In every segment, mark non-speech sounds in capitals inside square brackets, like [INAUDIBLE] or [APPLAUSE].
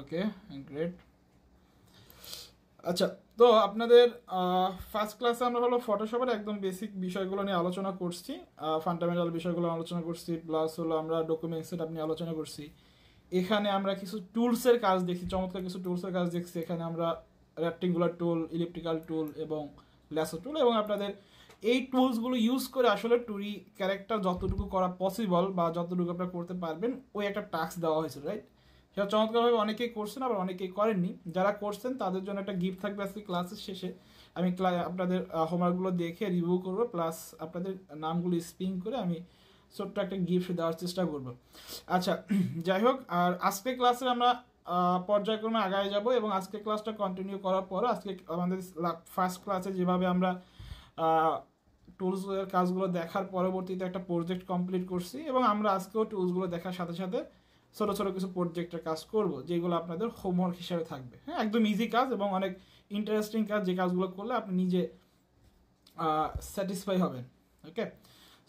Okay great আচ্ছা তো আপনাদের ফার্স্ট ক্লাসে আমরা হলো ফটোশপের একদম বেসিক বিষয়গুলো নিয়ে আলোচনা করছি ফান্ডামেন্টাল বিষয়গুলো আলোচনা করছি প্লাস হলো আমরা ডকুমেন্ট সেট নিয়ে আলোচনা করছি এখানে আমরা কিছু টুলসের কাজ দেখছি চমৎকার কিছু টুলসের কাজ দেখছি এখানে আমরা রেক্টিংগুলার টুল ইলেকট্রিক্যাল টুল এবং ল্যাসো টুল এবং আপনাদের এই টুলসগুলো ইউজ করে আসলে টুরি ক্যারেক্টার যতটুকু করা পসিবল বা যতটুকু আপনারা করতে পারবেন ওই একটা টাস্ক দেওয়া হয়েছিল রাইট সেটা চমৎকারভাবে অনেকেই করছেন আবার অনেকেই করেননি যারা করছেন তাদের জন্য একটা গিফট থাকবে আজকে ক্লাসের শেষে আমি আপনাদের হোমওয়ার্কগুলো দেখে রিভিউ করব প্লাস আপনাদের নামগুলো স্পিং করে আমি ছোট্ট একটা গিফট দেওয়ার চেষ্টা করব আচ্ছা [CLEARS THROAT] যাই হোক আর আজকে ক্লাসে আমরা পর্যায়ক্রমে আগায় যাব এবং আজকে ক্লাসটা কন্টিনিউ করার পর আজকে আমাদের ফার্স্ট ক্লাসে যেভাবে আমরা টুলসের কাজগুলো দেখার পরবর্তীতে একটা প্রজেক্ট কমপ্লিট করছি এবং আমরা আজকেও টুলসগুলো দেখার সাথে সাথে ছোটো ছোটো কিছু প্রজেক্টের কাজ করব যেগুলো আপনাদের হোমওয়ার্ক হিসাবে থাকবে হ্যাঁ একদম ইজি কাজ এবং অনেক ইন্টারেস্টিং কাজ যে কাজগুলো করলে আপনি নিজে স্যাটিসফাই হবেন ওকে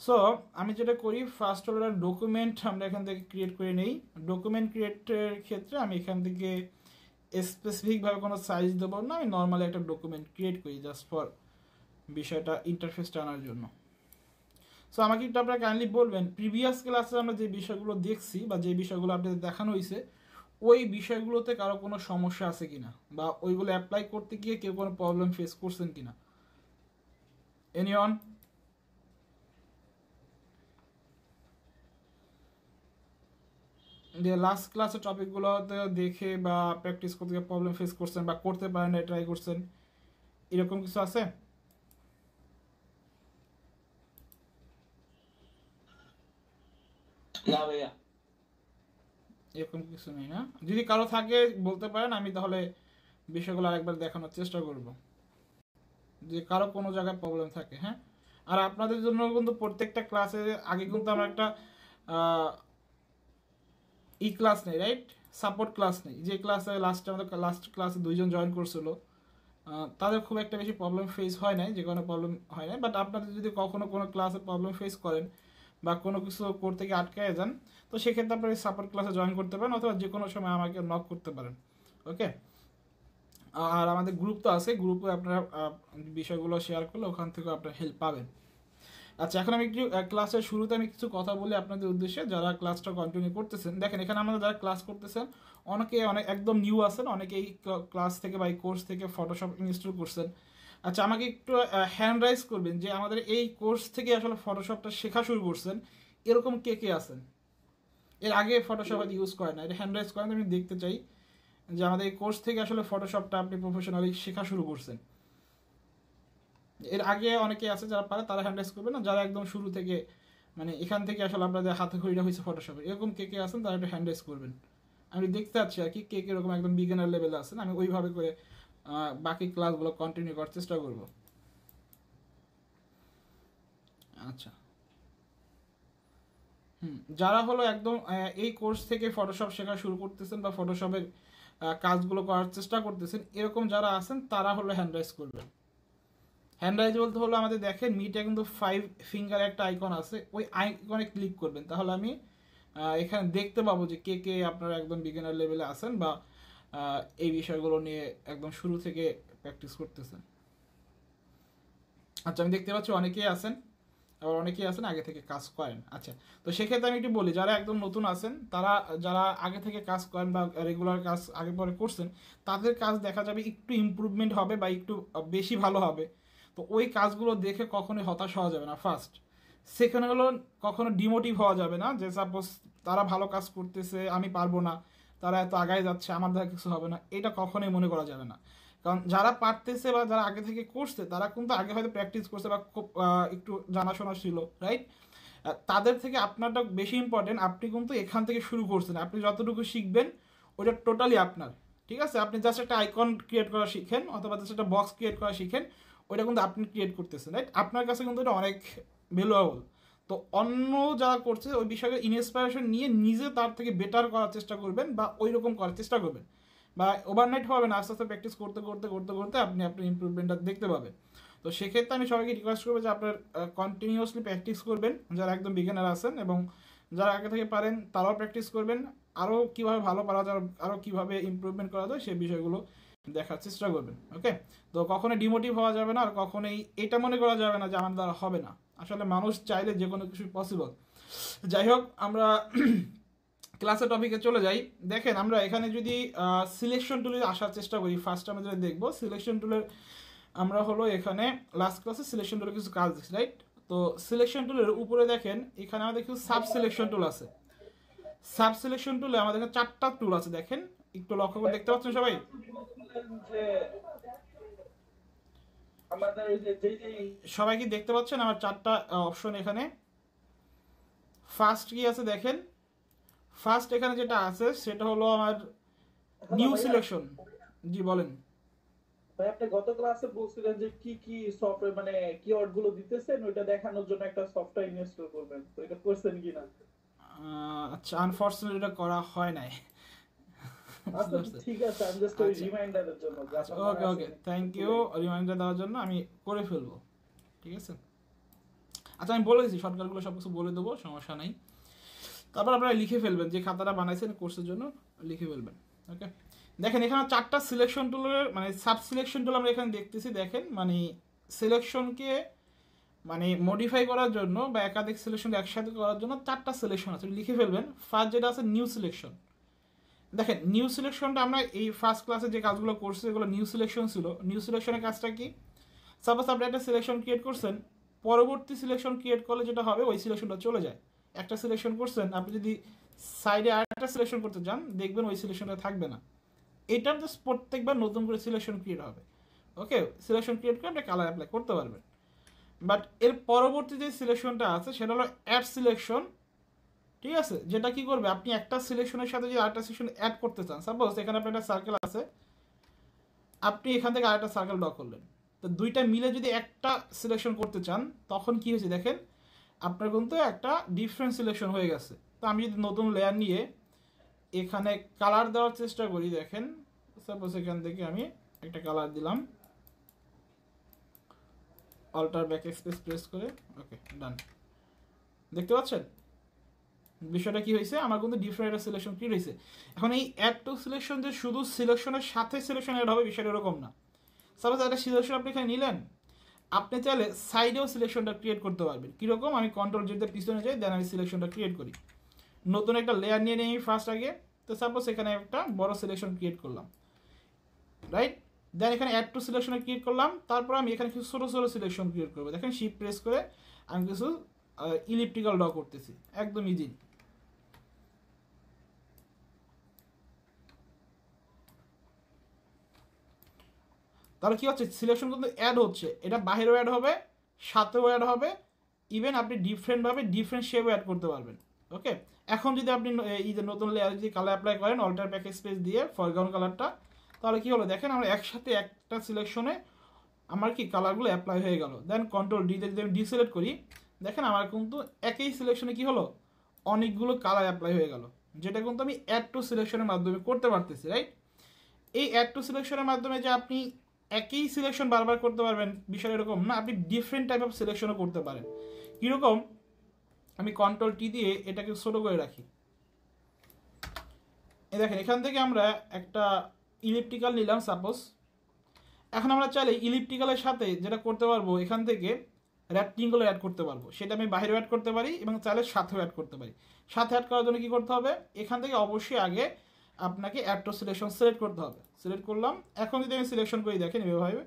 সো আমি যেটা করি ফার্স্ট অল ডকুমেন্ট আমরা এখান থেকে ক্রিয়েট করে নেই ডকুমেন্ট ক্রিয়েটের ক্ষেত্রে আমি এখান থেকে স্পেসিফিকভাবে কোনো সাইজ দেবো না আমি নর্মালি একটা ডকুমেন্ট ক্রিয়েট করি জাস্ট ফর বিষয়টা ইন্টারফেসটা আনার জন্য সো আমাকে একটু আপনারা কাইন্ডলি বলবেন প্রিভিয়াস ক্লাসে আমরা যে বিষয়গুলো দেখছি বা যে বিষয়গুলো আপনাদের দেখানো হয়েছে ওই বিষয়গুলোতে কারো কোনো সমস্যা আছে কিনা বা ওইগুলো অ্যাপ্লাই করতে গিয়ে কেউ কোনো প্রবলেম ফেস করছেন কিনা এনি অন যে লাস্ট ক্লাসের টপিকগুলোতে দেখে বা প্র্যাকটিস করতে গিয়ে প্রবলেম ফেস করছেন বা করতে পারেন ট্রাই করছেন এরকম কিছু আছে এরকম কিছু নেই না যদি কারো থাকে বলতে পারেন আমি তাহলে বিষয়গুলো আরেকবার দেখানোর চেষ্টা করব যে কারো কোনো জায়গায় প্রবলেম থাকে হ্যাঁ আর আপনাদের জন্য কিন্তু প্রত্যেকটা ক্লাসে আগে কিন্তু আমরা একটা ই ক্লাস e নেই রাইট সাপোর্ট ক্লাস নেই যে ক্লাসে লাস্টে আমাদের লাস্ট ক্লাসে দুইজন জয়েন করছিল তাদের খুব একটা বেশি প্রবলেম ফেস হয় নাই যে কোনো প্রবলেম হয় নাই বাট আপনাদের যদি কখনো কোনো ক্লাসে প্রবলেম ফেস করেন বা কোনো কিছু করতে গিয়ে আটকে যান তো সেক্ষেত্রে আপনি সাপোর্ট ক্লাসে জয়েন করতে পারেন অথবা যে কোনো সময় আমাকে নক করতে পারেন ওকে আর আমাদের গ্রুপ তো আছে গ্রুপে আপনারা বিষয়গুলো শেয়ার করলে ওখান থেকেও আপনারা হেল্প পাবেন আচ্ছা এখন আমি একটু ক্লাসের শুরুতে আমি কিছু কথা বলি আপনাদের উদ্দেশ্যে যারা ক্লাসটা কন্টিনিউ করতেছেন দেখেন এখানে আমাদের যারা ক্লাস করতেছেন অনেকে অনেক একদম নিউ আছেন অনেকেই ক্লাস থেকে বা এই কোর্স থেকে ফটোশপ ইনস্টল করছেন আচ্ছা আমাকে একটু হ্যান্ড রাইজ করবেন যে আমাদের এই কোর্স থেকে আসলে ফটোশপটা শেখা শুরু করছেন এরকম কে কে আছেন এর আগে ফটোশপ আর ইউজ করেন না এটা হ্যান্ড রাইজ করেন আমি দেখতে চাই যে আমাদের এই কোর্স থেকে আসলে ফটোশপটা আপনি প্রফেশনালি শেখা শুরু করছেন এর আগে অনেকে আছে যারা পারে তারা হ্যান্ড রাইজ করবে না যারা একদম শুরু থেকে মানে এখান থেকে আসলে আপনাদের হাতে খড়িটা হয়েছে ফটোশপে এরকম কে কে আছেন তারা একটু হ্যান্ড রাইজ করবেন আমি দেখতে চাচ্ছি আর কি কে কে এরকম একদম বিগিনার লেভেলে আছেন আমি ওইভাবে করে বাকি ক্লাসগুলো কন্টিনিউ করার চেষ্টা করব আচ্ছা হুম যারা হলো একদম এই কোর্স থেকে ফটোশপ শেখা শুরু করতেছেন বা ফটোশপের কাজগুলো করার চেষ্টা করতেছেন এরকম যারা আছেন তারা হলো হ্যান্ড রাইজ করবেন হ্যান্ড রাইজ বলতে হলো আমাদের দেখেন মিটা কিন্তু ফাইভ ফিঙ্গার একটা আইকন আছে ওই আইকনে ক্লিক করবেন তাহলে আমি এখানে দেখতে পাবো যে কে কে আপনারা একদম বিগিনার লেভেলে আছেন বা এই বিষয়গুলো নিয়ে একদম শুরু থেকে প্র্যাকটিস করতেছেন আচ্ছা আমি দেখতে পাচ্ছি অনেকেই আছেন আবার অনেকেই আছেন আগে থেকে কাজ করেন আচ্ছা তো সেক্ষেত্রে আমি একটু বলি যারা একদম নতুন আছেন তারা যারা আগে থেকে কাজ করেন বা রেগুলার কাজ আগে পরে করছেন তাদের কাজ দেখা যাবে একটু ইম্প্রুভমেন্ট হবে বা একটু বেশি ভালো হবে তো ওই কাজগুলো দেখে কখনোই হতাশ হওয়া যাবে না ফার্স্ট সেখানে হলো কখনো ডিমোটিভ হওয়া যাবে না যে সাপোজ তারা ভালো কাজ করতেছে আমি পারবো না তারা এত আগায় যাচ্ছে আমার দ্বারা কিছু হবে না এটা কখনোই মনে করা যাবে না কারণ যারা পারতেছে বা যারা আগে থেকে করছে তারা কিন্তু আগে হয়তো প্র্যাকটিস করছে বা খুব একটু জানাশোনা ছিল রাইট তাদের থেকে আপনারটা বেশি ইম্পর্টেন্ট আপনি কিন্তু এখান থেকে শুরু করছেন আপনি যতটুকু শিখবেন ওটা টোটালি আপনার ঠিক আছে আপনি জাস্ট একটা আইকন ক্রিয়েট করা শিখেন অথবা জাস্ট একটা বক্স ক্রিয়েট করা শিখেন ওইটা কিন্তু আপনি ক্রিয়েট করতেছেন রাইট আপনার কাছে কিন্তু এটা অনেক ভ্যালুয়েবল তো অন্য যারা করছে ওই বিষয়ে ইন্সপায়ারেশন নিয়ে নিজে তার থেকে বেটার করার চেষ্টা করবেন বা ওই রকম করার চেষ্টা করবেন বা ওভারনাইট হবে না আস্তে আস্তে প্র্যাকটিস করতে করতে করতে করতে আপনি আপনার ইম্প্রুভমেন্টটা দেখতে পাবেন তো সেক্ষেত্রে আমি সবাইকে রিকোয়েস্ট করবো যে আপনার কন্টিনিউয়াসলি প্র্যাকটিস করবেন যারা একদম বিগিনার আছেন এবং যারা আগে থেকে পারেন তারাও প্র্যাকটিস করবেন আরও কীভাবে ভালো পারা যায় আরও কীভাবে ইম্প্রুভমেন্ট করা যায় সেই বিষয়গুলো দেখার চেষ্টা করবেন ওকে তো কখনোই ডিমোটিভ হওয়া যাবে না আর কখনোই এটা মনে করা যাবে না যে আমার দ্বারা হবে না আসলে মানুষ চাইলে যে কোনো কিছু পসিবল যাই হোক আমরা ক্লাসের [CLEARS THROAT] টপিকে চলে যাই দেখেন আমরা এখানে যদি সিলেকশন টুলে আসার চেষ্টা করি ফার্স্ট আমরা যেটা দেখবো সিলেকশন টুলের আমরা হলো এখানে লাস্ট ক্লাসে সিলেকশন টুলের কিছু কাজ রাইট তো সিলেকশন টুলের উপরে দেখেন এখানে আমাদের কিছু সাব সিলেকশন টুল আছে সাব সিলেকশন টুলে আমাদের চারটা টুল আছে দেখেন একটু লক্ষ্য করে দেখতে পাচ্ছেন সবাই সবাই কি দেখতে পাচ্ছেন আমার চারটা অপশন এখানে ফার্স্ট কি আছে দেখেন ফার্স্ট এখানে যেটা আছে সেটা হলো আমার নিউ সিলেকশন জি বলেন ভাই আপনি গত ক্লাসে বলছিলেন যে কি কি সফটওয়্যার মানে কিওয়ার্ড গুলো দিতেছেন ওইটা দেখানোর জন্য একটা সফটওয়্যার ইনস্টল করবেন তো এটা করছেন কিনা আচ্ছা আনফরচুনেটলি এটা করা হয় নাই আচ্ছা, ঠিক okay okay thank you reminder দেওয়ার জন্য আমি করে ফেলবো ঠিক আছে আচ্ছা আমি বলে দিচ্ছি শর্টকাটগুলো সব কিছু বলে দেবো সমস্যা নাই তারপর আপনারা লিখে ফেলবেন যে খাতাটা বানাইছেন কোর্সের জন্য লিখে ফেলবেন ওকে দেখেন এখানে চারটা সিলেকশন টুলের মানে সাব সিলেকশন টুল আমরা এখানে দেখতেছি দেখেন মানে সিলেকশনকে মানে মডিফাই করার জন্য বা একাধিক সিলেকশন একসাথে করার জন্য চারটা সিলেকশন আছে লিখে ফেলবেন ফার্স্ট যেটা আছে নিউ সিলেকশন দেখেন নিউ সিলেকশনটা আমরা এই ফার্স্ট ক্লাসে যে কাজগুলো করছি এগুলো নিউ সিলেকশন ছিল নিউ সিলেকশনের কাজটা কি সাপোজ আপনি একটা সিলেকশন ক্রিয়েট করছেন পরবর্তী সিলেকশন ক্রিয়েট করলে যেটা হবে ওই সিলেকশনটা চলে যায় একটা সিলেকশন করছেন আপনি যদি সাইডে আর একটা সিলেকশন করতে যান দেখবেন ওই সিলেকশনটা থাকবে না এটা তো প্রত্যেকবার নতুন করে সিলেকশন ক্রিয়েট হবে ওকে সিলেকশন ক্রিয়েট করে আপনি কালার অ্যাপ্লাই করতে পারবেন বাট এর পরবর্তী যে সিলেকশনটা আছে সেটা হলো অ্যাড সিলেকশন ঠিক আছে যেটা কি করবে আপনি একটা সিলেকশনের সাথে যদি আরেকটা সিলেকশন অ্যাড করতে চান সাপোজ এখানে আপনার একটা সার্কেল আছে আপনি এখান থেকে আরেকটা সার্কেল ড্র করলেন তো দুইটা মিলে যদি একটা সিলেকশন করতে চান তখন কি হয়েছে দেখেন আপনার কিন্তু একটা ডিফারেন্ট সিলেকশন হয়ে গেছে তো আমি যদি নতুন লেয়ার নিয়ে এখানে কালার দেওয়ার চেষ্টা করি দেখেন সাপোজ এখান থেকে আমি একটা কালার দিলাম অল্টার ব্যাক স্পেস প্রেস করে ওকে ডান দেখতে পাচ্ছেন বিষয়টা কি হয়েছে আমার কিন্তু ডিফারেন্ট সিলেকশন ক্রিয়েট হয়েছে এখন এই অ্যাড টু সিলেকশন যে শুধু সিলেকশনের সাথে সিলেকশন অ্যাড হবে বিষয়টা এরকম না সাপোজ একটা সিলেকশন আপনি এখানে নিলেন আপনি চাইলে সাইডেও সিলেকশনটা ক্রিয়েট করতে পারবেন কীরকম আমি কন্ট্রোল জেটের পিছনে যাই দেন আমি সিলেকশনটা ক্রিয়েট করি নতুন একটা লেয়ার নিয়ে নিই ফার্স্ট আগে তো সাপোজ এখানে একটা বড় সিলেকশন ক্রিয়েট করলাম রাইট দেন এখানে অ্যাড টু সিলেকশনে ক্রিয়েট করলাম তারপর আমি এখানে কিছু ছোটো ছোটো সিলেকশন ক্রিয়েট করবো দেখেন শিপ প্রেস করে আমি কিছু ইলেকট্রিক্যাল ড্র করতেছি একদম ইজিলি তাহলে কী হচ্ছে সিলেকশন কিন্তু অ্যাড হচ্ছে এটা বাহিরেও অ্যাড হবে সাথেও অ্যাড হবে ইভেন আপনি ডিফারেন্টভাবে ডিফারেন্ট শেপও অ্যাড করতে পারবেন ওকে এখন যদি আপনি এই যে নতুন লেয়ার যদি কালার অ্যাপ্লাই করেন অল্টার প্যাক স্পেস দিয়ে ফরগ্রাউন্ড কালারটা তাহলে কী হলো দেখেন আমরা একসাথে একটা সিলেকশনে আমার কি কালারগুলো অ্যাপ্লাই হয়ে গেল দেন কন্ট্রোল ডিতে যদি আমি ডিসিলেক্ট করি দেখেন আমার কিন্তু একই সিলেকশনে কি হলো অনেকগুলো কালার অ্যাপ্লাই হয়ে গেল যেটা কিন্তু আমি অ্যাড টু সিলেকশনের মাধ্যমে করতে পারতেছি রাইট এই অ্যাড টু সিলেকশনের মাধ্যমে যে আপনি একই সিলেকশন বারবার করতে পারবেন বিষয় এরকম না আপনি ডিফারেন্ট টাইপ অফ সিলেকশনও করতে পারেন কীরকম আমি কন্ট্রোল টি দিয়ে এটাকে ছোটো করে রাখি এ দেখেন এখান থেকে আমরা একটা ইলেকট্রিক্যাল নিলাম সাপোজ এখন আমরা চাইলে ইলেকট্রিক্যালের সাথে যেটা করতে পারবো এখান থেকে র্যাটটিংগুলো অ্যাড করতে পারবো সেটা আমি বাইরেও অ্যাড করতে পারি এবং চাইলে সাথেও অ্যাড করতে পারি সাথে অ্যাড করার জন্য কী করতে হবে এখান থেকে অবশ্যই আগে আপনাকে অ্যাড টু সিলেকশন সিলেক্ট করতে হবে সিলেক্ট করলাম এখন যদি আমি সিলেকশন করি দেখেন এভাবে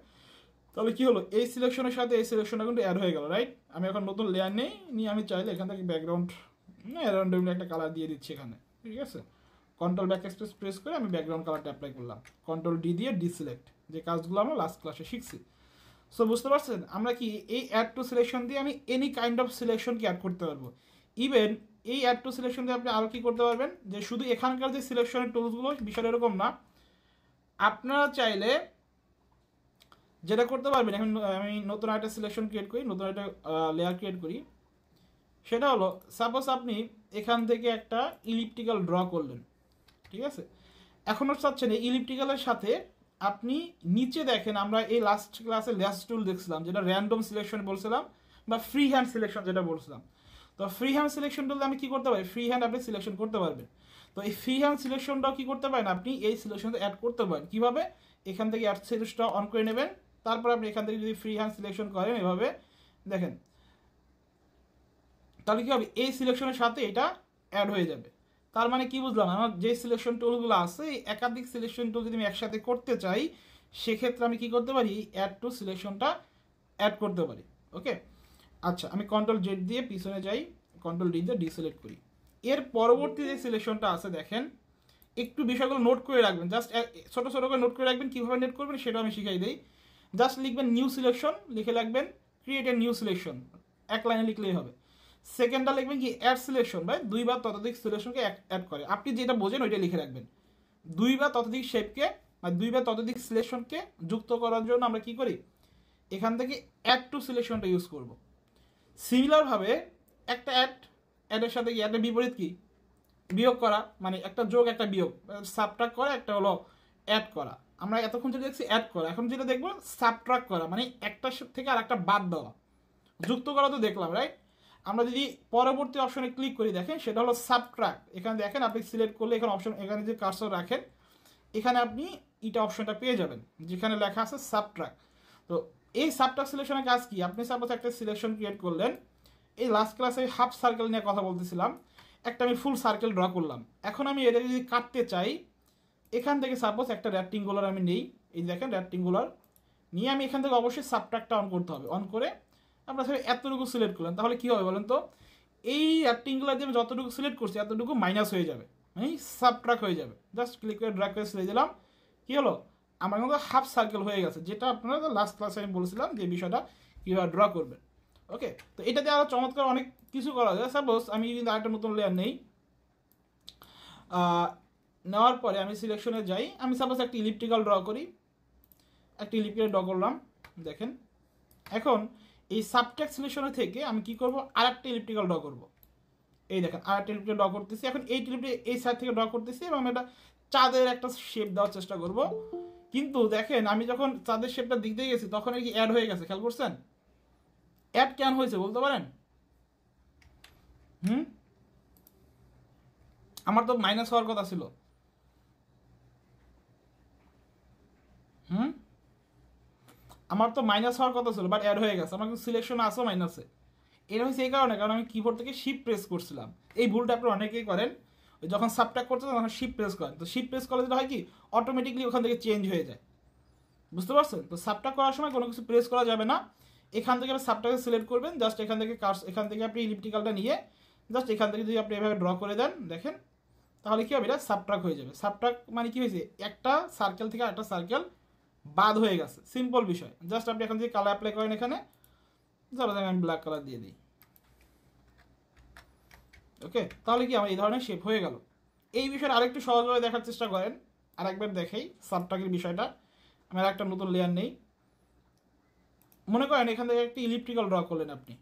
তাহলে কী হলো এই সিলেকশনের সাথে এই সিলেকশনটা কিন্তু অ্যাড হয়ে গেল রাইট আমি এখন নতুন লেয়ার নেই নিয়ে আমি চাইলে এখান থেকে ব্যাকগ্রাউন্ড অ্যারাউন্ড একটা কালার দিয়ে দিচ্ছি এখানে ঠিক আছে কন্ট্রোল ব্যাক এক্সপ্রেস প্রেস করে আমি ব্যাকগ্রাউন্ড কালারটা অ্যাপ্লাই করলাম কন্ট্রোল ডি দিয়ে ডিসিলেক্ট যে কাজগুলো আমরা লাস্ট ক্লাসে শিখছি সো বুঝতে পারছেন আমরা কি এই অ্যাড টু সিলেকশন দিয়ে আমি এনি কাইন্ড অফ সিলেকশনকে অ্যাড করতে পারবো ইভেন এই অ্যাড টু সিলেকশন দিয়ে আপনি আরও কী করতে পারবেন যে শুধু এখানকার যে সিলেকশনের টুলসগুলো বিশাল এরকম না আপনারা চাইলে যেটা করতে পারবেন এখন আমি নতুন একটা সিলেকশন ক্রিয়েট করি নতুন একটা লেয়ার ক্রিয়েট করি সেটা হলো সাপোজ আপনি এখান থেকে একটা ইলিপটিক্যাল ড্র করলেন ঠিক আছে এখনও চাচ্ছেন এই ইলিপটিক্যালের সাথে আপনি নিচে দেখেন আমরা এই লাস্ট ক্লাসে ল্যাস টুল দেখছিলাম যেটা র্যান্ডম সিলেকশন বলছিলাম বা ফ্রি হ্যান্ড সিলেকশন যেটা বলছিলাম তো ফ্রি হ্যান্ড সিলেকশন টুল আমি কি করতে পারি ফ্রি হ্যান্ড আপনি সিলেকশন করতে পারবেন তো এই ফ্রি হ্যান্ড সিলেকশনটাও কী করতে পারেন আপনি এই সিলেকশনটা অ্যাড করতে পারেন কীভাবে এখান থেকে অ্যাড সিলেকশনটা অন করে নেবেন তারপর আপনি এখান থেকে যদি ফ্রি হ্যান্ড সিলেকশন করেন এভাবে দেখেন তাহলে কি হবে এই সিলেকশনের সাথে এটা অ্যাড হয়ে যাবে তার মানে কি বুঝলাম আমার যে সিলেকশন টুলগুলো আছে এই একাধিক সিলেকশন টুল যদি আমি একসাথে করতে চাই সেক্ষেত্রে আমি কি করতে পারি অ্যাড টু সিলেকশনটা অ্যাড করতে পারি ওকে আচ্ছা আমি কন্ট্রোল জেড দিয়ে পিছনে যাই কন্ট্রোল ডি দিয়ে ডিসিলেক্ট করি এর পরবর্তী যে সিলেকশনটা আছে দেখেন একটু বিষয়গুলো নোট করে রাখবেন জাস্ট ছোটো ছোটো করে নোট করে রাখবেন কীভাবে নোট করবেন সেটাও আমি শিখাই দিই জাস্ট লিখবেন নিউ সিলেকশন লিখে রাখবেন ক্রিয়েট এ নিউ সিলেকশন এক লাইনে লিখলেই হবে সেকেন্ডটা লিখবেন কি অ্যাড সিলেকশন বা দুই বা ততোধিক সিলেকশনকে অ্যাড করে আপনি যেটা বোঝেন ওইটা লিখে রাখবেন দুই বা ততোধিক শেপকে বা দুই বা ততোধিক সিলেকশনকে যুক্ত করার জন্য আমরা কি করি এখান থেকে অ্যাড টু সিলেকশনটা ইউজ করবো সিমিলারভাবে একটা অ্যাড অ্যাডের সাথে কি অ্যাডের বিপরীত কি বিয়োগ করা মানে একটা যোগ একটা বিয়োগ সাবট্রাক করা একটা হলো অ্যাড করা আমরা এতক্ষণ যেটা দেখছি অ্যাড করা এখন যেটা দেখবো সাবট্রাক করা মানে একটা থেকে আর একটা বাদ দেওয়া যুক্ত করা তো দেখলাম রাইট আমরা যদি পরবর্তী অপশনে ক্লিক করি দেখেন সেটা হলো সাবট্রাক এখানে দেখেন আপনি সিলেক্ট করলে এখানে অপশন এখানে যে কার্সর রাখেন এখানে আপনি এটা অপশনটা পেয়ে যাবেন যেখানে লেখা আছে সাবট্রাক তো এই সাবটক সিলেকশনের কাজ কি আপনি সাপোজ একটা সিলেকশন ক্রিয়েট করলেন এই লাস্ট ক্লাসে হাফ সার্কেল নিয়ে কথা বলতেছিলাম একটা আমি ফুল সার্কেল ড্র করলাম এখন আমি এটা যদি কাটতে চাই এখান থেকে সাপোজ একটা র্যাপটিংগুলার আমি নেই এই দেখেন র্যাপটিংগুলার নিয়ে আমি এখান থেকে অবশ্যই সাবট্রাকটা অন করতে হবে অন করে আমরা স্যার এতটুকু সিলেক্ট করলেন তাহলে কী হবে বলেন তো এই র্যাপটিংগুলার দিয়ে আমি যতটুকু সিলেক্ট করছি এতটুকু মাইনাস হয়ে যাবে মানে সাবট্রাক হয়ে যাবে জাস্ট ক্লিক করে ড্রাক করে সিলে দিলাম কী হলো আমার কিন্তু হাফ সার্কেল হয়ে গেছে যেটা আপনারা লাস্ট ক্লাসে আমি বলেছিলাম যে বিষয়টা কীভাবে ড্র করবেন ওকে তো এটাতে আরও চমৎকার অনেক কিছু করা যায় সাপোজ আমি কিন্তু আরেকটা নতুন লেয়ার নেই নেওয়ার পরে আমি সিলেকশনে যাই আমি সাপোজ একটি ইলিপ্টিক্যাল ড্র করি একটা ইলিপ্টিক্যাল ড্র করলাম দেখেন এখন এই সাবট্রাক্ট সিলেকশনে থেকে আমি কি করব আর একটা ইলিপ্টিক্যাল ড্র করব এই দেখেন আর একটা ইলিপ্টিক্যাল ড্র করতেছি এখন এই ইলেকট্রিক এই সাইড থেকে ড্র করতেছি এবং এটা চাঁদের একটা শেপ দেওয়ার চেষ্টা করব কিন্তু দেখেন আমি যখন চাঁদের শেপটা দিক দিয়ে গেছি তখন কি অ্যাড হয়ে গেছে খেয়াল করছেন অ্যাড কেন হয়েছে বলতে পারেন হুম আমার তো মাইনাস হওয়ার কথা ছিল হুম আমার তো মাইনাস হওয়ার কথা ছিল বাট অ্যাড হয়ে গেছে আমার কিন্তু সিলেকশন আসো মাইনাসে এটা হচ্ছে এই কারণে কারণ আমি কিবোর্ড থেকে শিপ প্রেস করছিলাম এই ভুলটা আপনি অনেকেই করেন যখন সাবট্রাক করছে তখন শিপ প্রেস করে তো শিপ প্রেস করলে যেটা হয় কি অটোমেটিকলি ওখান থেকে চেঞ্জ হয়ে যায় বুঝতে পারছেন তো সাবট্রাক করার সময় কোনো কিছু প্রেস করা যাবে না এখান থেকে আপনি সাবটাকে সিলেক্ট করবেন জাস্ট এখান থেকে কার্স এখান থেকে আপনি ইলিপটিক্যালটা নিয়ে জাস্ট এখান থেকে যদি আপনি এভাবে ড্র করে দেন দেখেন তাহলে কী হবে এটা সাবট্রাক হয়ে যাবে সাবট্রাক মানে কী হয়েছে একটা সার্কেল থেকে একটা সার্কেল বাদ হয়ে গেছে সিম্পল বিষয় জাস্ট আপনি এখান থেকে কালার অ্যাপ্লাই করেন এখানে যারা আমি ব্ল্যাক কালার দিয়ে দিই ওকে তাহলে কি আমার এই ধরনের শেপ হয়ে গেল এই বিষয়ে আরেকটু সহজভাবে দেখার চেষ্টা করেন আর একবার দেখেই সাবটাকের বিষয়টা আমার একটা নতুন লেয়ার নেই মনে করেন এখান থেকে একটি ইলেকট্রিক্যাল ড্র করলেন আপনি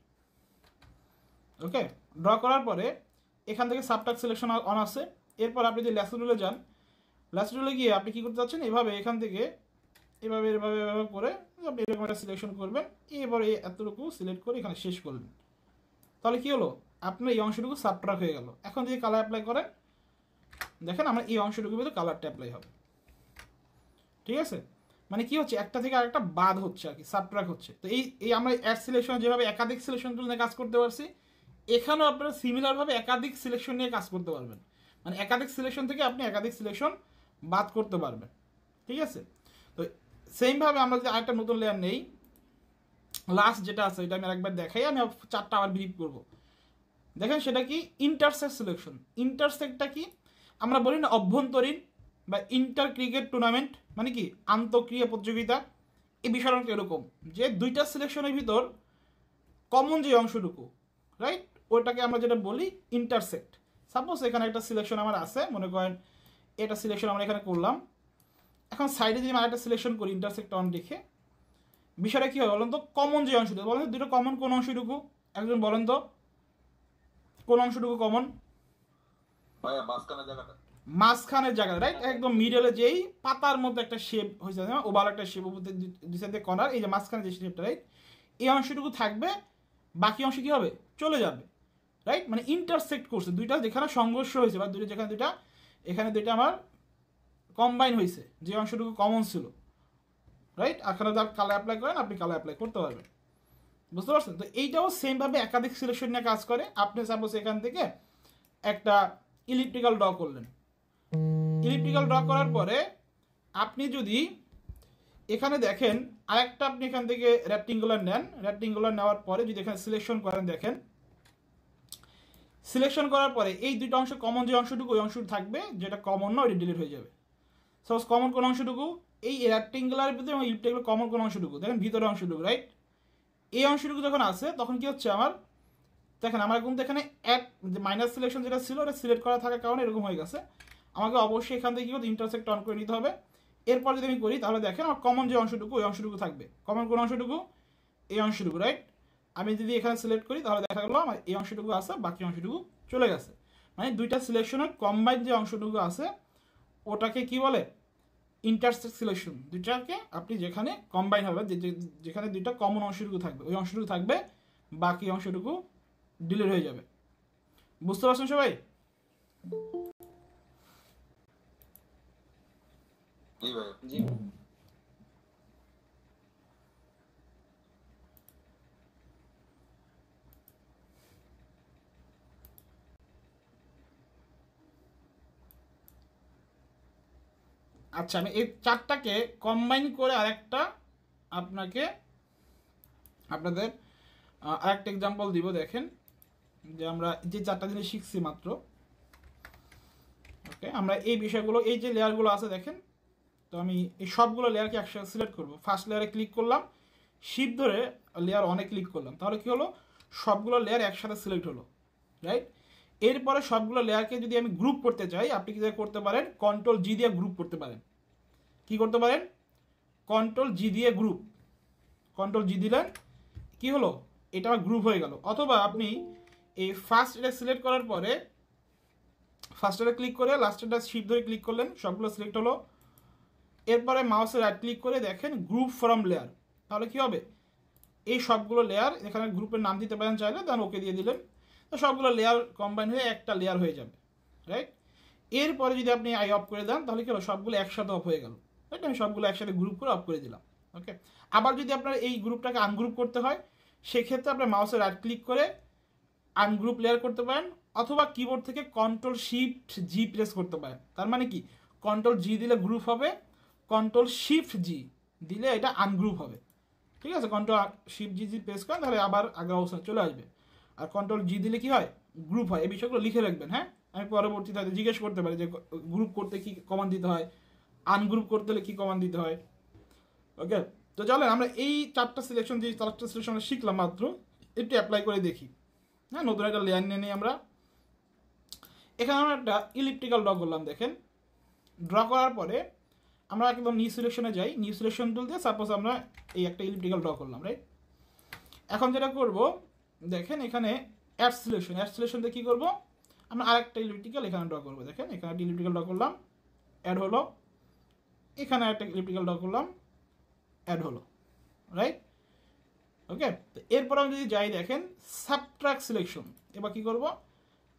ওকে ড্র করার পরে এখান থেকে সাবটাক সিলেকশন অন আছে এরপর আপনি যদি রুলে যান রুলে গিয়ে আপনি কী করতে চাচ্ছেন এভাবে এখান থেকে এভাবে এভাবে এভাবে করে আপনি এরকম একটা সিলেকশন করবেন এরপর এতটুকু সিলেক্ট করে এখানে শেষ করবেন তাহলে কী হলো আপনার এই অংশটুকু সাবট্রাক হয়ে গেল এখন যদি কালার অ্যাপ্লাই করেন দেখেন আমার এই অংশটুকু কিন্তু কালারটা অ্যাপ্লাই হবে ঠিক আছে মানে কি হচ্ছে একটা থেকে আরেকটা বাদ হচ্ছে আর কি সাবট্রাক হচ্ছে তো এই এই আমরা অ্যাড সিলেকশন যেভাবে একাধিক সিলেকশন তুলে নিয়ে কাজ করতে পারছি এখানেও আপনারা সিমিলারভাবে একাধিক সিলেকশন নিয়ে কাজ করতে পারবেন মানে একাধিক সিলেকশন থেকে আপনি একাধিক সিলেকশন বাদ করতে পারবেন ঠিক আছে তো সেমভাবে আমরা যদি আরেকটা নতুন লেয়ার নেই লাস্ট যেটা আছে এটা আমি একবার দেখাই আমি চারটা আবার ব্রিফ করবো দেখেন সেটা কি ইন্টারসেক সিলেকশন ইন্টারসেকটা কি আমরা বলি না অভ্যন্তরীণ বা ইন্টার ক্রিকেট টুর্নামেন্ট মানে কি আন্তঃক্রিয়া প্রতিযোগিতা এই বিষয়টা এরকম যে দুইটা সিলেকশনের ভিতর কমন যে অংশটুকু রাইট ওটাকে আমরা যেটা বলি ইন্টারসেক্ট সাপোজ এখানে একটা সিলেকশন আমার আছে মনে করেন এটা সিলেকশন আমরা এখানে করলাম এখন সাইডে যদি আমার একটা সিলেকশন করি ইন্টারসেক্ট অন লিখে বিষয়টা কী হয় বলেন তো কমন যে অংশটুকু বলেন দুটো কমন কোন অংশটুকু একজন বলেন তো কোন অংশটুকু কমন মাঝখানের জায়গাটা রাইট একদম মিডলে যেই পাতার মধ্যে একটা শেপ হয়েছে ওভার একটা শেপ মধ্যে দুই কর্নার এই যে মাঝখানে যে শেপটা রাইট এই অংশটুকু থাকবে বাকি অংশ কি হবে চলে যাবে রাইট মানে ইন্টারসেক্ট করছে দুইটা যেখানে সংঘর্ষ হয়েছে বা দুটো যেখানে দুইটা এখানে দুইটা আমার কম্বাইন হয়েছে যে অংশটুকু কমন ছিল রাইট এখানে আপনারা কালার অ্যাপ্লাই করেন আপনি কালার অ্যাপ্লাই করতে পারবেন বুঝতে পারছেন তো এইটাও সেমভাবে একাধিক সিলেকশন নিয়ে কাজ করে আপনি সাপোজ এখান থেকে একটা ইলেকট্রিক্যাল ড্র করলেন ইলেকট্রিক্যাল ড্র করার পরে আপনি যদি এখানে দেখেন আরেকটা আপনি এখান থেকে র্যাপটিংগুলার নেন র্যাপটিংগুলার নেওয়ার পরে যদি এখানে সিলেকশন করেন দেখেন সিলেকশন করার পরে এই দুটো অংশ কমন যে অংশটুকু ওই অংশটুকু থাকবে যেটা কমন না ওইটা ডিলিট হয়ে যাবে সাপোজ কমন কোন অংশটুকু এই রেক্টেঙ্গুলার ভিতরে এবং ইলেকট্রিক্যাল কমন কোন অংশটুকু দেখেন ভিতরে অংশটুকু রাইট এই অংশটুকু যখন আছে তখন কি হচ্ছে আমার দেখেন আমার কিন্তু এখানে এক মাইনাস সিলেকশন যেটা ছিল ওটা সিলেক্ট করা থাকার কারণে এরকম হয়ে গেছে আমাকে অবশ্যই এখান থেকে কি করতে ইন্টারসেক্ট অন করে নিতে হবে এরপর যদি আমি করি তাহলে দেখেন আমার কমন যে অংশটুকু ওই অংশটুকু থাকবে কমন কোন অংশটুকু এই অংশটুকু রাইট আমি যদি এখানে সিলেক্ট করি তাহলে দেখা গেলো আমার এই অংশটুকু আছে বাকি অংশটুকু চলে গেছে মানে দুইটা সিলেকশনের কম্বাইন যে অংশটুকু আছে ওটাকে কি বলে ইন্টারসেক্স সিলেকশন দুইটাকে আপনি যেখানে কম্বাইন হবে যেখানে দুইটা কমন অংশটুকু থাকবে ওই অংশটুকু থাকবে বাকি অংশটুকু ডিলিট হয়ে যাবে বুঝতে পারছেন সবাই জি ভাই জি আচ্ছা আমি এই চারটাকে কম্বাইন করে আরেকটা আপনাকে আপনাদের আরেকটা এক্সাম্পল দিব দেখেন যে আমরা যে চারটা জিনিস শিখছি মাত্র ওকে আমরা এই বিষয়গুলো এই যে লেয়ারগুলো আছে দেখেন তো আমি এই সবগুলো লেয়ারকে একসাথে সিলেক্ট করব ফার্স্ট লেয়ারে ক্লিক করলাম শিপ ধরে লেয়ার অনেক ক্লিক করলাম তাহলে কি হলো সবগুলো লেয়ার একসাথে সিলেক্ট হলো রাইট এরপরে সবগুলো লেয়ারকে যদি আমি গ্রুপ করতে চাই আপনি কি করতে পারেন কন্ট্রোল জি দিয়ে গ্রুপ করতে পারেন কি করতে পারেন কন্ট্রোল জি দিয়ে গ্রুপ কন্ট্রোল জি দিলেন কি হলো এটা আমার গ্রুপ হয়ে গেল অথবা আপনি এই ফার্স্ট এটা সিলেক্ট করার পরে ফার্স্ট এটা ক্লিক করে লাস্টেরটা শিপ ধরে ক্লিক করলেন সবগুলো সিলেক্ট হলো এরপরে মাউসে রাইট ক্লিক করে দেখেন গ্রুপ ফ্রম লেয়ার তাহলে কি হবে এই সবগুলো লেয়ার এখানে গ্রুপের নাম দিতে পারেন চাইলে তাহলে ওকে দিয়ে দিলেন তো সবগুলো লেয়ার কম্বাইন হয়ে একটা লেয়ার হয়ে যাবে রাইট এরপরে যদি আপনি আই অফ করে দেন তাহলে কি হলো সবগুলো একসাথে অফ হয়ে গেল রাইট আমি সবগুলো একসাথে গ্রুপ করে অফ করে দিলাম ওকে আবার যদি আপনার এই গ্রুপটাকে আনগ্রুপ করতে হয় সেক্ষেত্রে আপনার মাউসে রাইট ক্লিক করে আনগ্রুপ লেয়ার করতে পারেন অথবা কিবোর্ড থেকে কন্ট্রোল শিফট জি প্রেস করতে পারেন তার মানে কি কন্ট্রোল জি দিলে গ্রুপ হবে কন্ট্রোল শিফট জি দিলে এটা আনগ্রুপ হবে ঠিক আছে control shift G G press করেন তাহলে আবার আগের অবস্থানে চলে আসবে আর কন্ট্রোল জি দিলে কি হয় গ্রুপ হয় এই বিষয়গুলো লিখে রাখবেন হ্যাঁ আমি পরবর্তীতে হয়তো জিজ্ঞেস করতে পারি যে গ্রুপ করতে কি কমান দিতে হয় আনগ্রুপ করতে হলে কী কমান দিতে হয় ওকে তো চলেন আমরা এই চারটা সিলেকশন যে চারটা সিলেকশন আমরা শিখলাম মাত্র একটু অ্যাপ্লাই করে দেখি হ্যাঁ নতুন একটা লেয়ার নিয়ে নিই আমরা এখানে আমরা একটা ইলেকট্রিক্যাল ড্র করলাম দেখেন ড্র করার পরে আমরা একদম নিউ সিলেকশনে যাই নিউ সিলেকশন তুলতে সাপোজ আমরা এই একটা ইলেকট্রিক্যাল ড্র করলাম রাইট এখন যেটা করবো দেখেন এখানে অ্যাবসলিউশন অ্যাবসলিউশন দিয়ে কী করবো আমরা আরেকটা ইলেকট্রিক্যাল এখানে ড্র করবো দেখেন এখানে একটা ইলেকট্রিক্যাল ড্র করলাম অ্যাড হলো এখানে একটা ইলেকট্রিক্যাল ড্র করলাম অ্যাড হলো রাইট ওকে তো এরপর আমি যদি যাই দেখেন সাবট্রাক সিলেকশন এবার কী করবো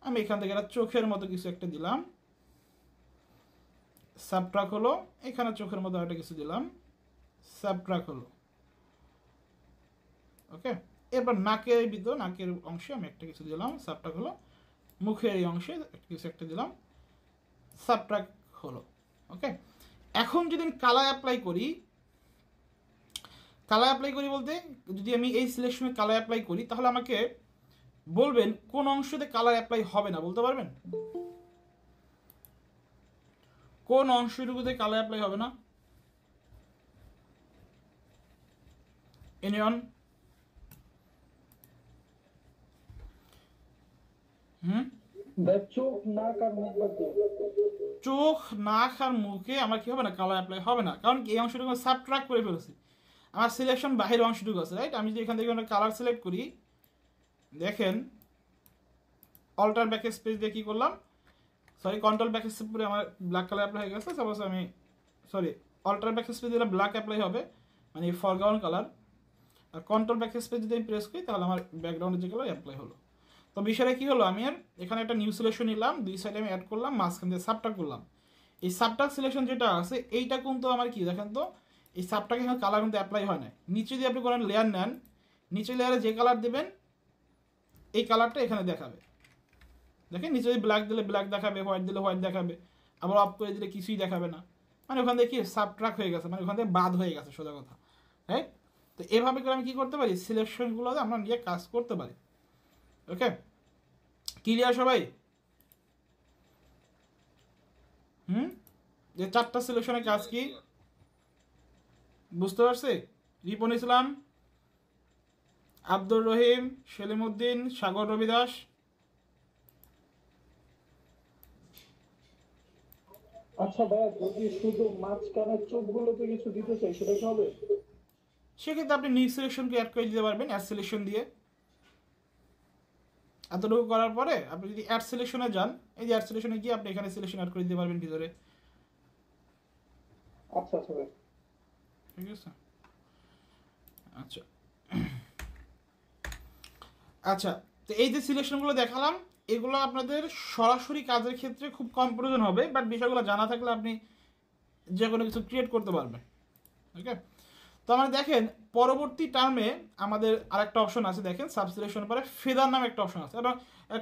আমি এখান থেকে একটা চোখের মতো কিছু একটা দিলাম সাবট্রাক হলো এখানে চোখের মতো একটা কিছু দিলাম সাবট্রাক হলো ওকে এবার নাকের ভিতরে নাকের অংশে আমি একটা কিছু দিলাম সাবটাক হলো মুখের এই অংশে কিছু একটা দিলাম সাবট্রাক হলো ওকে এখন যদি আমি কালার অ্যাপ্লাই করি কালার অ্যাপ্লাই করি বলতে যদি আমি এই সিলেকশনে কালার অ্যাপ্লাই করি তাহলে আমাকে বলবেন কোন অংশতে কালার অ্যাপ্লাই হবে না বলতে পারবেন কোন অংশটুকুতে কালার অ্যাপ্লাই হবে না এনিয়ন চোখ নাক আর মুখে আমার কি হবে না কালার অ্যাপ্লাই হবে না কারণ এই অংশটুকু সাবট্রাক্ট করে ফেলেছি আমার সিলেকশন বাহির অংশটুকু আছে রাইট আমি যদি এখান থেকে একটা কালার সিলেক্ট করি দেখেন অল্টার ব্যাক স্পেস দিয়ে কী করলাম সরি কন্ট্রোল ব্যাক স্পেস পুরো আমার ব্ল্যাক কালার অ্যাপ্লাই হয়ে গেছে সাপোজ আমি সরি অল্টার ব্যাক স্পেস দিলে ব্ল্যাক অ্যাপ্লাই হবে মানে ফরগ্রাউন্ড কালার আর কন্ট্রোল ব্যাক স্পেস যদি আমি প্রেস করি তাহলে আমার ব্যাকগ্রাউন্ডের যে কালার অ্যাপ্লাই হলো তো বিষয়টা কী হলো আমি আর এখানে একটা নিউ সিলেকশন নিলাম দুই সাইডে আমি অ্যাড করলাম মাঝখান দিয়ে সাবটাক করলাম এই সাবটাক সিলেকশন যেটা আছে এইটা কিন্তু আমার কি দেখেন তো এই সাবটাকে এখানে কালার কিন্তু অ্যাপ্লাই হয় না নিচে যদি আপনি করেন লেয়ার নেন নিচে লেয়ারে যে কালার দেবেন এই কালারটা এখানে দেখাবে দেখেন নিচে যদি ব্ল্যাক দিলে ব্ল্যাক দেখাবে হোয়াইট দিলে হোয়াইট দেখাবে আবার অফ করে দিলে কিছুই দেখাবে না মানে ওখান থেকে কি সাবট্রাক হয়ে গেছে মানে ওখান থেকে বাদ হয়ে গেছে সোজা কথা রাইট তো এভাবে করে আমি কী করতে পারি সিলেকশনগুলোতে আমরা নিয়ে কাজ করতে পারি ওকে ক্লিয়ার সবাই হুম যে চারটা সিলেকশনের কাজ কি বুঝতে পারছি রিপন ইসলাম আব্দুর রহিম সেলিম উদ্দিন সাগর রবি দাস আচ্ছা ভাইয়া শুধু চোখগুলোতে কিছু দিতে চাই সেটা কি হবে সেক্ষেত্রে আপনি নিউ সিলেকশনকে অ্যাড করে দিতে পারবেন অ্যাড সিলেকশন দিয়ে এতটুকু করার পরে আপনি যদি অ্যাড সিলেকশনে যান এই যে অ্যাড সিলেকশনে গিয়ে আপনি এখানে সিলেকশন অ্যাড করে দিতে পারবেন ভিতরে আচ্ছা আচ্ছা ঠিক আছে আচ্ছা আচ্ছা তো এই যে সিলেকশনগুলো দেখালাম এগুলো আপনাদের সরাসরি কাজের ক্ষেত্রে খুব কম প্রয়োজন হবে বাট বিষয়গুলো জানা থাকলে আপনি যে কোনো কিছু ক্রিয়েট করতে পারবেন ওকে তো আমরা দেখেন পরবর্তী টার্মে আমাদের আরেকটা অপশন আছে দেখেন সাবস্টিটিউশন পরে ফেদার নামে একটা অপশন আছে এবং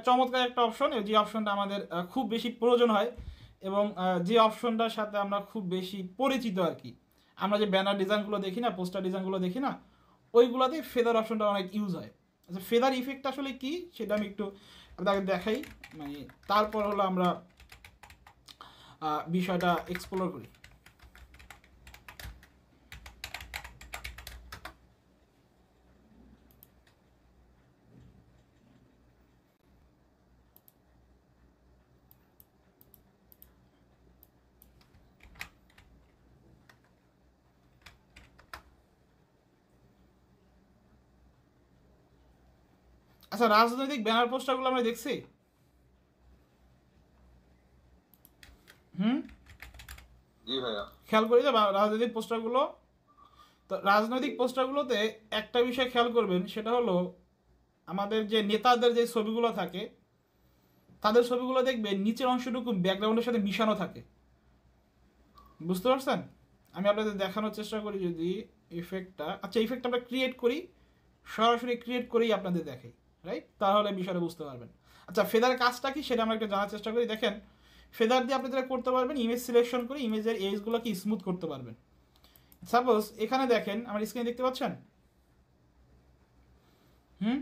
চমৎকার একটা অপশন যে অপশনটা আমাদের খুব বেশি প্রয়োজন হয় এবং যে অপশনটার সাথে আমরা খুব বেশি পরিচিত আর কি আমরা যে ব্যানার ডিজাইনগুলো দেখি না পোস্টার ডিজাইনগুলো দেখি না ওইগুলোতে ফেদার অপশনটা অনেক ইউজ হয় আচ্ছা ফেদার ইফেক্ট আসলে কি সেটা আমি একটু আপনাকে দেখাই মানে তারপর হলো আমরা বিষয়টা এক্সপ্লোর করি আচ্ছা রাজনৈতিক ব্যানার পোস্টারগুলো আমরা দেখছি হুম খেয়াল করি যে রাজনৈতিক পোস্টারগুলো তো রাজনৈতিক পোস্টারগুলোতে একটা বিষয় খেয়াল করবেন সেটা হলো আমাদের যে নেতাদের যে ছবিগুলো থাকে তাদের ছবিগুলো দেখবেন নিচের অংশটুকু ব্যাকগ্রাউন্ডের সাথে মিশানো থাকে বুঝতে পারছেন আমি আপনাদের দেখানোর চেষ্টা করি যদি ইফেক্টটা আচ্ছা ইফেক্ট আমরা ক্রিয়েট করি সরাসরি ক্রিয়েট করেই আপনাদের দেখাই রাইট তাহলে বিষয়টা বুঝতে পারবেন আচ্ছা ফেদার কাজটা কি সেটা আমরা একটু জানার চেষ্টা করি দেখেন ফেদার দিয়ে আপনি যেটা করতে পারবেন ইমেজ সিলেকশন করে ইমেজের এজগুলোকে স্মুথ করতে পারবেন সাপোজ এখানে দেখেন আমার স্ক্রিনে দেখতে পাচ্ছেন হুম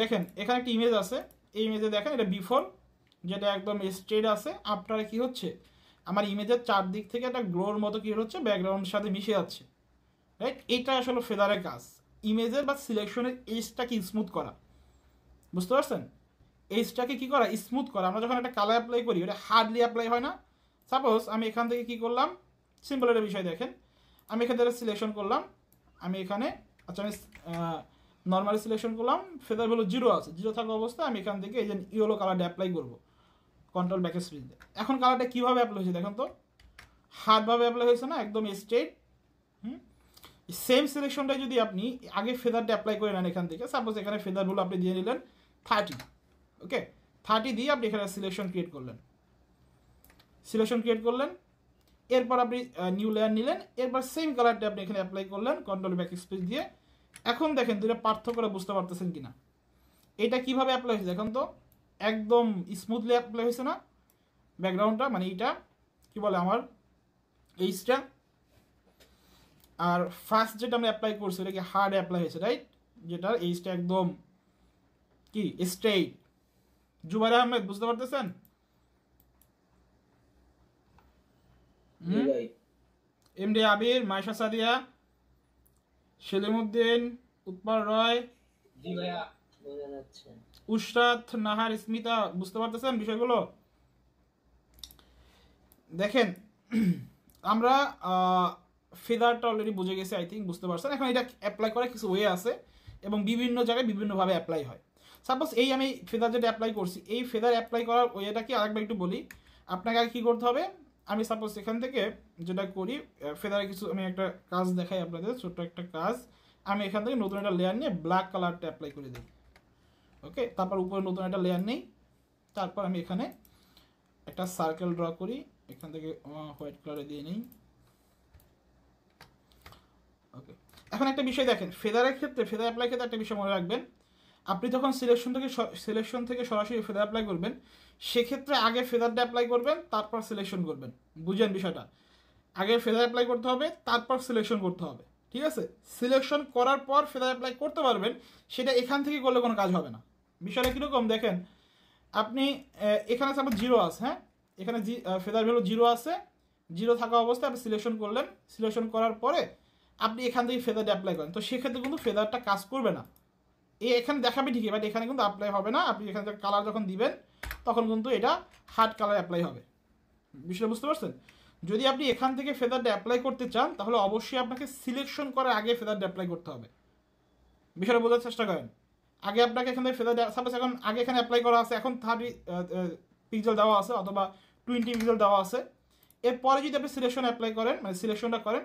দেখেন এখানে একটা ইমেজ আছে এই ইমেজে দেখেন এটা বিফোর যেটা একদম স্ট্রেট আছে আপনারা কি হচ্ছে আমার ইমেজের চারদিক থেকে একটা গ্রোর মতো কি হচ্ছে ব্যাকগ্রাউন্ডের সাথে মিশে যাচ্ছে রাইট এটা আসলে ফেদারের কাজ ইমেজের বা সিলেকশনের এজটাকে স্মুথ করা বুঝতে পারছেন এজটাকে কি করা স্মুথ করা আমরা যখন একটা কালার অ্যাপ্লাই করি ওটা হার্ডলি অ্যাপ্লাই হয় না সাপোজ আমি এখান থেকে কি করলাম সিম্পল একটা বিষয় দেখেন আমি এখান থেকে সিলেকশন করলাম আমি এখানে আচ্ছা আমি নর্মালি সিলেকশন করলাম ফেদার ভ্যালু জিরো আছে জিরো থাকা অবস্থায় আমি এখান থেকে এই যে ইয়েলো কালারটা অ্যাপ্লাই করবো কন্ট্রোল ব্যাকের স্ক্রিনতে এখন কালারটা কীভাবে অ্যাপ্লাই হয়েছে দেখেন তো হার্ডভাবে অ্যাপ্লাই হয়েছে না একদম স্ট্রেট সেম সিলেকশনটাই যদি আপনি আগে ফেদারটা অ্যাপ্লাই করে নেন এখান থেকে সাপোজ এখানে ফেদার আপনি দিয়ে নিলেন থার্টি ওকে থার্টি দিয়ে আপনি এখানে সিলেকশন ক্রিয়েট করলেন সিলেকশন ক্রিয়েট করলেন এরপর আপনি নিউ লেয়ার নিলেন এরপর সেম কালারটা আপনি এখানে অ্যাপ্লাই করলেন কন্ট্রোল ব্যাক স্পেস দিয়ে এখন দেখেন দুটো পার্থক্য বুঝতে পারতেছেন কিনা এটা কিভাবে অ্যাপ্লাই হয়েছে এখন তো একদম স্মুথলি অ্যাপ্লাই হয়েছে না ব্যাকগ্রাউন্ডটা মানে এটা কি বলে আমার এইচটা আর ফার্স্ট যেটা আমরা অ্যাপ্লাই করছি এটা কি হার্ড অ্যাপ্লাই হয়েছে রাইট যেটার এইচটা একদম কি স্ট্রেইট জুবাইর আহমেদ বুঝতে পারতেছেন এমডি আবির মাইশা সাদিয়া সেলিমুদ্দিন উৎপল রয় উশরাত নাহার স্মিতা বুঝতে পারতেছেন বিষয়গুলো দেখেন আমরা ফেদারটা অলরেডি বুঝে গেছে আই থিঙ্ক বুঝতে পারছেন এখন এটা অ্যাপ্লাই করার কিছু ওয়ে আছে এবং বিভিন্ন জায়গায় বিভিন্নভাবে অ্যাপ্লাই হয় সাপোজ এই আমি ফেদার যেটা অ্যাপ্লাই করছি এই ফেদার অ্যাপ্লাই করার ওয়েটাকে আরেকবার একটু বলি আপনাকে আর কী করতে হবে আমি সাপোজ এখান থেকে যেটা করি ফেদারে কিছু আমি একটা কাজ দেখাই আপনাদের ছোট্ট একটা কাজ আমি এখান থেকে নতুন একটা লেয়ার নিয়ে ব্ল্যাক কালারটা অ্যাপ্লাই করে দিই ওকে তারপর উপরে নতুন একটা লেয়ার নেই তারপর আমি এখানে একটা সার্কেল ড্র করি এখান থেকে হোয়াইট কালারে দিয়ে নিই এখন একটা বিষয় দেখেন ফেদারের ক্ষেত্রে ফেদার অ্যাপ্লাই ক্ষেত্রে একটা বিষয় মনে রাখবেন আপনি যখন সিলেকশন থেকে সিলেকশন থেকে সরাসরি ফেদার অ্যাপ্লাই করবেন সেক্ষেত্রে আগে ফেদারটা অ্যাপ্লাই করবেন তারপর সিলেকশন করবেন বুঝেন বিষয়টা আগে ফেদার অ্যাপ্লাই করতে হবে তারপর সিলেকশন করতে হবে ঠিক আছে সিলেকশন করার পর ফেদার অ্যাপ্লাই করতে পারবেন সেটা এখান থেকে করলে কোনো কাজ হবে না বিষয়টা কীরকম দেখেন আপনি এখানে আপনার জিরো আছে হ্যাঁ এখানে জি ফেদার ভ্যালু জিরো আছে জিরো থাকা অবস্থায় আপনি সিলেকশন করলেন সিলেকশন করার পরে আপনি এখান থেকে ফেদারটা অ্যাপ্লাই করেন তো সেক্ষেত্রে কিন্তু ফেদারটা কাজ করবে না এই এখানে দেখাবে ঠিকই বাট এখানে কিন্তু অ্যাপ্লাই হবে না আপনি এখানে কালার যখন দিবেন তখন কিন্তু এটা হার্ড কালার অ্যাপ্লাই হবে বিষয়টা বুঝতে পারছেন যদি আপনি এখান থেকে ফেদারটা অ্যাপ্লাই করতে চান তাহলে অবশ্যই আপনাকে সিলেকশন করার আগে ফেদারটা অ্যাপ্লাই করতে হবে বিষয়টা বোঝার চেষ্টা করেন আগে আপনাকে এখান থেকে ফেদার সাপোজ এখন আগে এখানে অ্যাপ্লাই করা আছে এখন থার্টি পিক্সেল দেওয়া আছে অথবা টোয়েন্টি পিক্সেল দেওয়া আছে এরপরে যদি আপনি সিলেকশন অ্যাপ্লাই করেন মানে সিলেকশনটা করেন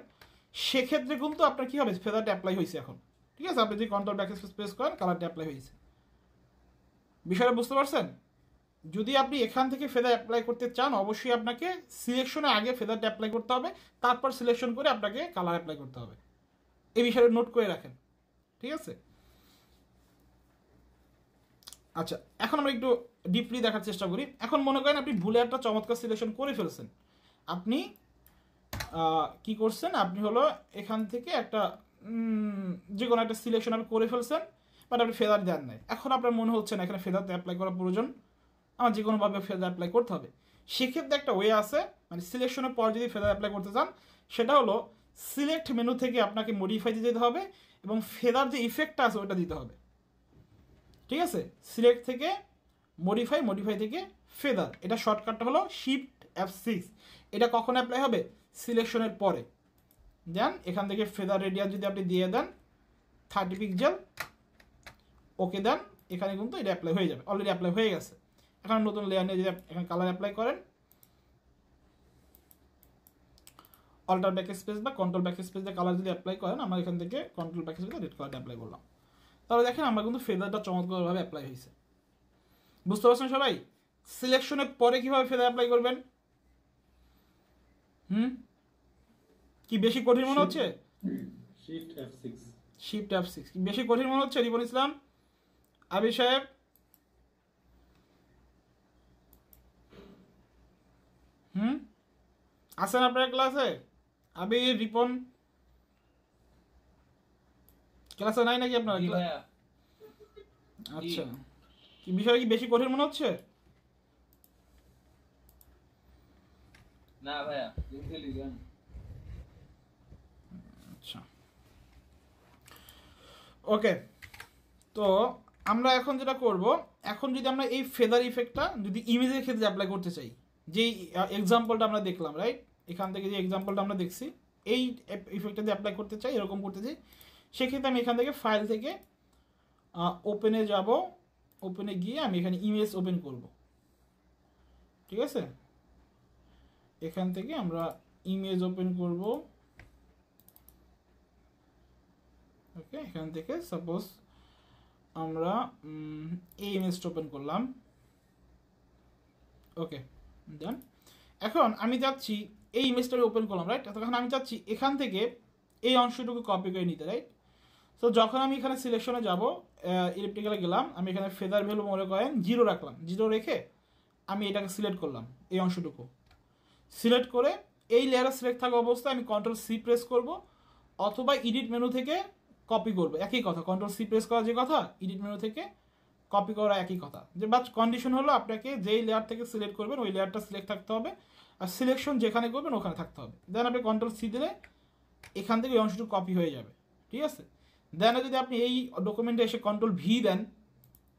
সেক্ষেত্রে কিন্তু আপনার কী হবে ফেদারটা অ্যাপ্লাই হয়েছে এখন ঠিক আছে আপনি যদি কন্ট্রোল ব্যাক প্রেস করেন কালারটা অ্যাপ্লাই হয়েছে বিষয়টা বুঝতে পারছেন যদি আপনি এখান থেকে ফেদার অ্যাপ্লাই করতে চান অবশ্যই আপনাকে সিলেকশনে আগে ফেদারটা অ্যাপ্লাই করতে হবে তারপর সিলেকশন করে আপনাকে কালার অ্যাপ্লাই করতে হবে এই বিষয়ে নোট করে রাখেন ঠিক আছে আচ্ছা এখন আমরা একটু ডিপলি দেখার চেষ্টা করি এখন মনে করেন আপনি ভুলে একটা চমৎকার সিলেকশন করে ফেলছেন আপনি কি করছেন আপনি হলো এখান থেকে একটা যে কোনো একটা সিলেকশন আপনি করে ফেলছেন বাট আপনি ফেদার দেন নাই এখন আপনার মনে হচ্ছে না এখানে ফেদারতে অ্যাপ্লাই করা প্রয়োজন আমার যে কোনোভাবে ফেদার অ্যাপ্লাই করতে হবে সেক্ষেত্রে একটা ওয়ে আছে মানে সিলেকশনের পর যদি ফেদার অ্যাপ্লাই করতে চান সেটা হলো সিলেক্ট মেনু থেকে আপনাকে দিয়ে দিতে হবে এবং ফেদার যে ইফেক্টটা আছে ওটা দিতে হবে ঠিক আছে সিলেক্ট থেকে মডিফাই মডিফাই থেকে ফেদার এটা শর্টকাটটা হলো শিফট অ্যাপ সিক্স এটা কখন অ্যাপ্লাই হবে সিলেকশনের পরে দেন এখান থেকে ফেদার রেডিয়াস যদি আপনি দিয়ে দেন থার্টি পিক্সেল ওকে দেন এখানে কিন্তু এটা অ্যাপ্লাই হয়ে যাবে অলরেডি অ্যাপ্লাই হয়ে গেছে এখন নতুন লেয়ার নিয়ে যদি এখানে কালার অ্যাপ্লাই করেন অল্টার ব্যাক স্পেস বা কন্ট্রোল ব্যাক স্পেস দিয়ে কালার যদি অ্যাপ্লাই করেন আমরা এখান থেকে কন্ট্রোল ব্যাক স্পেস রেড কালারটা অ্যাপ্লাই করলাম তাহলে দেখেন আমার কিন্তু ফেদারটা চমৎকারভাবে অ্যাপ্লাই হয়েছে বুঝতে পারছেন সবাই সিলেকশনের পরে কীভাবে ফেদার অ্যাপ্লাই করবেন হুম কি বেশি কঠিন মনে হচ্ছে shift F six shift F six কি বেশি কঠিন মনে হচ্ছে রিপন ইসলাম আবি সাহেব হুম আসেন আপনার ক্লাসে আবি রিপন ক্লাসে নাই নাকি আপনার আচ্ছা কি বিষয় কি বেশি কঠিন মনে হচ্ছে না ভাইয়া আচ্ছা ওকে তো আমরা এখন যেটা করব এখন যদি আমরা এই ফেদার ইফেক্টটা যদি ইমেজের ক্ষেত্রে অ্যাপ্লাই করতে চাই যেই এক্সাম্পলটা আমরা দেখলাম রাইট এখান থেকে যে এক্সাম্পলটা আমরা দেখছি এই ইফেক্টটা যদি অ্যাপ্লাই করতে চাই এরকম করতে চাই সেক্ষেত্রে আমি এখান থেকে ফাইল থেকে ওপেনে যাব ওপেনে গিয়ে আমি এখানে ইমেজ ওপেন করব ঠিক আছে এখান থেকে আমরা ইমেজ ওপেন করব ওকে এখান থেকে সাপোজ আমরা এই ইমেজটা ওপেন করলাম ওকে দেন এখন আমি যাচ্ছি এই ইমেজটা ওপেন করলাম রাইট তখন আমি চাচ্ছি এখান থেকে এই অংশটুকু কপি করে নিতে রাইট সো যখন আমি এখানে সিলেকশনে যাব ইলেকট্রিক্যালে গেলাম আমি এখানে ফেদার ভ্যালু মনে করেন জিরো রাখলাম জিরো রেখে আমি এটাকে সিলেক্ট করলাম এই অংশটুকু সিলেক্ট করে এই লেয়ারে সিলেক্ট থাকা অবস্থায় আমি কন্ট্রোল সি প্রেস করব অথবা এডিট মেনু থেকে কপি করব একই কথা কন্ট্রোল সি প্রেস করা যে কথা এডিট মেনু থেকে কপি করা একই কথা যে বাট কন্ডিশন হলো আপনাকে যেই লেয়ার থেকে সিলেক্ট করবেন ওই লেয়ারটা সিলেক্ট থাকতে হবে আর সিলেকশন যেখানে করবেন ওখানে থাকতে হবে দেন আপনি কন্ট্রোল সি দিলে এখান থেকে ওই অংশটুকু কপি হয়ে যাবে ঠিক আছে দেন যদি আপনি এই ডকুমেন্টে এসে কন্ট্রোল ভি দেন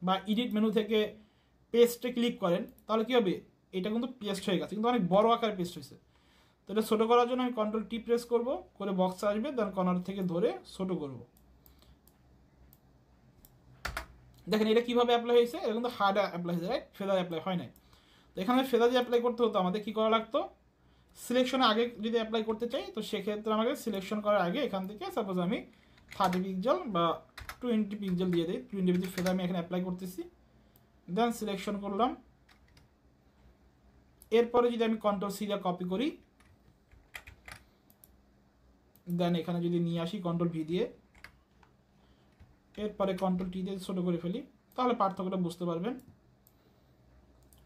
বা এডিট মেনু থেকে পেস্টে ক্লিক করেন তাহলে কী হবে এটা কিন্তু পেস্ট হয়ে গেছে কিন্তু অনেক বড় আকার পেস্ট হয়েছে তো এটা ছোটো করার জন্য আমি কন্ট্রোল টি প্রেস করব করে বক্স আসবে দেন কর্নার থেকে ধরে ছোটো করব দেখেন এটা কীভাবে অ্যাপ্লাই হয়েছে এটা কিন্তু হার্ড অ্যাপ্লাই হয়েছে রাইট ফেদার অ্যাপ্লাই হয় নাই তো এখানে ফেদার যে অ্যাপ্লাই করতে হতো আমাদের কী করা লাগতো সিলেকশনে আগে যদি অ্যাপ্লাই করতে চাই তো সেক্ষেত্রে আমাকে সিলেকশন করার আগে এখান থেকে সাপোজ আমি থার্টি পিক্সেল বা টোয়েন্টি পিক্সেল দিয়ে দিই টোয়েন্টি পিক্সেল ফেদার আমি এখানে অ্যাপ্লাই করতেছি দেন সিলেকশন করলাম এরপরে যদি আমি কন্ট্রোল সি দিয়ে কপি করি দেন এখানে যদি নিয়ে আসি কন্ট্রোল ভি দিয়ে এরপরে কন্ট্রোল টি দিয়ে ছোটো করে ফেলি তাহলে পার্থক্যটা বুঝতে পারবেন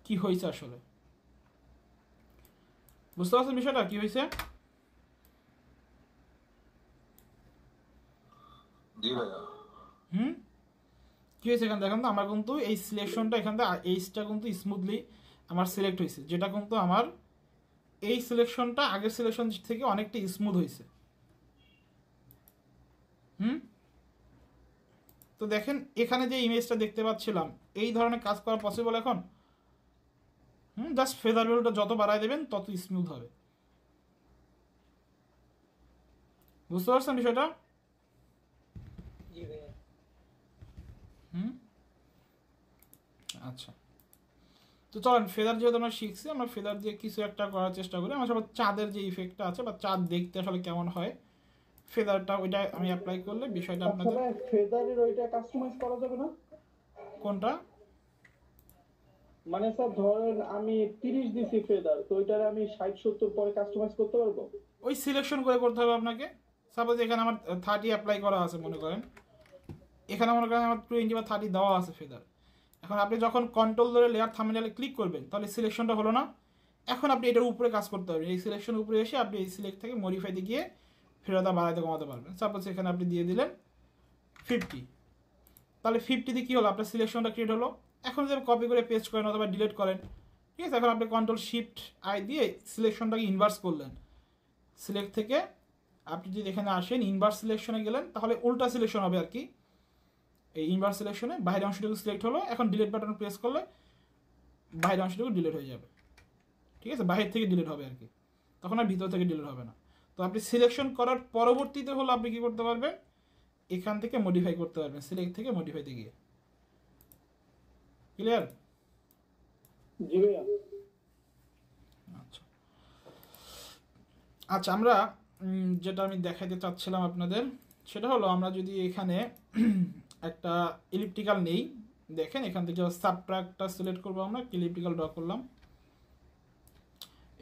কি হয়েছে আসলে বুঝতে পারছেন বিষয়টা কি হয়েছে হুম কি হয়েছে এখানে দেখেন তো আমার কিন্তু এই সিলেকশনটা এখান থেকে এইচটা কিন্তু স্মুথলি আমার সিলেক্ট হয়েছে যেটা কিন্তু আমার এই সিলেকশনটা আগের সিলেকশন থেকে অনেকটা স্মুথ হয়েছে হুম তো দেখেন এখানে যে ইমেজটা দেখতে পাচ্ছিলাম এই ধরনের কাজ করা পসিবল এখন হুম জাস্ট ফেদার ভ্যালুটা যত বাড়ায় দেবেন তত স্মুথ হবে বুঝতে পারছেন বিষয়টা হুম আচ্ছা তো চলেন ফেদার যেহেতু আমরা শিখছি আমরা ফেদার দিয়ে কিছু একটা করার চেষ্টা করি আমার সবার চাঁদের যে ইফেক্টটা আছে বা চাঁদ দেখতে আসলে কেমন হয় ফেদারটা ওইটা আমি অ্যাপ্লাই করলে বিষয়টা আচ্ছা আপনাদের ফেদারের ওইটা কাস্টমাইজ করা যাবে না কোনটা মানে স্যার ধরেন আমি 30 দিছি ফেদার তো ওইটার আমি 60 70 পরে কাস্টমাইজ করতে পারবো ওই সিলেকশন করে করতে হবে আপনাকে সাপোজ এখানে আমার 30 অ্যাপ্লাই করা আছে মনে করেন এখানে মনে করেন আমার 20 বা 30 দেওয়া আছে ফেদার এখন আপনি যখন কন্ট্রোল ধরে লেয়ার থামিনালে ক্লিক করবেন তাহলে সিলেকশনটা হলো না এখন আপনি এটার উপরে কাজ করতে পারবেন এই সিলেকশন উপরে এসে আপনি এই সিলেক্ট থেকে মডিফাইতে গিয়ে ফেরতা বাড়াতে কমাতে পারবেন সাপোজ এখানে আপনি দিয়ে দিলেন ফিফটি তাহলে ফিফটিতে কী হলো আপনার সিলেকশনটা ক্রিয়েট হলো এখন যদি কপি করে পেস্ট করেন অথবা ডিলিট করেন ঠিক আছে এখন আপনি কন্ট্রোল শিফট আই দিয়ে সিলেকশনটাকে ইনভার্স করলেন সিলেক্ট থেকে আপনি যদি এখানে আসেন ইনভার্স সিলেকশনে গেলেন তাহলে উল্টা সিলেকশন হবে আর কি এই ইনভার্স সিলেকশনে বাইরের অংশটুকু সিলেক্ট হলো এখন ডিলিট বাটন প্রেস করলে বাইরের অংশটুকু ডিলিট হয়ে যাবে ঠিক আছে বাইরের থেকে ডিলিট হবে আর কি তখন আর ভিতর থেকে ডিলিট হবে না তো আপনি সিলেকশন করার পরবর্তীতে হলো আপনি কী করতে পারবেন এখান থেকে মডিফাই করতে পারবেন সিলেক্ট থেকে মডিফাইতে গিয়ে ক্লিয়ার আচ্ছা আচ্ছা আমরা যেটা আমি দেখাতে চাচ্ছিলাম আপনাদের সেটা হলো আমরা যদি এখানে একটা ইলিপটিক্যাল নেই দেখেন এখান থেকে সাবট্রাকটা সিলেক্ট করবো আমরা ইলেকট্রিক্যাল ড্র করলাম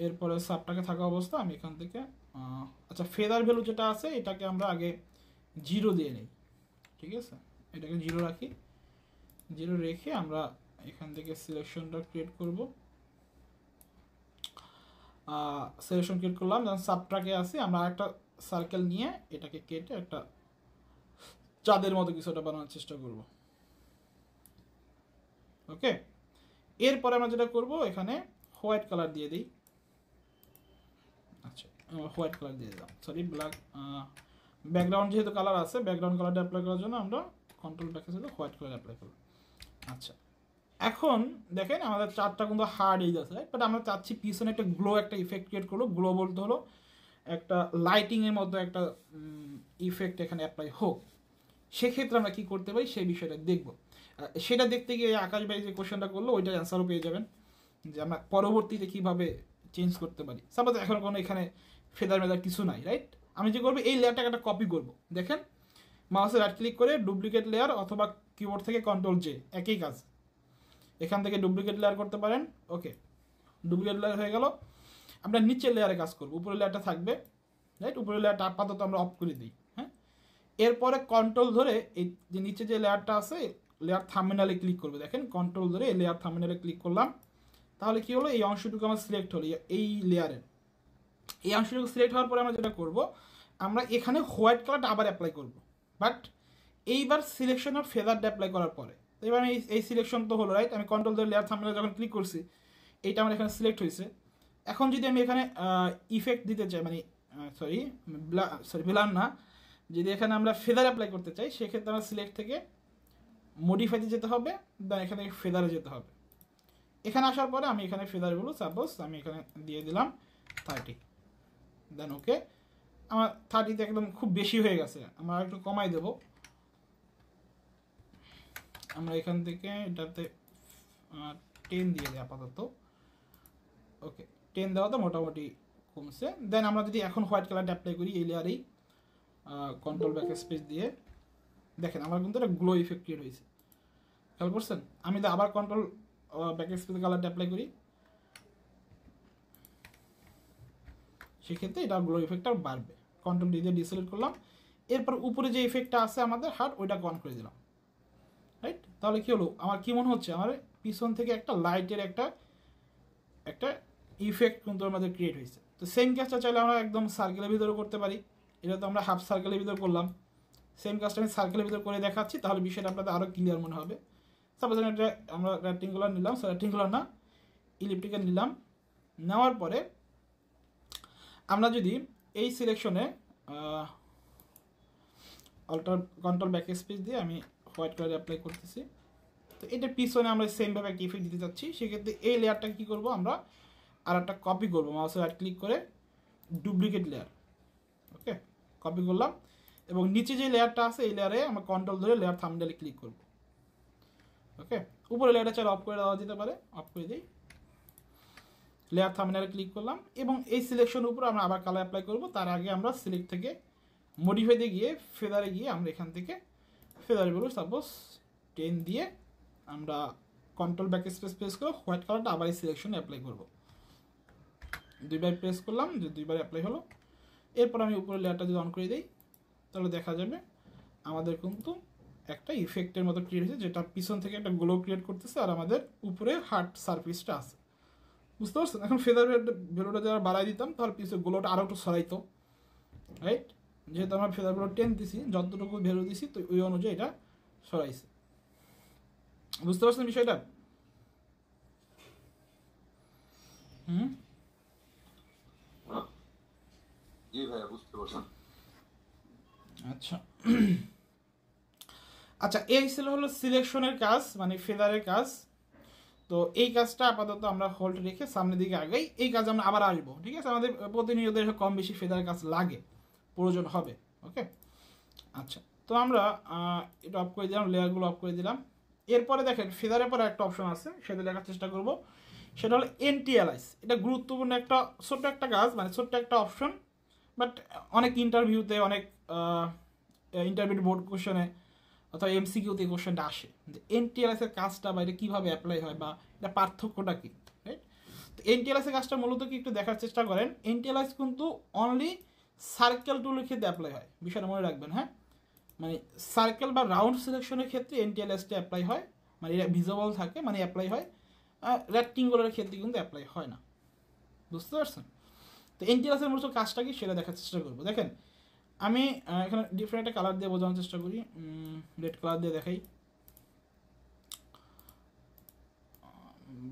এরপরে সাবটাকে থাকা অবস্থা আমি এখান থেকে আচ্ছা ফেদার ভ্যালু যেটা আছে এটাকে আমরা আগে জিরো দিয়ে নিই ঠিক আছে এটাকে জিরো রাখি জিরো রেখে আমরা এখান থেকে সিলেকশনটা ক্রিয়েট করব সিলেকশন ক্রিয়েট করলাম যখন সাবট্রাকে আসি আমরা একটা সার্কেল নিয়ে এটাকে কেটে একটা চাঁদের মতো কিছুটা বানানোর চেষ্টা করব ওকে এরপরে আমরা যেটা করব এখানে হোয়াইট কালার দিয়ে দিই আচ্ছা হোয়াইট কালার দিয়ে দিলাম সরি ব্ল্যাক ব্যাকগ্রাউন্ড যেহেতু কালার আছে ব্যাকগ্রাউন্ড কালারটা অ্যাপ্লাই করার জন্য আমরা কন্ট্রোল ব্যাকে হোয়াইট কালার অ্যাপ্লাই করলাম আচ্ছা এখন দেখেন আমাদের চারটা কিন্তু হার্ড এজ আছে বাট আমরা চাচ্ছি পিছনে একটা গ্লো একটা ইফেক্ট ক্রিয়েট করলো গ্লো বলতে হলো একটা লাইটিংয়ের মতো একটা ইফেক্ট এখানে অ্যাপ্লাই হোক সেক্ষেত্রে আমরা কী করতে পারি সেই বিষয়টা দেখব সেটা দেখতে গিয়ে আকাশ ভাই যে কোশ্চেনটা করলো ওইটার অ্যান্সারও পেয়ে যাবেন যে আমরা পরবর্তীতে কীভাবে চেঞ্জ করতে পারি সাপোজ এখন কোনো এখানে ফেদার মেদার কিছু নাই রাইট আমি যে করবো এই লেয়ারটাকে একটা কপি করব দেখেন মাউসে রাইট ক্লিক করে ডুপ্লিকেট লেয়ার অথবা কিবোর্ড থেকে কন্ট্রোল জে একই কাজ এখান থেকে ডুপ্লিকেট লেয়ার করতে পারেন ওকে ডুপ্লিকেট লেয়ার হয়ে গেল আমরা নিচের লেয়ারে কাজ করবো উপরের লেয়ারটা থাকবে রাইট উপরের লেয়ারটা আপাতত আমরা অফ করে দিই এরপরে কন্ট্রোল ধরে এই যে নিচে যে লেয়ারটা আছে লেয়ার থার্মিনালে ক্লিক করবে দেখেন কন্ট্রোল ধরে এই লেয়ার থার্মিনালে ক্লিক করলাম তাহলে কি হলো এই অংশটুকু আমার সিলেক্ট হলো এই লেয়ারের এই অংশটুকু সিলেক্ট হওয়ার পরে আমরা যেটা করব আমরা এখানে হোয়াইট কালারটা আবার অ্যাপ্লাই করব বাট এইবার সিলেকশন অফ ফেদারটা অ্যাপ্লাই করার পরে তো এবার আমি এই সিলেকশন তো হলো রাইট আমি কন্ট্রোল ধরে লেয়ার থামিনালে যখন ক্লিক করছি এইটা আমার এখানে সিলেক্ট হয়েছে এখন যদি আমি এখানে ইফেক্ট দিতে চাই মানে সরি সরি ব্লার না যদি এখানে আমরা ফেদার অ্যাপ্লাই করতে চাই সেক্ষেত্রে আমরা সিলেক্ট থেকে মডিফাইতে যেতে হবে দেন এখানে ফেদারে যেতে হবে এখানে আসার পরে আমি এখানে ফেদারগুলো সাপোজ আমি এখানে দিয়ে দিলাম থার্টি দেন ওকে আমার থার্টিতে একদম খুব বেশি হয়ে গেছে আমরা একটু কমাই দেব আমরা এখান থেকে এটাতে টেন দিয়ে দিই আপাতত ওকে টেন দেওয়া তো মোটামুটি কমছে দেন আমরা যদি এখন হোয়াইট কালারটা অ্যাপ্লাই করি এই লেয়ারেই কন্ট্রোল ব্যাক স্পেস দিয়ে দেখেন আমার কিন্তু একটা গ্লো ইফেক্ট ক্রিয়েট হয়েছে খেয়াল করছেন আমি তো আবার কন্ট্রোল ব্যাক স্পেস কালারটা অ্যাপ্লাই করি সেক্ষেত্রে এটা গ্লো ইফেক্টটা বাড়বে কন্ট্রোল ডি দিয়ে ডিসিলেক্ট করলাম এরপর উপরে যে ইফেক্টটা আছে আমাদের হার্ট ওইটা অন করে দিলাম রাইট তাহলে কী হলো আমার কী মনে হচ্ছে আমার পিছন থেকে একটা লাইটের একটা একটা ইফেক্ট কিন্তু আমাদের ক্রিয়েট হয়েছে তো সেম কাজটা চাইলে আমরা একদম সার্কেলের ভিতরে করতে পারি এটা তো আমরা হাফ সার্কেলের ভিতর করলাম সেম কাজটা আমি সার্কেলের ভিতর করে দেখাচ্ছি তাহলে বিষয়টা আপনাদের আরও ক্লিয়ার মনে হবে সাপোজ একটা আমরা রেক্টিঙ্গুলার নিলাম সো রেক্টিঙ্গুলার না ইলেকট্রিক্যাল নিলাম নেওয়ার পরে আমরা যদি এই সিলেকশনে অল্টার কন্ট্রোল ব্যাক স্পেস দিয়ে আমি হোয়াইট কালার অ্যাপ্লাই করতেছি তো এটার পিছনে আমরা সেমভাবে একটা ইফেক্ট দিতে চাচ্ছি সেক্ষেত্রে এই লেয়ারটা কী করবো আমরা আর একটা কপি করবো মাউসে রাইট ক্লিক করে ডুপ্লিকেট লেয়ার কপি করলাম এবং নিচে যে লেয়ারটা আছে এই লেয়ারে আমরা কন্ট্রোল ধরে লেয়ার থামডেলে ক্লিক করব ওকে উপরে লেয়ারটা চাইলে অফ করে দেওয়া যেতে পারে অফ করে দিই লেয়ার থামডেলে ক্লিক করলাম এবং এই সিলেকশন উপরে আমরা আবার কালার অ্যাপ্লাই করব তার আগে আমরা সিলেক্ট থেকে মডিফাইতে গিয়ে ফেদারে গিয়ে আমরা এখান থেকে ফেদারে বলব সাপোজ টেন দিয়ে আমরা কন্ট্রোল ব্যাক স্পেস প্রেস করে হোয়াইট কালারটা আবার এই সিলেকশনে অ্যাপ্লাই করব দুইবার প্রেস করলাম যে দুইবার অ্যাপ্লাই হলো এরপর আমি উপরে লেয়ারটা যদি অন করে দিই তাহলে দেখা যাবে আমাদের কিন্তু একটা ইফেক্টের মতো ক্রিয়েট হয়েছে যেটা পিছন থেকে একটা গ্লো ক্রিয়েট করতেছে আর আমাদের উপরে হার্ট সার্ফিসটা আছে বুঝতে পারছেন এখন ফেদার ভেলোটা যারা বাড়াই দিতাম তাহলে পিছনে গ্লোটা আরও একটু সরাইতো রাইট যেহেতু আমরা ফেদারগুলো টেন দিছি যতটুকু ভ্যালু দিছি তো ওই অনুযায়ী এটা সরাইছে বুঝতে পারছেন বিষয়টা হুম জি ভাইয়া বুঝতে পারছেন আচ্ছা আচ্ছা এই ছিল হলো সিলেকশনের কাজ মানে ফেদারের কাজ তো এই কাজটা আপাতত আমরা হোল্ড রেখে সামনের দিকে আগাই এই কাজ আমরা আবার আসবো ঠিক আছে আমাদের প্রতিনিয়ত কম বেশি ফেদারের কাজ লাগে প্রয়োজন হবে ওকে আচ্ছা তো আমরা এটা অফ করে দিলাম লেয়ারগুলো অফ করে দিলাম এরপরে দেখেন ফেদারের পরে একটা অপশন আছে সেটা দেখার চেষ্টা করব সেটা হলো এনটিএলআইস এটা গুরুত্বপূর্ণ একটা ছোট্ট একটা কাজ মানে ছোট্ট একটা অপশন বাট অনেক ইন্টারভিউতে অনেক ইন্টারভিউ বোর্ড কোয়েশনে অথবা এমসিকিউতে এই কোয়েশনটা আসে যে এনটিএলএসের কাজটা বা এটা কীভাবে অ্যাপ্লাই হয় বা এটা পার্থক্যটা কী রাইট তো এনটিএলএসের কাজটা মূলত কি একটু দেখার চেষ্টা করেন এনটিএলএস কিন্তু অনলি সার্কেল টুলের ক্ষেত্রে অ্যাপ্লাই হয় বিষয়টা মনে রাখবেন হ্যাঁ মানে সার্কেল বা রাউন্ড সিলেকশনের ক্ষেত্রে এনটিএলএসটা অ্যাপ্লাই হয় মানে এটা ভিজবল থাকে মানে অ্যাপ্লাই হয় রেক্টিঙ্গুলারের ক্ষেত্রে কিন্তু অ্যাপ্লাই হয় না বুঝতে পারছেন তো এনটিআরএসের মূলত কাজটা কি সেটা দেখার চেষ্টা করবো দেখেন আমি এখানে ডিফারেন্ট একটা কালার দিয়ে বোঝানোর চেষ্টা করি রেড কালার দিয়ে দেখাই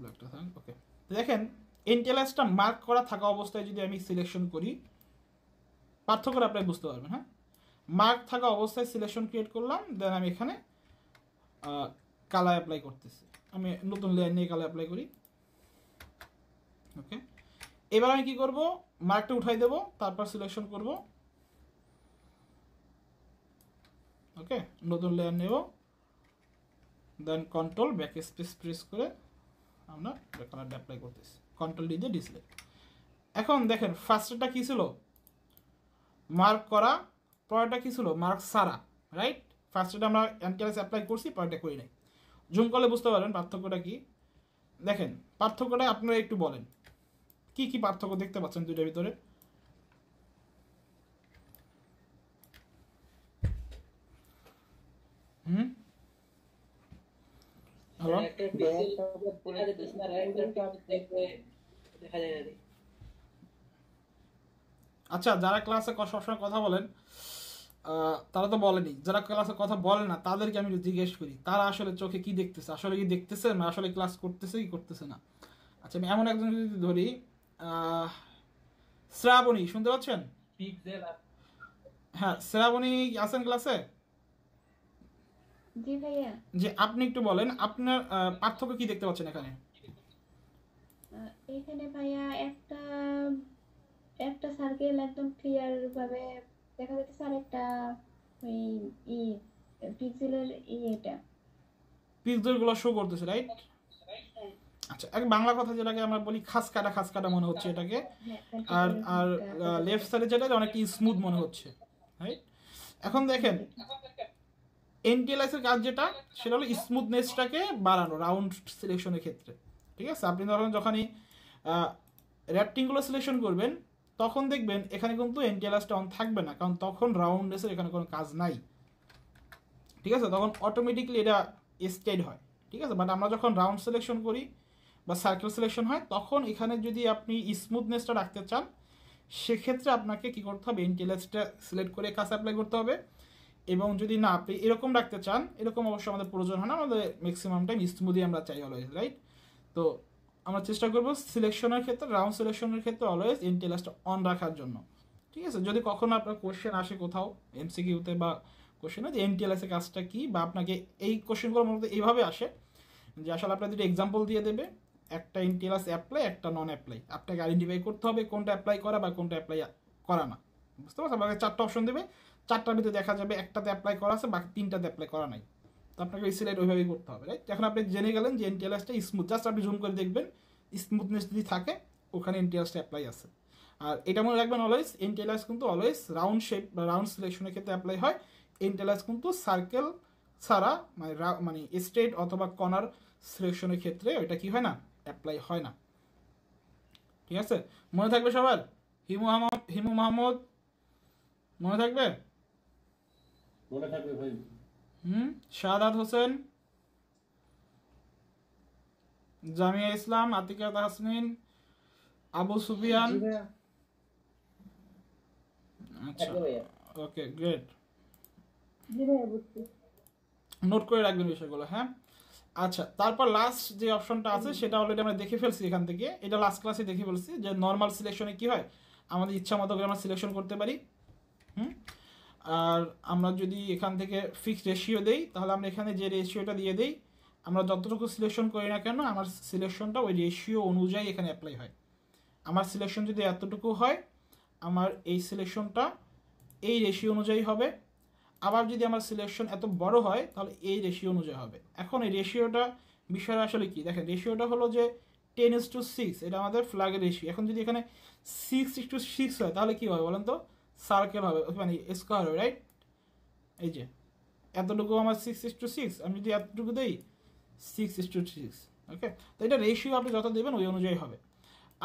ব্ল্যাকটা থাক ওকে দেখেন এনটিএলএসটা মার্ক করা থাকা অবস্থায় যদি আমি সিলেকশন করি পার্থক্যটা আপনারা বুঝতে পারবেন হ্যাঁ মার্ক থাকা অবস্থায় সিলেকশন ক্রিয়েট করলাম দেন আমি এখানে কালার অ্যাপ্লাই করতেছি আমি নতুন লেয়ার নিয়ে কালার অ্যাপ্লাই করি ওকে এবার আমি কি করব মার্কটা উঠাই দেব তারপর সিলেকশন করব ওকে নতুন লেয়ার নেব then control back space press করে আমরা কালারটা অ্যাপ্লাই করতেছি কন্ট্রোল ডি দিয়ে ডিসলেক্ট এখন দেখেন ফার্স্টটা কী ছিল মার্ক করা পরেরটা কী ছিল মার্ক সারা রাইট ফার্স্টটা আমরা এনকারেজ অ্যাপ্লাই করছি পরেরটা করি নাই জুম করলে বুঝতে পারবেন পার্থক্যটা কি দেখেন পার্থক্যটা আপনারা একটু বলেন কি কি পার্থক্য দেখতে পাচ্ছেন দুইটার ভিতরে আচ্ছা যারা ক্লাসে সবসময় কথা বলেন তারা তো বলেনি যারা ক্লাসে কথা বলে না তাদেরকে আমি জিজ্ঞেস করি তারা আসলে চোখে কি দেখতেছে আসলে কি দেখতেছে না আসলে ক্লাস করতেছে কি করতেছে না আচ্ছা আমি এমন একজন যদি ধরি শ্রাবণী শুনতে পাচ্ছেন হ্যাঁ শ্রাবণী আছেন ক্লাসে যে আপনি একটু বলেন আপনার পার্থক্য কি দেখতে পাচ্ছেন এখানে এখানে ভাইয়া একটা একটা সার্কেল একদম ক্লিয়ার ভাবে দেখা যাচ্ছে আর একটা ওই ই পিক্সেলের ই ইয়েটা পিক্সেলগুলো শো করতেছে রাইট আচ্ছা এক বাংলা কথা যেটাকে আমরা বলি খাস কাটা খাস কাটা মনে হচ্ছে এটাকে হ্যাঁ, আর আর লেফট সাইডে যেটা অনেকটা স্মুথ মনে হচ্ছে রাইট এখন দেখেন এনটিএলআইসের কাজ যেটা সেটা হলো স্মুথনেসটাকে বাড়ানো রাউন্ড সিলেকশনের ক্ষেত্রে ঠিক আছে আপনি ধরেন যখনই র্যাপটিংগুলো সিলেকশন করবেন তখন দেখবেন এখানে কিন্তু এনটিএলআইসটা অন থাকবে না কারণ তখন রাউন্ডনেসের এখানে কোনো কাজ নাই ঠিক আছে তখন অটোমেটিকলি এটা স্টেড হয় ঠিক আছে বাট আমরা যখন রাউন্ড সিলেকশন করি বা সার্কেল সিলেকশন হয় তখন এখানে যদি আপনি স্মুথনেসটা রাখতে চান সেক্ষেত্রে আপনাকে কি করতে হবে ইন্টেলেক্সটা সিলেক্ট করে কাজ অ্যাপ্লাই করতে হবে এবং যদি না আপনি এরকম রাখতে চান এরকম অবশ্যই আমাদের প্রয়োজন হয় না আমাদের ম্যাক্সিমাম টাইম স্মুথই আমরা চাই অলওয়েজ রাইট তো আমরা চেষ্টা করবো সিলেকশনের ক্ষেত্রে রাউন্ড সিলেকশনের ক্ষেত্রে অলওয়েজ ইন্টেলেক্সটা অন রাখার জন্য ঠিক আছে যদি কখনো আপনার কোয়েশ্চেন আসে কোথাও এমসিকিউতে বা কোশ্চেনে যে এনটিএলএসের কাজটা কী বা আপনাকে এই কোয়েশ্চেনগুলোর মূলত এইভাবে আসে যে আসলে আপনার দুটো এক্সাম্পল দিয়ে দেবে একটা ইন্টেলাস অ্যাপ্লাই একটা নন অ্যাপ্লাই আপনাকে আইডেন্টিফাই করতে হবে কোনটা অ্যাপ্লাই করা বা কোনটা অ্যাপ্লাই করা না বুঝতে পারছেন আপনাকে চারটা অপশন দেবে চারটার ভিতরে দেখা যাবে একটাতে অ্যাপ্লাই করা আছে বাকি তিনটাতে অ্যাপ্লাই করা নাই তো আপনাকে ওই সিলেক্ট ওইভাবেই করতে হবে রাইট এখন আপনি জেনে গেলেন যে এনটিএলএসটা স্মুথ জাস্ট আপনি জুম করে দেখবেন স্মুথনেস যদি থাকে ওখানে এনটিএলএসটা অ্যাপ্লাই আছে আর এটা মনে রাখবেন অলওয়েজ এনটিএলএস কিন্তু অলওয়েজ রাউন্ড শেপ বা রাউন্ড সিলেকশনের ক্ষেত্রে অ্যাপ্লাই হয় এনটিএলএস কিন্তু সার্কেল ছাড়া মানে মানে স্ট্রেট অথবা কর্নার সিলেকশনের ক্ষেত্রে ওইটা কি হয় না অ্যাপ্লাই হয় না ঠিক আছে মনে থাকবে সবার হিমু হিমু মাহমুদ মনে থাকবে হুম শাহাদ হোসেন জামিয়া ইসলাম আতিকা তাহসমিন আবু সুফিয়ান আচ্ছা ওকে গ্রেট নোট করে রাখবেন বিষয়গুলো হ্যাঁ আচ্ছা তারপর লাস্ট যে অপশনটা আছে সেটা অলরেডি আমরা দেখে ফেলছি এখান থেকে এটা লাস্ট ক্লাসে দেখে ফেলছি যে নর্মাল সিলেকশনে কি হয় আমাদের ইচ্ছা মতো করে আমরা সিলেকশন করতে পারি হুম আর আমরা যদি এখান থেকে ফিক্সড রেশিও দেই তাহলে আমরা এখানে যে রেশিওটা দিয়ে দেই আমরা যতটুকু সিলেকশন করি না কেন আমার সিলেকশনটা ওই রেশিও অনুযায়ী এখানে অ্যাপ্লাই হয় আমার সিলেকশন যদি এতটুকু হয় আমার এই সিলেকশনটা এই রেশিও অনুযায়ী হবে আবার যদি আমার সিলেকশন এত বড় হয় তাহলে এই রেশিও অনুযায়ী হবে এখন এই রেশিওটা বিষয়টা আসলে কি দেখেন রেশিওটা হলো যে টেন ইস টু সিক্স এটা আমাদের ফ্ল্যাগের রেশিও এখন যদি এখানে সিক্স ইস টু সিক্স হয় তাহলে কী হবে বলেন তো সার্কেল হবে মানে স্কোয়ার হবে রাইট এই যে এতটুকু আমার সিক্স ইস টু সিক্স আমি যদি এতটুকু দিই six is to six okay তো এটা রেশিও আপনি যত দেবেন ওই অনুযায়ী হবে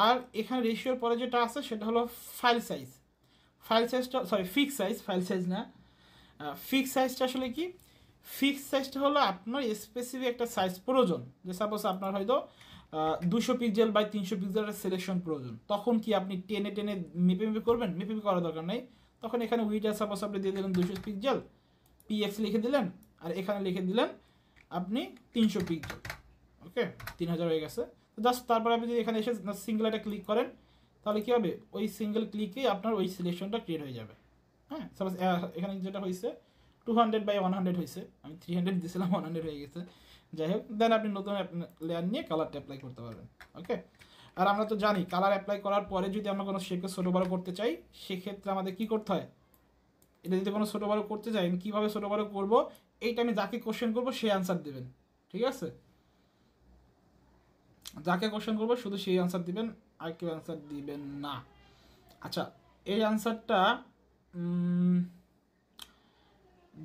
আর এখানে রেশিওর পরে যেটা আছে সেটা হলো ফাইল সাইজ ফাইল সাইজটা sorry fix size file size না ফিক্স সাইজটা আসলে কি ফিক্স সাইজটা হলো আপনার স্পেসিফিক একটা সাইজ প্রয়োজন যে সাপোজ আপনার হয়তো দুশো পিক্সেল বাই তিনশো পিক্সেলের সিলেকশন প্রয়োজন তখন কি আপনি টেনে টেনে মেপে মেপে করবেন মেপে মেপে করার দরকার নেই তখন এখানে উইটার সাপোজ আপনি দিয়ে দিলেন দুশো পিক্সেল পিএক্স লিখে দিলেন আর এখানে লিখে দিলেন আপনি তিনশো পিক্সেল ওকে তিন হাজার হয়ে গেছে তো জাস্ট তারপরে আপনি যদি এখানে এসে সিঙ্গেল একটা ক্লিক করেন তাহলে কী হবে ওই সিঙ্গেল ক্লিকেই আপনার ওই সিলেকশনটা ক্রিয়েট হয়ে যাবে হ্যাঁ সাপোজ এখানে যেটা হয়েছে two hundred by one hundred হয়েছে আমি থ্রি হান্ড্রেড দিয়েছিলাম ওয়ান হান্ড্রেড হয়ে গেছে যাই হোক দেন আপনি নতুন লেয়ার নিয়ে কালারটা অ্যাপ্লাই করতে পারবেন ওকে আর আমরা তো জানি কালার অ্যাপ্লাই করার পরে যদি আমরা কোনো শেপকে ছোটো বড়ো করতে চাই সেক্ষেত্রে আমাদের কি করতে হয় এটা যদি কোনো ছোটো বড়ো করতে চাই আমি কীভাবে ছোটো বড়ো করবো এইটা আমি যাকে কোশ্চেন করবো সে অ্যান্সার দেবেন ঠিক আছে যাকে কোশ্চেন করবো শুধু সেই আনসার দিবেন আর কেউ অ্যান্সার দিবেন না আচ্ছা এই অ্যান্সারটা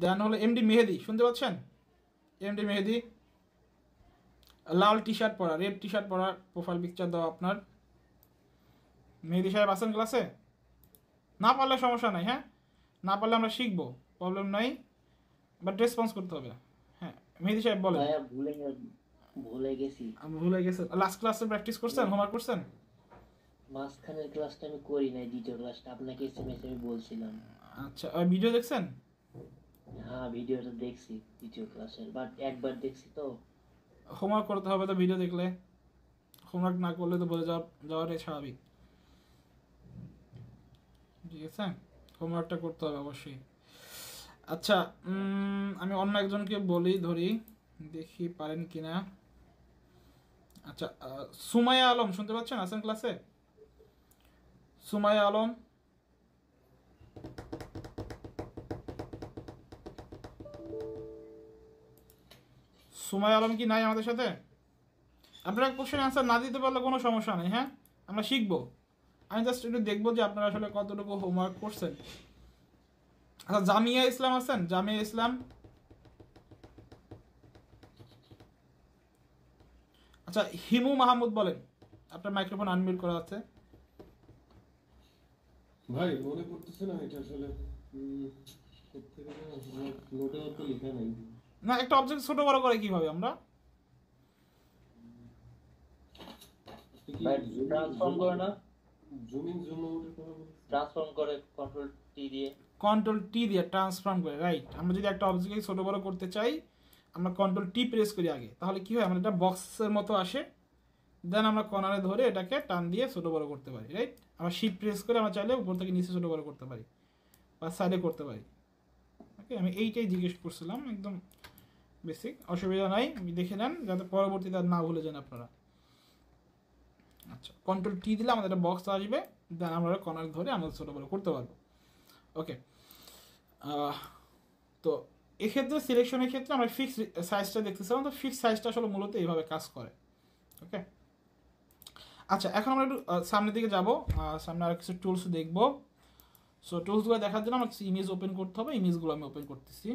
দেন হলো এমডি মেহেদি শুনতে পাচ্ছেন এমডি মেহেদি লাল টি শার্ট পরা রেড টি শার্ট পরা প্রোফাইল পিকচার দাও আপনার মেহেদি সাহেব আছেন ক্লাসে না পারলে সমস্যা নাই হ্যাঁ না পারলে আমরা শিখবো প্রবলেম নাই বাট রেসপন্স করতে হবে হ্যাঁ মেহেদি সাহেব বলেন ভুলে গেছি আমি ভুলে গেছি লাস্ট ক্লাসে প্র্যাকটিস করছেন হোমওয়ার্ক করছেন মাঝখানের ক্লাসটা আমি করি নাই দ্বিতীয় ক্লাসটা আপনাকে এসএমএস আমি বলছিলাম আচ্ছা আর ভিডিও দেখছেন হ্যাঁ ভিডিওটা দেখছি দ্বিতীয় ক্লাসের বাট একবার দেখছি তো হোমওয়ার্ক করতে হবে তো ভিডিও দেখলে হোমওয়ার্ক না করলে তো বলে যাওয়া যাওয়াটাই স্বাভাবিক ঠিক আছে হোমওয়ার্কটা করতে হবে অবশ্যই আচ্ছা আমি অন্য একজনকে বলি ধরি দেখি পারেন কিনা আচ্ছা সুমাইয়া আলম শুনতে পাচ্ছেন আসেন ক্লাসে সুমাইয়া আলম সুমাই আলম কি নাই আমাদের সাথে আপনারা কোশ্চেন অ্যান্সার না দিতে পারলে কোনো সমস্যা নেই হ্যাঁ আমরা শিখবো আমি জাস্ট একটু দেখবো যে আপনারা আসলে কতটুকু হোমওয়ার্ক করছেন আচ্ছা জামিয়া ইসলাম আছেন জামিয়া ইসলাম আচ্ছা হিমু মাহমুদ বলেন আপনার মাইক্রোফোন আনমিউট করা আছে ভাই মনে করতেছে না এটা আসলে নোটে অত লেখা নাই না একটা অবজেক্ট ছোট বড় করে কিভাবে আমরা ট্রান্সফর্ম মানে? করে না জুম ট্রান্সফর্ম করে কন্ট্রোল টি দিয়ে কন্ট্রোল টি দিয়ে ট্রান্সফর্ম করে রাইট আমরা যদি একটা অবজেক্টকে ছোট বড় করতে চাই আমরা কন্ট্রোল টি প্রেস করি আগে তাহলে কি হয় আমাদের এটা বক্সের মতো আসে দেন আমরা কর্নারে ধরে এটাকে টান দিয়ে ছোট বড় করতে পারি রাইট আমরা শিপ প্রেস করে আমরা চাইলে উপর থেকে নিচে ছোটো বড় করতে পারি বা সাইডে করতে পারি ওকে আমি এইটাই জিজ্ঞেস করছিলাম একদম বেসিক অসুবিধা নাই দেখে নেন যাতে পরবর্তীতে না ভুলে যান আপনারা আচ্ছা কন্ট্রোল টি দিলে আমাদের একটা বক্স আসবে দেন আমরা কনার ধরে আমরা ছোটো বড় করতে পারবো ওকে তো এক্ষেত্রে সিলেকশনের ক্ষেত্রে আমরা ফিক্সড সাইজটা দেখতেছিলাম তো ফিক্সড সাইজটা আসলে মূলত এইভাবে কাজ করে ওকে আচ্ছা এখন আমরা একটু সামনের দিকে যাব সামনে আর কিছু টুলস দেখবো সো টুলসগুলো দেখার জন্য আমার ইমেজ ওপেন করতে হবে ইমেজগুলো আমি ওপেন করতেছি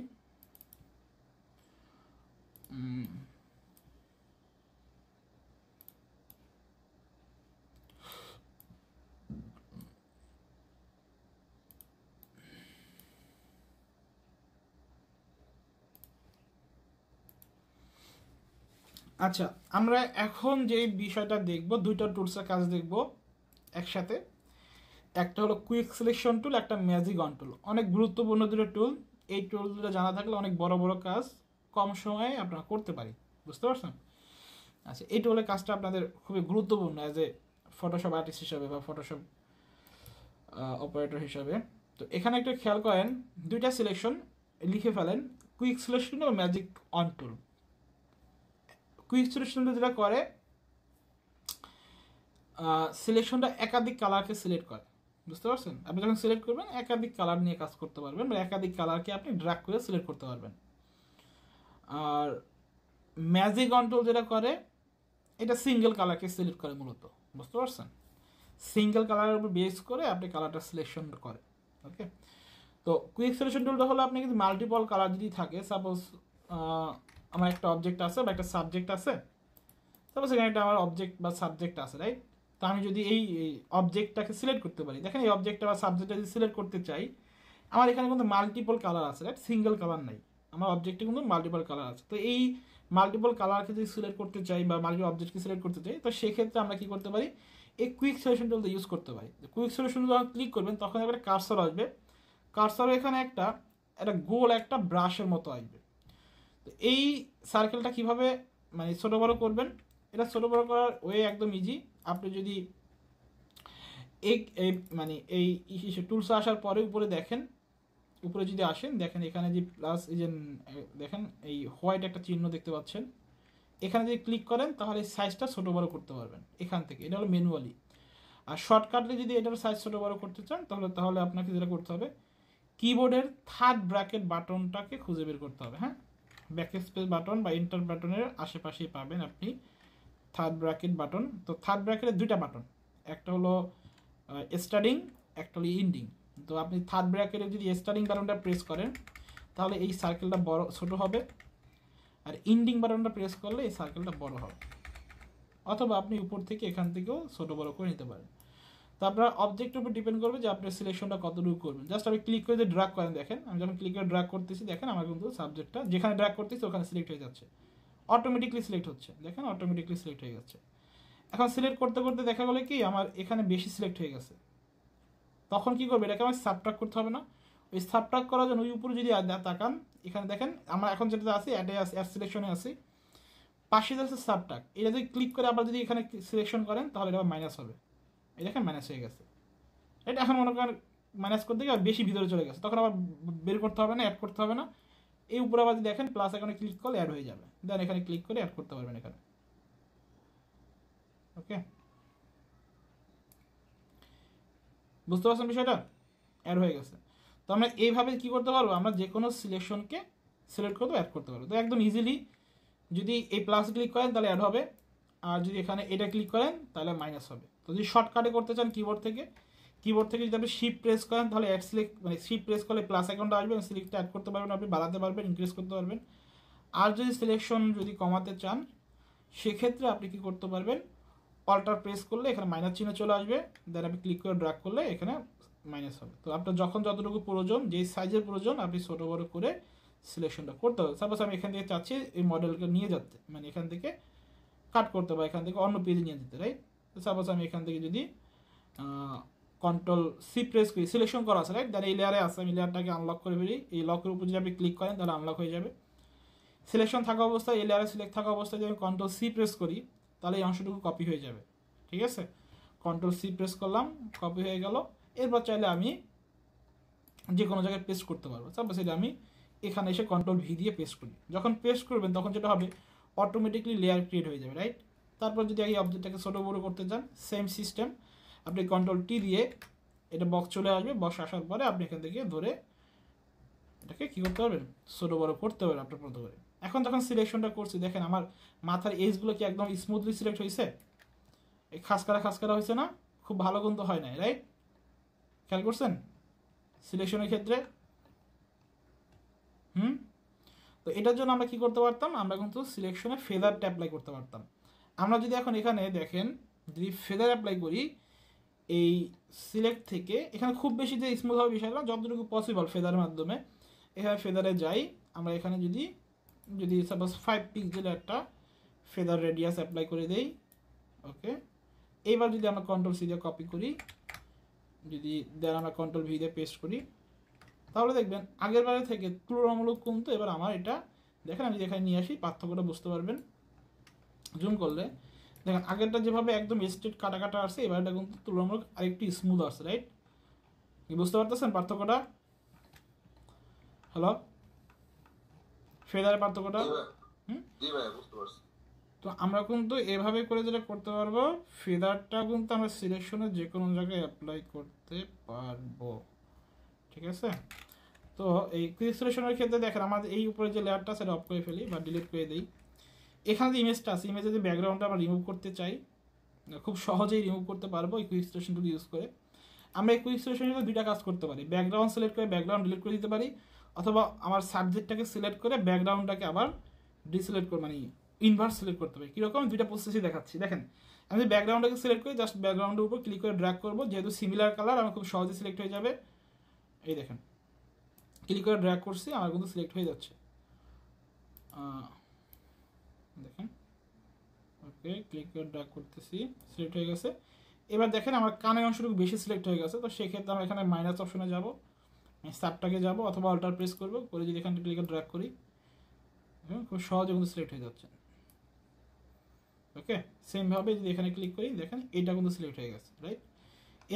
আচ্ছা আমরা এখন যে বিষয়টা দেখব দুইটা টুলসের কাজ দেখব একসাথে একটা হলো কুইক সিলেকশন টুল একটা ম্যাজিক অন টুল অনেক গুরুত্বপূর্ণ দুটো টুল এই টুল দুটো জানা থাকলে অনেক বড় বড় কাজ কম সময়ে আপনারা করতে পারি বুঝতে পারছেন আচ্ছা এই টুলের কাজটা আপনাদের খুবই গুরুত্বপূর্ণ অ্যাজ এ ফটোশপ আর্টিস্ট হিসাবে বা ফটোশপ অপারেটর হিসাবে তো এখানে একটা খেয়াল করেন দুইটা সিলেকশন লিখে ফেলেন কুইক সিলেকশন ও ম্যাজিক অন টুল কুইক সিলেকশনটা যেটা করে সিলেকশনটা একাধিক কালারকে সিলেক্ট করে বুঝতে পারছেন আপনি যখন সিলেক্ট করবেন একাধিক কালার নিয়ে কাজ করতে পারবেন বা একাধিক কালারকে আপনি ড্রাগ করে সিলেক্ট করতে পারবেন আর ম্যাজিক কন্ট্রোল যেটা করে এটা সিঙ্গেল কালারকে সিলেক্ট করে মূলত বুঝতে পারছেন সিঙ্গেল কালারের উপর বেস করে আপনি কালারটা সিলেকশন করে ওকে তো কুইক সিলেকশন টুলটা হলো আপনি কিন্তু মাল্টিপল কালার যদি থাকে সাপোজ আমার একটা অবজেক্ট আছে বা একটা সাবজেক্ট আছে তারপর সেখানে একটা আমার অবজেক্ট বা সাবজেক্ট আছে রাইট তো আমি যদি এই অবজেক্টটাকে সিলেক্ট করতে পারি দেখেন এই অবজেক্টটা বা সাবজেক্টটা যদি সিলেক্ট করতে চাই আমার এখানে কিন্তু মাল্টিপল কালার আছে রাইট সিঙ্গেল কালার নাই আমার অবজেক্টে কিন্তু মাল্টিপল কালার আছে তো এই মাল্টিপল কালারকে যদি সিলেক্ট করতে চাই বা মাল্টিপল অবজেক্টকে সিলেক্ট করতে চাই তো সেক্ষেত্রে আমরা কী করতে পারি এই কুইক সলিউশন টুল ইউজ করতে পারি কুইক সলিউশন যখন ক্লিক করবেন তখন একটা কার্সার আসবে কার্সার এখানে একটা একটা গোল একটা ব্রাশের মতো আসবে তো এই সার্কেলটা কিভাবে মানে ছোটো বড়ো করবেন এটা ছোটো বড়ো করার ওয়ে একদম ইজি আপনি যদি এই মানে এই টুলস আসার পরে উপরে দেখেন উপরে যদি আসেন দেখেন এখানে যে প্লাস এই যে দেখেন এই হোয়াইট একটা চিহ্ন দেখতে পাচ্ছেন এখানে যদি ক্লিক করেন তাহলে সাইজটা ছোটো বড়ো করতে পারবেন এখান থেকে এটা হলো ম্যানুয়ালি আর শর্টকাটে যদি এটার সাইজ ছোটো বড়ো করতে চান তাহলে তাহলে আপনাকে যেটা করতে হবে কিবোর্ডের থার্ড ব্র্যাকেট বাটনটাকে খুঁজে বের করতে হবে হ্যাঁ ব্যাকস্পেস স্পেস বাটন বা ইন্টার বাটনের আশেপাশেই পাবেন আপনি থার্ড ব্র্যাকেট বাটন তো থার্ড ব্র্যাকেটের দুইটা বাটন একটা হলো স্টার্টিং একটা হলো ইন্ডিং তো আপনি থার্ড ব্র্যাকেটে যদি স্টার্টিং বাটনটা প্রেস করেন তাহলে এই সার্কেলটা বড় ছোট হবে আর ইন্ডিং বাটনটা প্রেস করলে এই সার্কেলটা বড় হবে অথবা আপনি উপর থেকে এখান থেকেও ছোটো বড় করে নিতে পারেন তো আপনার অবজেক্টের উপর ডিপেন্ড করবে যে আপনি সিলেকশনটা কতটুকু করবেন জাস্ট আপনি ক্লিক করে যে ড্রাগ করেন দেখেন আমি যখন ক্লিক করে ড্রাগ করতেছি দেখেন আমার কিন্তু সাবজেক্টটা যেখানে ড্রাগ করতেছি ওখানে সিলেক্ট হয়ে যাচ্ছে অটোমেটিকলি সিলেক্ট হচ্ছে দেখেন অটোমেটিকলি সিলেক্ট হয়ে যাচ্ছে এখন সিলেক্ট করতে করতে দেখা গেলো কি আমার এখানে বেশি সিলেক্ট হয়ে গেছে তখন কি করবে এটাকে আমার সাবট্রাক করতে হবে না ওই সাবট্রাক করার জন্য ওই উপরে যদি তাকান এখানে দেখেন আমার এখন যেটাতে আছে অ্যাডে আছে অ্যাড সিলেকশনে আছে পাশে যাচ্ছে সাবট্রাক এটা যদি ক্লিক করে আবার যদি এখানে সিলেকশন করেন তাহলে এটা মাইনাস হবে এই দেখেন মাইনাস হয়ে গেছে এটা এখন মনে করেন মাইনাস করতে গিয়ে বেশি ভিতরে চলে গেছে তখন আবার বের করতে হবে না অ্যাড করতে হবে না এই উপরে আবার যদি দেখেন প্লাস এখানে ক্লিক করলে অ্যাড হয়ে যাবে দেন এখানে ক্লিক করে অ্যাড করতে পারবেন এখানে ওকে বুঝতে পারছেন বিষয়টা অ্যাড হয়ে গেছে তো আমরা এইভাবে কি করতে পারবো আমরা যে কোনো সিলেকশনকে সিলেক্ট করতে অ্যাড করতে পারবো তো একদম ইজিলি যদি এই প্লাস ক্লিক করেন তাহলে অ্যাড হবে আর যদি এখানে এটা ক্লিক করেন তাহলে মাইনাস হবে তো যদি শর্টকাটে করতে চান কিবোর্ড থেকে কিবোর্ড থেকে যদি আপনি শিপ প্রেস করেন তাহলে অ্যাড সিলেক্ট মানে শিপ প্রেস করলে প্লাস অ্যাকাউন্ট আসবে সিলেক্টটা অ্যাড করতে পারবেন আপনি বাড়াতে পারবেন ইনক্রিজ করতে পারবেন আর যদি সিলেকশন যদি কমাতে চান সেক্ষেত্রে আপনি কি করতে পারবেন অল্টার প্রেস করলে এখানে মাইনাস চিহ্ন চলে আসবে দেন আপনি ক্লিক করে ড্রাগ করলে এখানে মাইনাস হবে তো আপনার যখন যতটুকু প্রয়োজন যেই সাইজের প্রয়োজন আপনি ছোটো বড়ো করে সিলেকশনটা করতে হবে সাপোজ আমি এখান থেকে চাচ্ছি এই মডেলকে নিয়ে যেতে মানে এখান থেকে কাট করতে বা এখান থেকে অন্য পেজে নিয়ে যেতে রাইট তো সাপোজ আমি এখান থেকে যদি কন্ট্রোল সি প্রেস করি সিলেকশন করা আছে রাইট এই লেয়ারে আছে আমি লেয়ারটাকে আনলক করে ফেলি এই লকের উপর যদি আপনি ক্লিক করেন তাহলে আনলক হয়ে যাবে সিলেকশন থাকা অবস্থায় এই লেয়ারে সিলেক্ট থাকা অবস্থায় যদি আমি কন্ট্রোল সি প্রেস করি তাহলে এই অংশটুকু কপি হয়ে যাবে ঠিক আছে কন্ট্রোল সি প্রেস করলাম কপি হয়ে গেল এরপর চাইলে আমি যে কোনো জায়গায় পেস্ট করতে পারবো তারপর সেটা আমি এখানে এসে কন্ট্রোল ভি দিয়ে পেস্ট করি যখন পেস্ট করবেন তখন যেটা হবে অটোমেটিকলি লেয়ার ক্রিয়েট হয়ে যাবে রাইট তারপর যদি এই অবজেক্টটাকে ছোটো বড়ো করতে চান সেম সিস্টেম আপনি কন্ট্রোল টি দিয়ে এটা বক্স চলে আসবে বক্স আসার পরে আপনি এখান থেকে ধরে এটাকে কী করতে পারবেন ছোটো বড়ো করতে পারবেন আপনার মতো করে এখন যখন সিলেকশনটা করছি দেখেন আমার মাথার এজগুলো কি একদম স্মুথলি সিলেক্ট হয়েছে এই খাসকারা খাসকারা হয়েছে না খুব ভালো কিন্তু হয় নাই রাইট খেয়াল করছেন সিলেকশনের ক্ষেত্রে হুম তো এটার জন্য আমরা কি করতে পারতাম আমরা কিন্তু সিলেকশনে ফেদার অ্যাপ্লাই করতে পারতাম আমরা যদি এখন এখানে দেখেন যদি ফেদার অ্যাপ্লাই করি এই সিলেক্ট থেকে এখানে খুব বেশি যে স্মুথ হবে না যতটুকু পসিবল ফেদারের মাধ্যমে এখানে ফেদারে যাই আমরা এখানে যদি যদি সাপোজ ফাইভ পিক্সেল একটা ফেদার রেডিয়াস অ্যাপ্লাই করে দেই ওকে এইবার যদি আমরা কন্ট্রোল সি দিয়ে কপি করি যদি দেন আমরা কন্ট্রোল ভি দিয়ে পেস্ট করি তাহলে দেখবেন আগের বারে থেকে তুলনামূলক কমতো এবার আমার এটা দেখেন আমি এখানে নিয়ে আসি পার্থক্যটা বুঝতে পারবেন জুম করলে দেখেন আগেরটা যেভাবে একদম স্ট্রেট কাটা কাটা আসছে এবারটা কিন্তু তুলনামূলক আরেকটু স্মুথ আসছে রাইট বুঝতে পারতেছেন পার্থক্যটা হ্যালো ফেদারের পার্থক্যটা তো আমরা কিন্তু এভাবে করে যেটা করতে পারবো ফেদারটা কিন্তু আমরা সিলেকশনে যে কোনো জায়গায় অ্যাপ্লাই করতে পারবো ঠিক আছে তো এই ক্রিস সিলেকশনের ক্ষেত্রে দেখেন আমাদের এই উপরে যে লেয়ারটা সেটা অফ করে ফেলি বা ডিলিট করে দিই এখানে যে ইমেজটা আছে ইমেজে যে ব্যাকগ্রাউন্ডটা আমরা রিমুভ করতে চাই খুব সহজেই রিমুভ করতে পারবো এই কুইক স্টেশন টুল ইউজ করে আমরা এই কুইক স্টেশন দুইটা কাজ করতে পারি ব্যাকগ্রাউন্ড সিলেক্ট করে ব্যাকগ্রাউন্ড ডিলিট করে দিতে পারি অথবা আমার সাবজেক্টটাকে সিলেক্ট করে ব্যাকগ্রাউন্ডটাকে আবার ডিসিলেক্ট করে মানে ইনভার্স সিলেক্ট করতে পারি কীরকম দুইটা প্রসেসই দেখাচ্ছি দেখেন আমি ব্যাকগ্রাউন্ডটাকে সিলেক্ট করে জাস্ট ব্যাকগ্রাউন্ডের উপর ক্লিক করে ড্র্যাগ করবো যেহেতু সিমিলার কালার আমার খুব সহজে সিলেক্ট হয়ে যাবে এই দেখেন ক্লিক করে ড্র্যাগ করছি আমার কিন্তু সিলেক্ট হয়ে যাচ্ছে দেখেন ওকে ক্লিক করে ড্রাগ করতেছি সিলেক্ট হয়ে গেছে এবার দেখেন আমার কানের অংশটুকু বেশি সিলেক্ট হয়ে গেছে তো সেক্ষেত্রে আমরা এখানে মাইনাস অপশনে যাব সাবটাকে যাব অথবা অল্টার প্রেস করব করে যদি এখানে ক্লিক করে করি খুব সহজে কিন্তু সিলেক্ট হয়ে যাচ্ছে ওকে সেমভাবে যদি এখানে ক্লিক করি দেখেন এটা কিন্তু সিলেক্ট হয়ে গেছে রাইট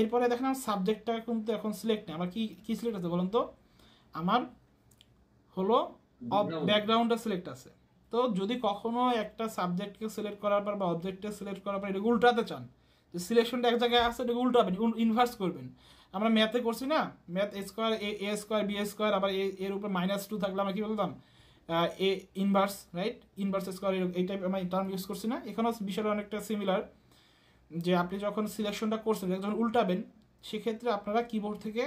এরপরে দেখেন আমার সাবজেক্টটা কিন্তু এখন সিলেক্ট নেই আমার কি কী সিলেক্ট আছে বলুন তো আমার হলো ব্যাকগ্রাউন্ডটা সিলেক্ট আছে তো যদি কখনো একটা সাবজেক্টকে সিলেক্ট করার পর বা অবজেক্টকে সিলেক্ট করার পর এটাকে উল্টাতে চান যে সিলেকশনটা এক জায়গায় আসছে এটাকে উল্টাবেন ইনভার্স করবেন আমরা ম্যাথে করছি না math A square A A square B A square আবার এর উপরে মাইনাস টু থাকলে আমরা কী বলতাম A inverse right inverse square এই টাইপ আমরা টার্ম ইউজ করছি না এখানেও বিষয়টা অনেকটা সিমিলার যে আপনি যখন সিলেকশনটা করছেন যখন উল্টাবেন সেক্ষেত্রে আপনারা কিবোর্ড থেকে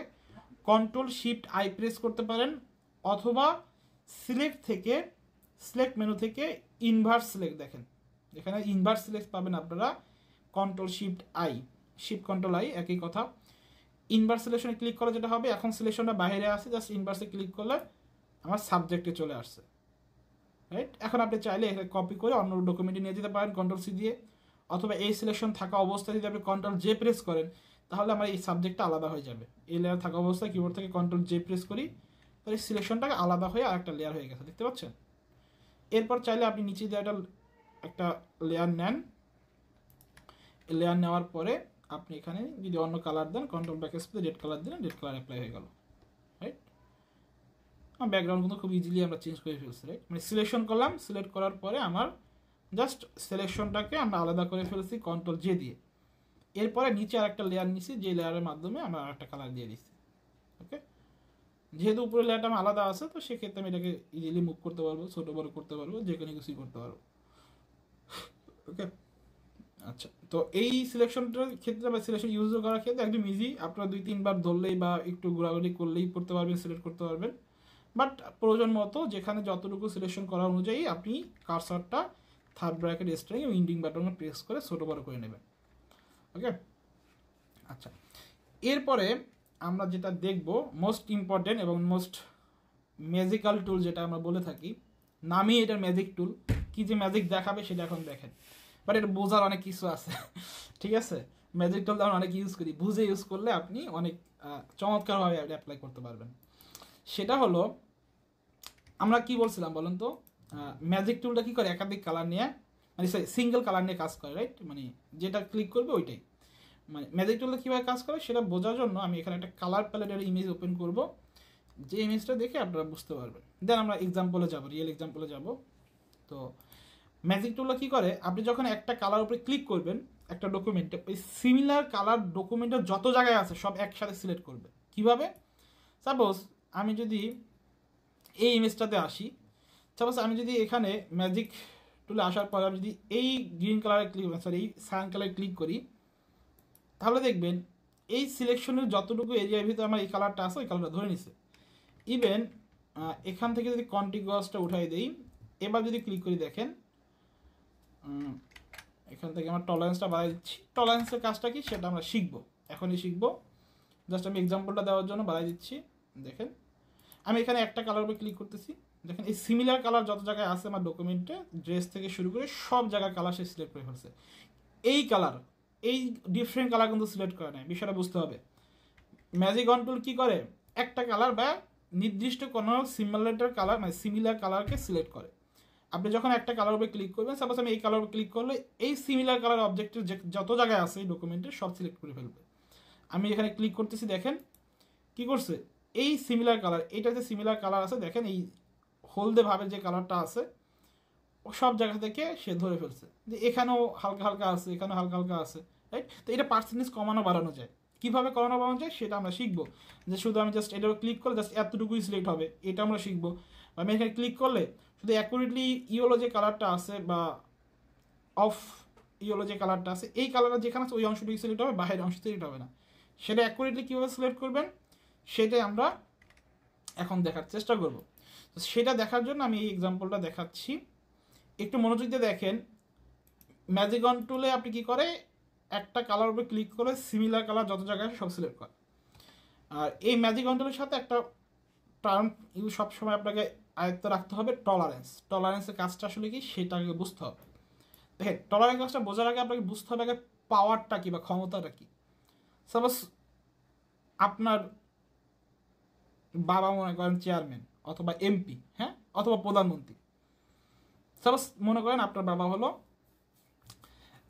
কন্ট্রোল শিফট আই প্রেস করতে পারেন অথবা সিলেক্ট থেকে সিলেক্ট মেনু থেকে ইনভার্স সিলেক্ট দেখেন এখানে ইনভার্স সিলেক্ট পাবেন আপনারা control shift I shift control I একই কথা ইনভার্স সিলেকশনে ক্লিক করে যেটা হবে এখন সিলেকশনটা বাইরে আসে জাস্ট ইনভার্সে ক্লিক করলে আমার সাবজেক্টে চলে আসছে রাইট এখন আপনি চাইলে এখানে কপি করে অন্য ডকুমেন্টে নিয়ে যেতে পারেন কন্ট্রোল সি দিয়ে অথবা এই সিলেকশন থাকা অবস্থায় যদি আপনি কন্ট্রোল জে প্রেস করেন তাহলে আমার এই সাবজেক্টটা আলাদা হয়ে যাবে এই লেয়ার থাকা অবস্থায় কিবোর্ড থেকে কন্ট্রোল জে প্রেস করি তাহলে সিলেকশনটাকে আলাদা হয়ে আর একটা লেয়ার হয়ে গেছে দেখতে পাচ্ছেন এরপর চাইলে আপনি নিচে দিয়ে একটা একটা লেয়ার নেন লেয়ার নেওয়ার পরে আপনি এখানে যদি অন্য কালার দেন কন্ট্রোল ব্যাকের রেড কালার দিলেন রেড কালার অ্যাপ্লাই হয়ে গেল রাইট ব্যাকগ্রাউন্ড কিন্তু খুব ইজিলি আমরা চেঞ্জ করে ফেলছি রাইট মানে সিলেকশন করলাম সিলেক্ট করার পরে আমার জাস্ট সিলেকশনটাকে আমরা আলাদা করে ফেলছি কন্ট্রোল জে দিয়ে এরপরে নিচে আর একটা লেয়ার নিছি যে লেয়ারের মাধ্যমে আমরা আরেকটা কালার দিয়ে দিচ্ছি যেহেতু উপরে ল্যাটাম আলাদা আছে তো সেক্ষেত্রে আমি এটাকে ইজিলি মুভ করতে পারবো ছোটো বড় করতে পারবো যে কোনো কিছুই করতে পারবো ওকে আচ্ছা তো এই সিলেকশনটার ক্ষেত্রে বা সিলেকশন ইউজ করার ক্ষেত্রে একদম ইজি আপনারা দুই তিনবার ধরলেই বা একটু ঘোরাঘুরি করলেই করতে পারবেন সিলেক্ট করতে পারবেন বাট প্রয়োজন মতো যেখানে যতটুকু সিলেকশন করা অনুযায়ী আপনি কারসারটা থার্ড ব্র্যাকেট স্ট্রিং এবং ইন্ডিং ব্যাটনে প্রেস করে ছোটো বড়ো করে নেবেন ওকে আচ্ছা এরপরে আমরা যেটা দেখব মোস্ট ইম্পর্টেন্ট এবং মোস্ট ম্যাজিক্যাল টুল যেটা আমরা বলে থাকি নামই এটা ম্যাজিক টুল কি যে ম্যাজিক দেখাবে সেটা এখন দেখেন বাট এটা বোঝার অনেক কিছু আছে ঠিক আছে ম্যাজিক টুল আমরা অনেক ইউজ করি বুঝে ইউজ করলে আপনি অনেক চমৎকারভাবে অ্যাপ্লাই করতে পারবেন সেটা হলো আমরা কি বলছিলাম বলুন তো ম্যাজিক টুলটা কি করে একাধিক কালার নিয়ে মানে সিঙ্গেল কালার নিয়ে কাজ করে রাইট মানে যেটা ক্লিক করবে ওইটাই মানে ম্যাজিক টুলে কীভাবে কাজ করে সেটা বোঝার জন্য আমি এখানে একটা কালার প্যালেটের ইমেজ ওপেন করব যে ইমেজটা দেখে আপনারা বুঝতে পারবেন দেন আমরা এক্সাম্পলে যাব রিয়েল এক্সাম্পলে যাব তো ম্যাজিক টুলে কী করে আপনি যখন একটা কালার উপরে ক্লিক করবেন একটা ডকুমেন্টে ওই সিমিলার কালার ডকুমেন্টের যত জায়গায় আছে সব একসাথে সিলেক্ট করবে কিভাবে সাপোজ আমি যদি এই ইমেজটাতে আসি সাপোজ আমি যদি এখানে ম্যাজিক টুলে আসার পর আমি যদি এই গ্রিন কালারে ক্লিক সরি এই সান কালারে ক্লিক করি তাহলে দেখবেন এই সিলেকশনের যতটুকু এরিয়ার ভিতরে আমার এই কালারটা আছে ওই কালারটা ধরে নিছে ইভেন এখান থেকে যদি কন্টিগুয়াসটা উঠাই দিই এবার যদি ক্লিক করে দেখেন এখান থেকে আমার টলারেন্সটা বাড়াই দিচ্ছি টলারেন্সের কাজটা কি সেটা আমরা শিখব এখনই শিখব জাস্ট আমি এক্সাম্পলটা দেওয়ার জন্য বাড়াই দিচ্ছি দেখেন আমি এখানে একটা কালার উপরে ক্লিক করতেছি দেখেন এই সিমিলার কালার যত জায়গায় আছে আমার ডকুমেন্টে ড্রেস থেকে শুরু করে সব জায়গায় কালার সে সিলেক্ট করে ফেলছে এই কালার এই ডিফারেন্ট কালার কিন্তু সিলেক্ট করে নেয় বিষয়টা বুঝতে হবে ম্যাজিক অন টুল কী করে একটা কালার বা নির্দিষ্ট কোনো সিমিলেটার কালার মানে সিমিলার কালারকে সিলেক্ট করে আপনি যখন একটা কালার উপরে ক্লিক করবেন সাপোজ আমি এই কালার উপরে ক্লিক করলে এই সিমিলার কালার অবজেক্টের যে যত জায়গায় আছে এই ডকুমেন্টে সব সিলেক্ট করে ফেলবে আমি এখানে ক্লিক করতেছি দেখেন কি করছে এই সিমিলার কালার এইটা যে সিমিলার কালার আছে দেখেন এই ভাবে যে কালারটা আছে সব জায়গা থেকে সে ধরে ফেলছে যে এখানেও হালকা হালকা আছে এখানেও হালকা হালকা আছে রাইট তো এটা পার্সেন্টেজ কমানো বাড়ানো যায় কীভাবে কমানো বাড়ানো যায় সেটা আমরা শিখবো যে শুধু আমি জাস্ট এটার ক্লিক করলে জাস্ট এতটুকুই সিলেক্ট হবে এটা আমরা শিখবো আমি এখানে ক্লিক করলে শুধু অ্যাকুরেটলি ইয়েলো যে কালারটা আছে বা অফ ইয়েলো যে কালারটা আছে এই কালারটা যেখানে আছে ওই অংশটুকু সিলেক্ট হবে বাইরের অংশ সিলেক্ট হবে না সেটা অ্যাকুরেটলি কীভাবে সিলেক্ট করবেন সেটাই আমরা এখন দেখার চেষ্টা করব তো সেটা দেখার জন্য আমি এই এক্সাম্পলটা দেখাচ্ছি একটু মনোযোগ দিয়ে দেখেন ম্যাজিক অন টুলে আপনি কি করে একটা কালার উপরে ক্লিক করে সিমিলার কালার যত জায়গায় সব সিলেক্ট করে আর এই ম্যাজিক অন্টনের সাথে একটা টার্ম ইউজ সবসময় আপনাকে আয়ত্ত রাখতে হবে টলারেন্স টলারেন্সের কাজটা আসলে কি সেটাকে বুঝতে হবে দেখেন টলারেন্স কাজটা বোঝার আগে আপনাকে বুঝতে হবে আগে পাওয়ারটা কী বা ক্ষমতাটা কী সাপোজ আপনার বাবা মনে করেন চেয়ারম্যান অথবা এমপি হ্যাঁ অথবা প্রধানমন্ত্রী সাপোজ মনে করেন আপনার বাবা হলো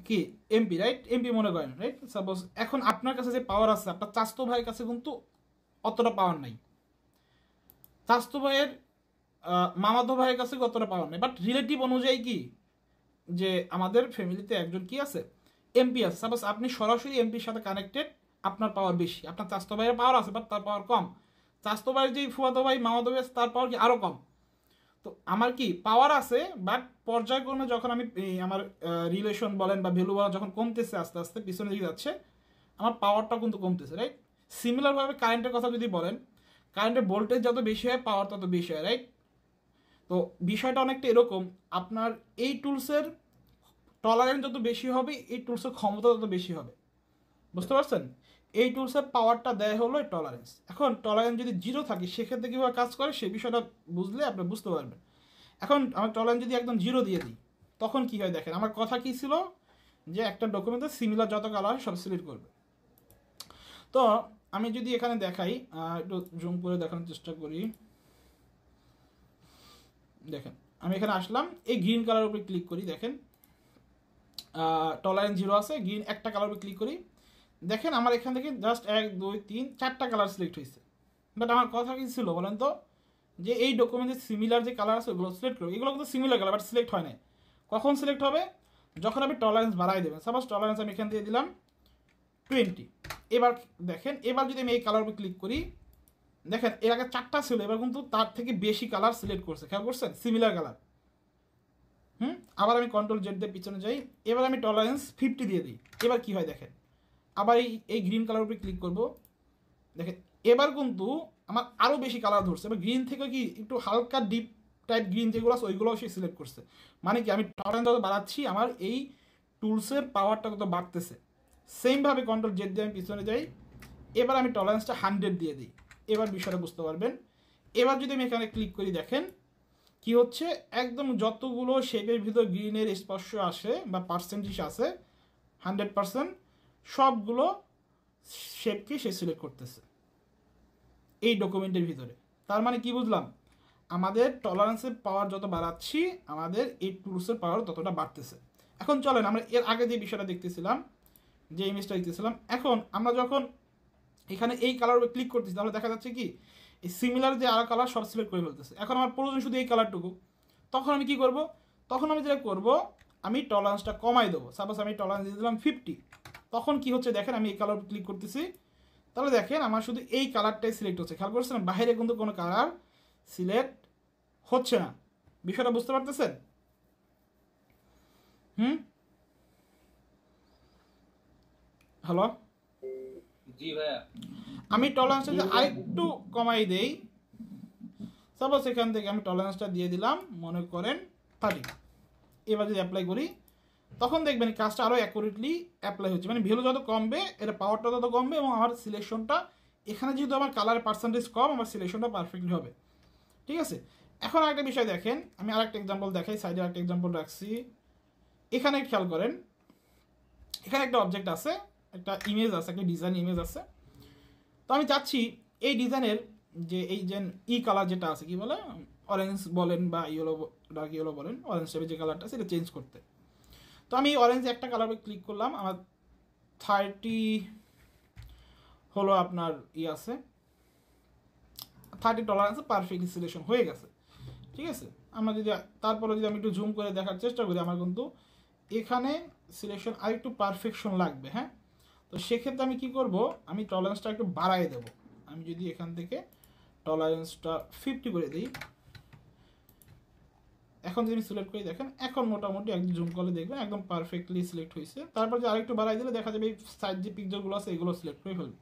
কি এমপি রাইট এমপি মনে করেন রাইট সাপোজ এখন আপনার কাছে যে পাওয়ার আছে আপনার চাস্তো ভাইয়ের কাছে কিন্তু অতটা পাওয়ার নাই চাস্তো ভাইয়ের মামাতো ভাইয়ের কাছে অতটা পাওয়ার নাই বাট রিলেটিভ অনুযায়ী কি যে আমাদের ফ্যামিলিতে একজন কি আছে এমপি আছে সাপোজ আপনি সরাসরি এমপির সাথে কানেক্টেড আপনার পাওয়ার বেশি আপনার চাস্তো ভাইয়ের পাওয়ার আছে বাট তার পাওয়ার কম চাস্তো ভাইয়ের যে ফুয়াদো ভাই মামাতো ভাই তার পাওয়ার কি আরও কম তো আমার কি পাওয়ার আছে বাট পর্যায়ক্রমে যখন আমি আমার রিলেশন বলেন বা ভ্যালু বলেন যখন কমতেছে আস্তে আস্তে পিছনে দিকে যাচ্ছে আমার পাওয়ারটা কিন্তু কমতেছে রাইট সিমিলারভাবে কারেন্টের কথা যদি বলেন কারেন্টের ভোল্টেজ যত বেশি হয় পাওয়ার তত বেশি হয় রাইট তো বিষয়টা অনেকটা এরকম আপনার এই টুলসের টলারেন্স যত বেশি হবে এই টুলসের ক্ষমতা তত বেশি হবে বুঝতে পারছেন এই টুলসের পাওয়ারটা দেয় হলো টলারেন্স এখন টলারেন্স যদি জিরো থাকে সেক্ষেত্রে কীভাবে কাজ করে সেই বিষয়টা বুঝলে আপনি বুঝতে পারবেন এখন আমার টলারেন্স যদি একদম জিরো দিয়ে দিই তখন কী হয় দেখেন আমার কথা কী ছিল যে একটা ডকুমেন্টে সিমিলার যত কালার হয় সব সিলেক্ট করবে তো আমি যদি এখানে দেখাই একটু জুম করে দেখানোর চেষ্টা করি দেখেন আমি এখানে আসলাম এই গ্রিন কালার উপরে ক্লিক করি দেখেন টলারেন্স জিরো আছে গ্রিন একটা কালার উপরে ক্লিক করি দেখেন আমার এখান থেকে জাস্ট এক দুই তিন চারটা কালার সিলেক্ট হয়েছে বাট আমার কথা কি ছিল বলেন তো যে এই ডকুমেন্টে সিমিলার যে কালার আছে ওগুলো সিলেক্ট করবো এগুলো কিন্তু সিমিলার কালার বাট সিলেক্ট হয় না কখন সিলেক্ট হবে যখন আপনি টলারেন্স বাড়াই দেবেন সাপোজ টলারেন্স আমি এখান দিয়ে দিলাম টোয়েন্টি এবার দেখেন এবার যদি আমি এই কালার উপর ক্লিক করি দেখেন এর আগে চারটা ছিল এবার কিন্তু তার থেকে বেশি কালার সিলেক্ট করছে খেয়াল করছেন সিমিলার কালার হুম আবার আমি কন্ট্রোল জেড দিয়ে পিছনে যাই এবার আমি টলারেন্স ফিফটি দিয়ে দিই এবার কি হয় দেখেন আবার এই এই গ্রিন কালার উপরে ক্লিক করব দেখেন এবার কিন্তু আমার আরও বেশি কালার ধরছে এবার গ্রিন থেকে কি একটু হালকা ডিপ টাইপ গ্রিন যেগুলো আছে ওইগুলোও সে সিলেক্ট করছে মানে কি আমি টাওয়ার যত বাড়াচ্ছি আমার এই টুলসের পাওয়ারটা তত বাড়তেছে সেমভাবে কন্ট্রোল জেদ দিয়ে আমি পিছনে যাই এবার আমি টলারেন্সটা হান্ড্রেড দিয়ে দিই এবার বিষয়টা বুঝতে পারবেন এবার যদি আমি এখানে ক্লিক করি দেখেন কি হচ্ছে একদম যতগুলো শেপের ভিতর গ্রিনের স্পর্শ আসে বা পার্সেন্টেজ আসে হান্ড্রেড পার্সেন্ট সবগুলো শেপকে সে সিলেক্ট করতেছে এই ডকুমেন্টের ভিতরে তার মানে কি বুঝলাম আমাদের টলারেন্সের পাওয়ার যত বাড়াচ্ছি আমাদের এই টুলসের পাওয়ার ততটা বাড়তেছে এখন চলেন আমরা এর আগে যে বিষয়টা দেখতেছিলাম যে ইমেজটা দেখতেছিলাম এখন আমরা যখন এখানে এই কালার ক্লিক করতেছি তাহলে দেখা যাচ্ছে কি এই সিমিলার যে আর কালার সব সিলেক্ট করে ফেলতেছে এখন আমার প্রয়োজন শুধু এই কালারটুকু তখন আমি কি করব তখন আমি যেটা করব আমি টলারেন্সটা কমাই দেবো সাপোজ আমি টলারেন্স দিয়ে দিলাম ফিফটি তখন কি হচ্ছে দেখেন আমি এই কালার ক্লিক করতেছি তাহলে দেখেন আমার শুধু এই কালারটাই সিলেক্ট হচ্ছে খেয়াল করছেন বাইরে কিন্তু কোনো কালার সিলেক্ট হচ্ছে না বিষয়টা বুঝতে পারতেছেন হুম হ্যালো জি ভাইয়া আমি টলারেন্সটা যদি আরেকটু কমাই দেই সাপোজ এখান থেকে আমি টলারেন্সটা দিয়ে দিলাম মনে করেন থার্টি এবার যদি অ্যাপ্লাই করি তখন দেখবেন কাজটা আরও অ্যাকুরেটলি অ্যাপ্লাই হচ্ছে মানে ভ্যালু যত কমবে এর পাওয়ারটা তত কমবে এবং আমার সিলেকশনটা এখানে যেহেতু আমার কালার পার্সেন্টেজ কম আমার সিলেকশনটা পারফেক্টলি হবে ঠিক আছে এখন আরেকটা বিষয় দেখেন আমি আরেকটা এক্সাম্পল দেখাই সাইডে আরেকটা এক্সাম্পল রাখছি এখানে খেয়াল করেন এখানে একটা অবজেক্ট আছে একটা ইমেজ আছে একটা ডিজাইন ইমেজ আছে তো আমি চাচ্ছি এই ডিজাইনের যে এই যে ই e কালার যেটা আছে কি বলে অরেঞ্জ বলেন বা ইয়েলো ডার্ক ইয়েলো বলেন অরেঞ্জ টাইপের যে কালারটা সেটা চেঞ্জ করতে তো আমি অরেঞ্জ একটা কালারে ক্লিক করলাম আমার থার্টি হলো আপনার ই আছে থার্টি ডলার আছে পারফেক্ট ইনস্টলেশন হয়ে গেছে ঠিক আছে আমরা যদি তারপরে যদি আমি একটু জুম করে দেখার চেষ্টা করি আমার কিন্তু এখানে সিলেকশন আর একটু পারফেকশন লাগবে হ্যাঁ তো সেক্ষেত্রে আমি কি করব আমি টলারেন্সটা একটু বাড়াই দেব আমি যদি এখান থেকে টলারেন্সটা ফিফটি করে দিই এখন যদি সিলেক্ট করে দেখেন এখন মোটামুটি একদম জুম কলে দেখবেন একদম পারফেক্টলি সিলেক্ট হয়েছে তারপর যে আরেকটু বাড়াই দিলে দেখা যাবে এই সাইড যে পিকচারগুলো আছে এগুলো সিলেক্ট করে ফেলবে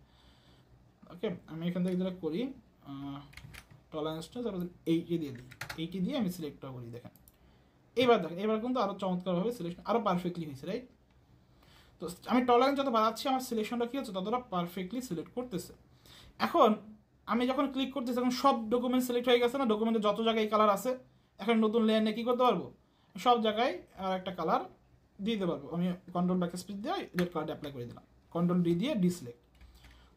ওকে আমি এখান থেকে যেটা করি টলারেন্সটা তারপর এইটি দিয়ে দিই এইটি দিয়ে আমি সিলেক্টটা করি দেখেন এবার দেখেন এবার কিন্তু আরও চমৎকারভাবে সিলেকশন আরও পারফেক্টলি হয়েছে রাইট তো আমি টলারেন্স যত বাড়াচ্ছি আমার সিলেকশনটা কী হচ্ছে ততটা পারফেক্টলি সিলেক্ট করতেছে এখন আমি যখন ক্লিক করতেছি তখন সব ডকুমেন্ট সিলেক্ট হয়ে গেছে না ডকুমেন্টে যত জায়গায় কালার আছে এখন নতুন লেয়ার কী করতে পারবো সব জায়গায় আর একটা কালার দিয়ে দিতে পারবো আমি কন্ট্রোল ব্যাক স্পিচ দিয়ে রেড কালারটা অ্যাপ্লাই করে দিলাম কন্ট্রোল ডি দিয়ে ডিসলেক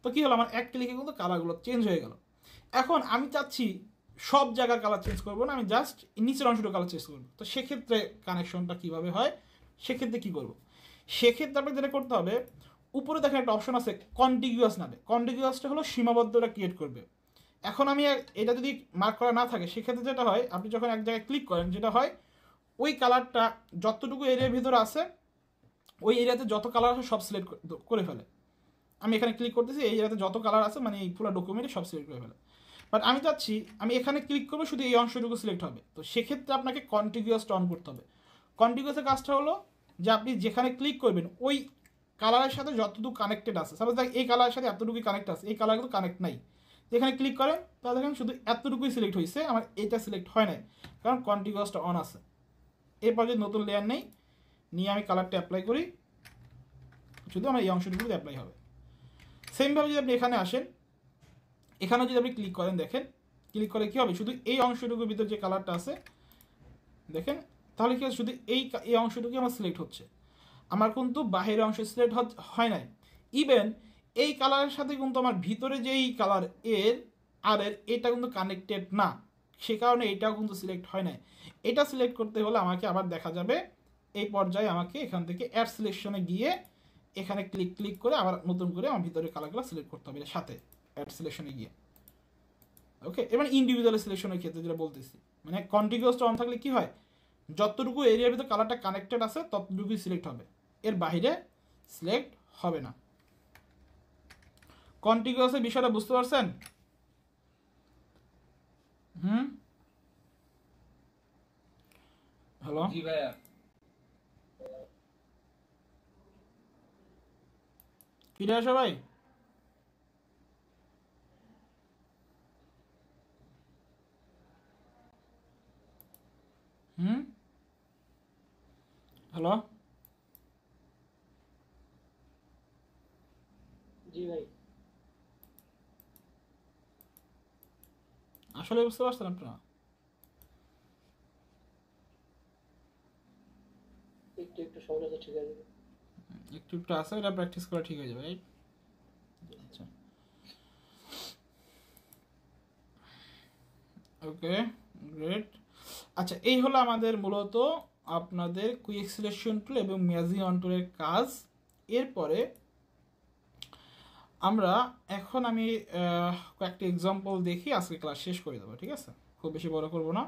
তো কী হলো আমার এক ক্লিকে কিন্তু কালারগুলো চেঞ্জ হয়ে গেল এখন আমি চাচ্ছি সব জায়গার কালার চেঞ্জ করবো না আমি জাস্ট নিচের অংশটা কালার চেঞ্জ করবো তো সেক্ষেত্রে কানেকশনটা কীভাবে হয় সেক্ষেত্রে কী করবো সেক্ষেত্রে আপনাকে যেটা করতে হবে উপরে দেখেন একটা অপশন আছে কন্টিগিউয়াস নামে কন্টিগিউয়াসটা হলো সীমাবদ্ধটা ক্রিয়েট করবে এখন আমি এটা যদি মার্ক করা না থাকে সেক্ষেত্রে যেটা হয় আপনি যখন এক জায়গায় ক্লিক করেন যেটা হয় ওই কালারটা যতটুকু এরিয়ার ভিতরে আছে ওই এরিয়াতে যত কালার আছে সব সিলেক্ট করে ফেলে আমি এখানে ক্লিক করতেছি এই এরিয়াতে যত কালার আছে মানে এই পুরো ডকুমেন্টে সব সিলেক্ট করে ফেলে বাট আমি চাচ্ছি আমি এখানে ক্লিক করবো শুধু এই অংশটুকু সিলেক্ট হবে তো সেক্ষেত্রে আপনাকে কন্টিনিউয়াস অন করতে হবে কন্টিনিউয়াসের কাজটা হলো যে আপনি যেখানে ক্লিক করবেন ওই কালারের সাথে যতটুকু কানেক্টেড আছে সাপোজ দেখ এই কালারের সাথে এতটুকু কানেক্ট আছে এই কালার কিন্তু কানেক্ট নাই যেখানে ক্লিক করেন তাহলে দেখেন শুধু এতটুকুই সিলেক্ট হয়েছে আমার এটা সিলেক্ট হয় নাই কারণ কন্টিগসটা অন আছে এরপর যদি নতুন লেয়ার নেই নিয়ে আমি কালারটা অ্যাপ্লাই করি শুধু আমার এই অংশটুকু অ্যাপ্লাই হবে সেমভাবে যদি আপনি এখানে আসেন এখানেও যদি আপনি ক্লিক করেন দেখেন ক্লিক করে কী হবে শুধু এই অংশটুকুর ভিতর যে কালারটা আছে দেখেন তাহলে কি শুধু এই এই অংশটুকুই আমার সিলেক্ট হচ্ছে আমার কিন্তু বাহিরের অংশ সিলেক্ট হয় নাই ইভেন এই কালারের সাথে কিন্তু আমার ভিতরে যে এই কালার এর আর এর এটা কিন্তু কানেক্টেড না সে কারণে এটাও কিন্তু সিলেক্ট হয় না এটা সিলেক্ট করতে হলে আমাকে আবার দেখা যাবে এই পর্যায়ে আমাকে এখান থেকে অ্যাড সিলেকশনে গিয়ে এখানে ক্লিক ক্লিক করে আবার নতুন করে আমার ভিতরে কালারগুলো সিলেক্ট করতে হবে সাথে অ্যাড সিলেকশনে গিয়ে ওকে এবার ইন্ডিভিজুয়াল সিলেকশনের ক্ষেত্রে যেটা বলতেছি মানে কন্টিনিউস অন থাকলে কি হয় যতটুকু এরিয়ার ভিতরে কালারটা কানেক্টেড আছে ততটুকুই সিলেক্ট হবে এর বাইরে সিলেক্ট হবে না কন্টিগুয়াসের বিষয়টা বুঝতে পারছেন হুম হ্যালো জি ভাইয়া ফিরে আসো ভাই হুম হ্যালো জি ভাই আসলে বুঝতে পারছেন আপনারা একটু একটু আছে এটা প্র্যাকটিস করা ঠিক হয়ে যাবে রাইট আচ্ছা ওকে গ্রেট আচ্ছা এই হলো আমাদের মূলত আপনাদের কুইক সিলেকশন টুল এবং ম্যাজি অন টুলের কাজ এরপরে আমরা এখন আমি কয়েকটি এক্সাম্পল দেখি আজকে ক্লাস শেষ করে দেবো ঠিক আছে খুব বেশি বড় করব না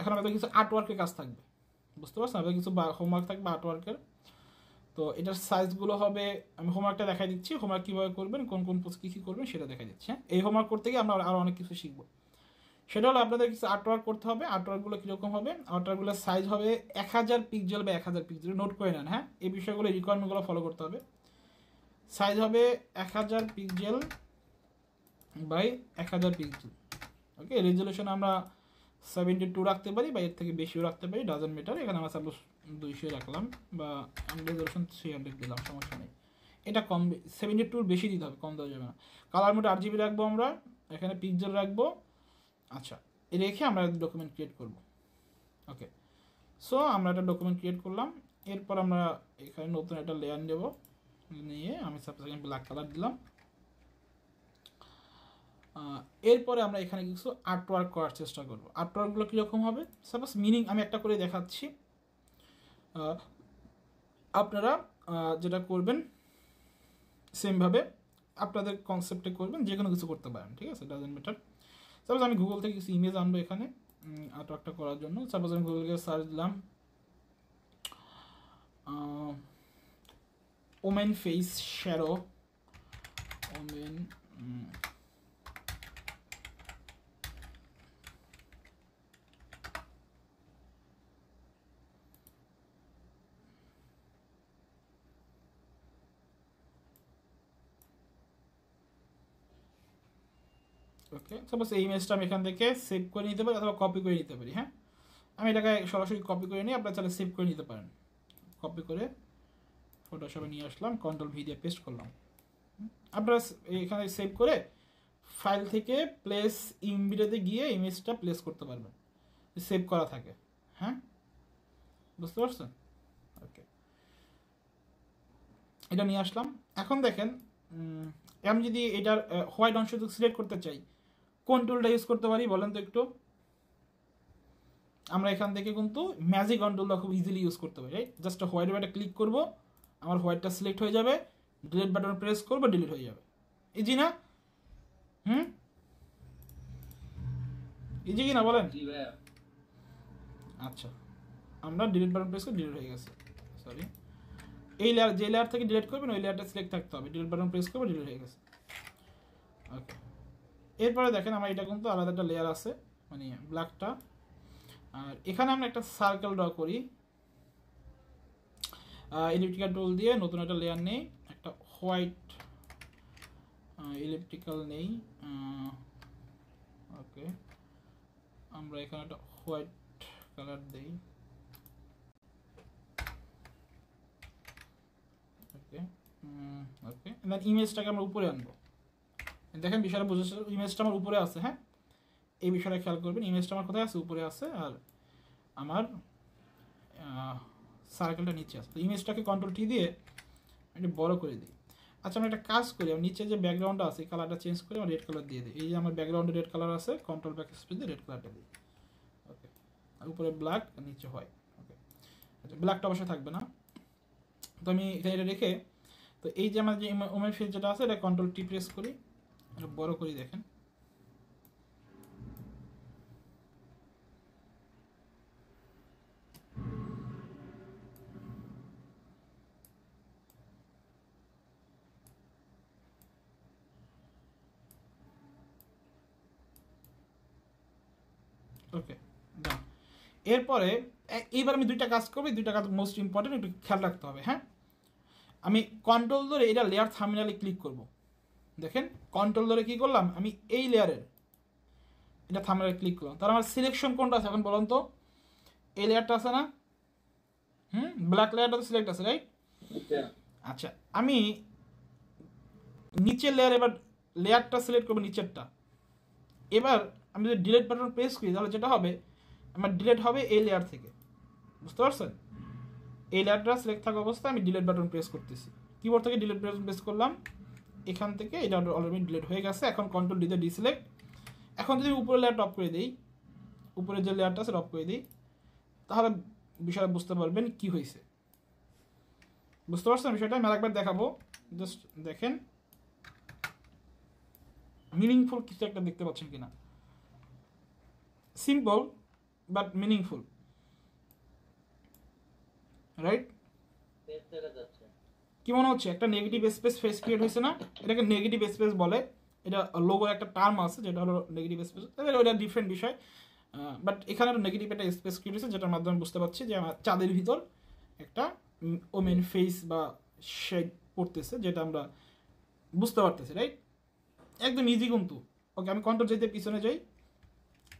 এখন আমাদের কিছু আর্টওয়ার্কের কাজ থাকবে বুঝতে পারছেন আমাদের কিছু হোমওয়ার্ক থাকবে আর্টওয়ার্কের তো এটার সাইজগুলো হবে আমি হোমওয়ার্কটা দেখাই দিচ্ছি হোমওয়ার্ক কীভাবে করবেন কোন কোন পোস্ট কী কী করবেন সেটা দেখা দিচ্ছে হ্যাঁ এই হোমওয়ার্ক করতে গিয়ে আমরা আরও অনেক কিছু শিখবো সেটা হলো আপনাদের কিছু আর্টওয়ার্ক করতে হবে আর্টওয়ার্কগুলো কীরকম হবে আর্টওয়ার্কগুলোর সাইজ হবে এক হাজার পিকজেল বা এক হাজার পিকজেল নোট করে নেন হ্যাঁ এই বিষয়গুলো রিকোয়ারমেন্টগুলো ফলো করতে হবে সাইজ হবে এক হাজার পিকজেল বাই এক হাজার পিকজেল ওকে রেজলিউশন আমরা সেভেন্টি টু রাখতে পারি বা এর থেকে বেশিও রাখতে পারি ডাজন মিটার এখানে আমরা সাপোজ দুইশো রাখলাম বা রেজুলেশন থ্রি হান্ড্রেড দিলাম সমস্যা নেই এটা কম সেভেন্টি টুর বেশি দিতে হবে কম দেওয়া যাবে না কালার মোট আট জিবি রাখবো আমরা এখানে পিকজেল রাখবো আচ্ছা রেখে আমরা ডকুমেন্ট ক্রিয়েট করব ওকে সো আমরা একটা ডকুমেন্ট ক্রিয়েট করলাম এরপর আমরা এখানে নতুন একটা লেয়ার নেবো নিয়ে আমি সাপোজ আমি ব্ল্যাক কালার দিলাম এরপরে আমরা এখানে কিছু আর্টওয়ার্ক করার চেষ্টা করব আর্টওয়ার্কগুলো কীরকম হবে সাপোজ মিনিং আমি একটা করে দেখাচ্ছি আপনারা যেটা করবেন সেমভাবে আপনাদের কনসেপ্টে করবেন যে কোনো কিছু করতে পারেন ঠিক আছে ডাজেন্ট ম্যাটার সাপোজ আমি গুগল থেকে কিছু ইমেজ আনবো এখানে আর্টওয়ার্কটা করার জন্য সাপোজ আমি গুগলকে সার্চ দিলাম ওমেন ফেস শ্যারো ওমেন ওকে সাপোজ এই ইমেজটা আমি এখান থেকে সেভ করে নিতে পারি অথবা কপি করে নিতে পারি হ্যাঁ আমি এটাকে সরাসরি কপি করে নিই আপনারা তাহলে সেভ করে নিতে পারেন কপি করে ফটোশপে নিয়ে আসলাম কন্ট্রোল ভি দিয়ে পেস্ট করলাম আপনারা এখানে সেভ করে ফাইল থেকে প্লেস ইমবিটাতে গিয়ে ইমেজটা প্লেস করতে পারবেন সেভ করা থাকে হ্যাঁ বুঝতে পারছেন ওকে এটা নিয়ে আসলাম এখন দেখেন আমি যদি এটার হোয়াইট অংশ সিলেক্ট করতে চাই কোন টুলটা ইউজ করতে পারি বলেন তো একটু আমরা এখান থেকে কিন্তু ম্যাজিক অন টুলটা খুব ইজিলি ইউজ করতে পারি রাইট জাস্ট হোয়াইট একটা ক্লিক করবো আমার হোয়াইটটা সিলেক্ট হয়ে যাবে ডিলিট বাটন প্রেস করবো ডিলিট হয়ে যাবে ইজি না হুম ইজি কি না বলেন আচ্ছা আমরা ডিলিট বাটন প্রেস করে ডিলিট হয়ে গেছে সরি এই লেয়ার যে লেয়ার থেকে ডিলিট করবেন ওই লেয়ারটা সিলেক্ট থাকতে হবে ডিলিট বাটন প্রেস করবো ডিলিট হয়ে গেছে ওকে এরপরে দেখেন আমার এটা কিন্তু আলাদা একটা লেয়ার আছে মানে ব্ল্যাকটা আর এখানে আমরা একটা সার্কেল ড্র করি ইলেকট্রিক্যাল টুল দিয়ে নতুন একটা লেয়ার নেই একটা হোয়াইট ইলেকট্রিক্যাল নেই ওকে আমরা এখানে একটা হোয়াইট কালার দেই ওকে ওকে দেন ইমেজটাকে আমরা উপরে আনবো দেখেন বিষয়টা বুঝেছে ইমেজটা আমার উপরে আছে হ্যাঁ এই বিষয়টা খেয়াল করবেন ইমেজটা আমার কোথায় আছে উপরে আছে আর আমার সার্কেলটা নিচে আসে তো ইমেজটাকে কন্ট্রোল টি দিয়ে একটু বড় করে দিই আচ্ছা আমরা একটা কাজ করি আমি নিচে যে ব্যাকগ্রাউন্ডটা আছে কালারটা চেঞ্জ করে আমি রেড কালার দিয়ে দিই এই যে আমার ব্যাকগ্রাউন্ডে রেড কালার আছে কন্ট্রোল ব্যাক স্পিড দিয়ে রেড কালারটা দিই ওকে উপরে ব্ল্যাক নিচে হয় ওকে আচ্ছা ব্ল্যাকটা অবশ্যই থাকবে না তো আমি এটা এটা রেখে তো এই যে আমার যে ওমেন ফিল যেটা আছে এটা কন্ট্রোল টি প্রেস করি বড় করি দেখেন এরপরে এইবার আমি দুইটা কাজ করবো দুইটা কাজ মোস্ট ইম্পর্টেন্ট একটু খেয়াল রাখতে হবে হ্যাঁ আমি কন্ট্রোল ধরে এটা লেয়ার থামিনালে ক্লিক করব দেখেন কন্ট্রোল ধরে কী করলাম আমি এই লেয়ারের এটা থামিনালে ক্লিক করলাম তার আমার মানে সিলেকশন কোনটা আছে এখন বলুন তো এই লেয়ারটা আছে না হুম ব্ল্যাক লেয়ারটা তো সিলেক্ট আছে রাইট আচ্ছা আমি নিচের লেয়ার এবার লেয়ারটা সিলেক্ট করবো নিচেরটা এবার আমি যদি ডিলেট বাটন প্রেস করি তাহলে যেটা হবে আমার ডিলেট হবে এই লেয়ার থেকে বুঝতে পারছেন এই লেয়ারটা সিলেক্ট থাকা অবস্থায় আমি ডিলেট বাটন প্রেস করতেছি কিবোর্ড থেকে ডিলেট বাটন প্রেস করলাম এখান থেকে এটা অলরেডি ডিলেট হয়ে গেছে এখন কন্ট্রোল ডিতে ডিসিলেক্ট এখন যদি উপরে লেয়ার টপ করে দিই উপরে যে লেয়ারটা আছে টপ করে দিই তাহলে বিষয়টা বুঝতে পারবেন কি হয়েছে বুঝতে পারছেন বিষয়টা আমি একবার দেখাবো জাস্ট দেখেন মিনিংফুল কিছু একটা দেখতে পাচ্ছেন কিনা সিম্পল বাট মিনিংফুল রাইট কি মনে হচ্ছে একটা নেগেটিভ স্পেস ফেস ক্রিয়েট হয়েছে না এটাকে নেগেটিভ স্পেস বলে এটা লোগোর একটা টার্ম আছে যেটা হলো নেগেটিভ স্পেস ওটা ডিফারেন্ট বিষয় বাট এখানে একটা নেগেটিভ একটা স্পেস ক্রিয়েট হয়েছে যেটার মাধ্যমে বুঝতে পারছি যে আমার চাঁদের ভিতর একটা ওমেন ফেস বা শেড পড়তেছে যেটা আমরা বুঝতে পারতেছি রাইট একদম ইজি কিন্তু ওকে আমি কন্ট্রোল যেতে পিছনে যাই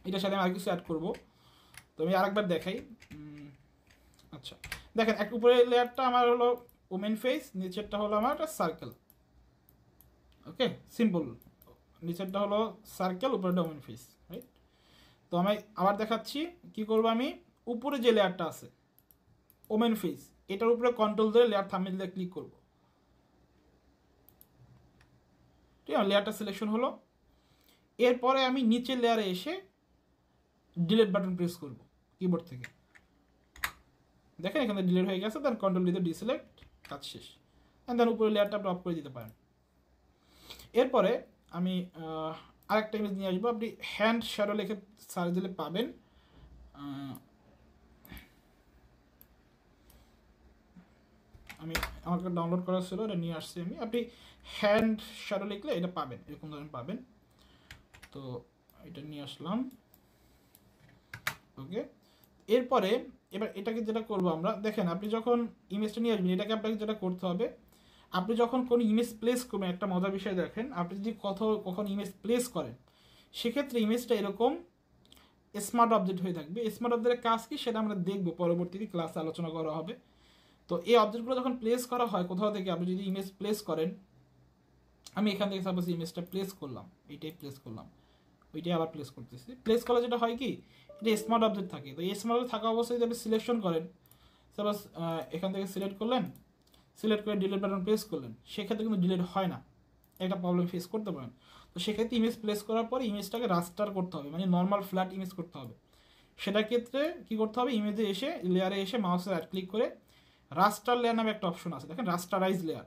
এটার সাথে আমি আর কিছু অ্যাড করবো তো আমি আরেকবার দেখাই আচ্ছা দেখেন এক উপরে লেয়ারটা আমার হলো ওমেন ফেস নিচেরটা হলো আমার একটা সার্কেল ওকে সিম্পল নিচেরটা হলো সার্কেল উপরেটা ওমেন ফেস রাইট তো আমি আবার দেখাচ্ছি কি করব আমি উপরে যে লেয়ারটা আছে ওমেন ফেস এটার উপরে কন্ট্রোল ধরে লেয়ার থামিয়ে দিলে ক্লিক করব ঠিক আছে লেয়ারটা সিলেকশন হলো এরপরে আমি নিচের লেয়ারে এসে ডিলেট বাটন প্রেস করব কিবোর্ড থেকে দেখেন এখানে ডিলিট হয়ে গেছে দেন কন্ট্রোল দিতে ডিসিলেক্ট কাজ শেষ অ্যান্ড দেন উপরে লেয়ারটা আপনি অফ করে দিতে পারেন এরপরে আমি আরেকটা ইমেজ নিয়ে আসবো আপনি হ্যান্ড শ্যাডো লিখে সার্চ দিলে পাবেন আমি আমার ডাউনলোড করা ছিল এটা নিয়ে আসছি আমি আপনি হ্যান্ড শ্যাডো লিখলে এটা পাবেন এরকম ধরনের পাবেন তো এটা নিয়ে আসলাম ওকে এরপরে এবার এটাকে যেটা করব আমরা দেখেন আপনি যখন ইমেজটা নিয়ে আসবেন এটাকে আপনাকে যেটা করতে হবে আপনি যখন কোনো ইমেজ প্লেস করবেন একটা মজার বিষয় দেখেন আপনি যদি কোথাও কখন ইমেজ প্লেস করেন সেক্ষেত্রে ইমেজটা এরকম স্মার্ট অবজেক্ট হয়ে থাকবে স্মার্ট অবজেক্টের কাজ কি সেটা আমরা দেখব পরবর্তীতে ক্লাসে আলোচনা করা হবে তো এই অবজেক্টগুলো যখন প্লেস করা হয় কোথাও থেকে আপনি যদি ইমেজ প্লেস করেন আমি এখান থেকে সাপোজ ইমেজটা প্লেস করলাম এইটাই প্লেস করলাম ওইটাই আবার প্লেস করতেছি প্লেস করা যেটা হয় কি এটা স্মার্ট আপডেট থাকে তো এই স্মার্ট থাকা অবস্থায় যদি আপনি সিলেকশন করেন সাপোজ এখান থেকে সিলেক্ট করলেন সিলেক্ট করে ডিলেট বাটন প্রেস করলেন সেক্ষেত্রে কিন্তু ডিলেট হয় না একটা প্রবলেম ফেস করতে পারেন তো সেক্ষেত্রে ইমেজ প্লেস করার পর ইমেজটাকে রাস্টার করতে হবে মানে নর্মাল ফ্ল্যাট ইমেজ করতে হবে সেটার ক্ষেত্রে কি করতে হবে ইমেজে এসে লেয়ারে এসে মাউসে রাইট ক্লিক করে রাস্টার লেয়ার নামে একটা অপশন আছে দেখেন রাস্টারাইজ লেয়ার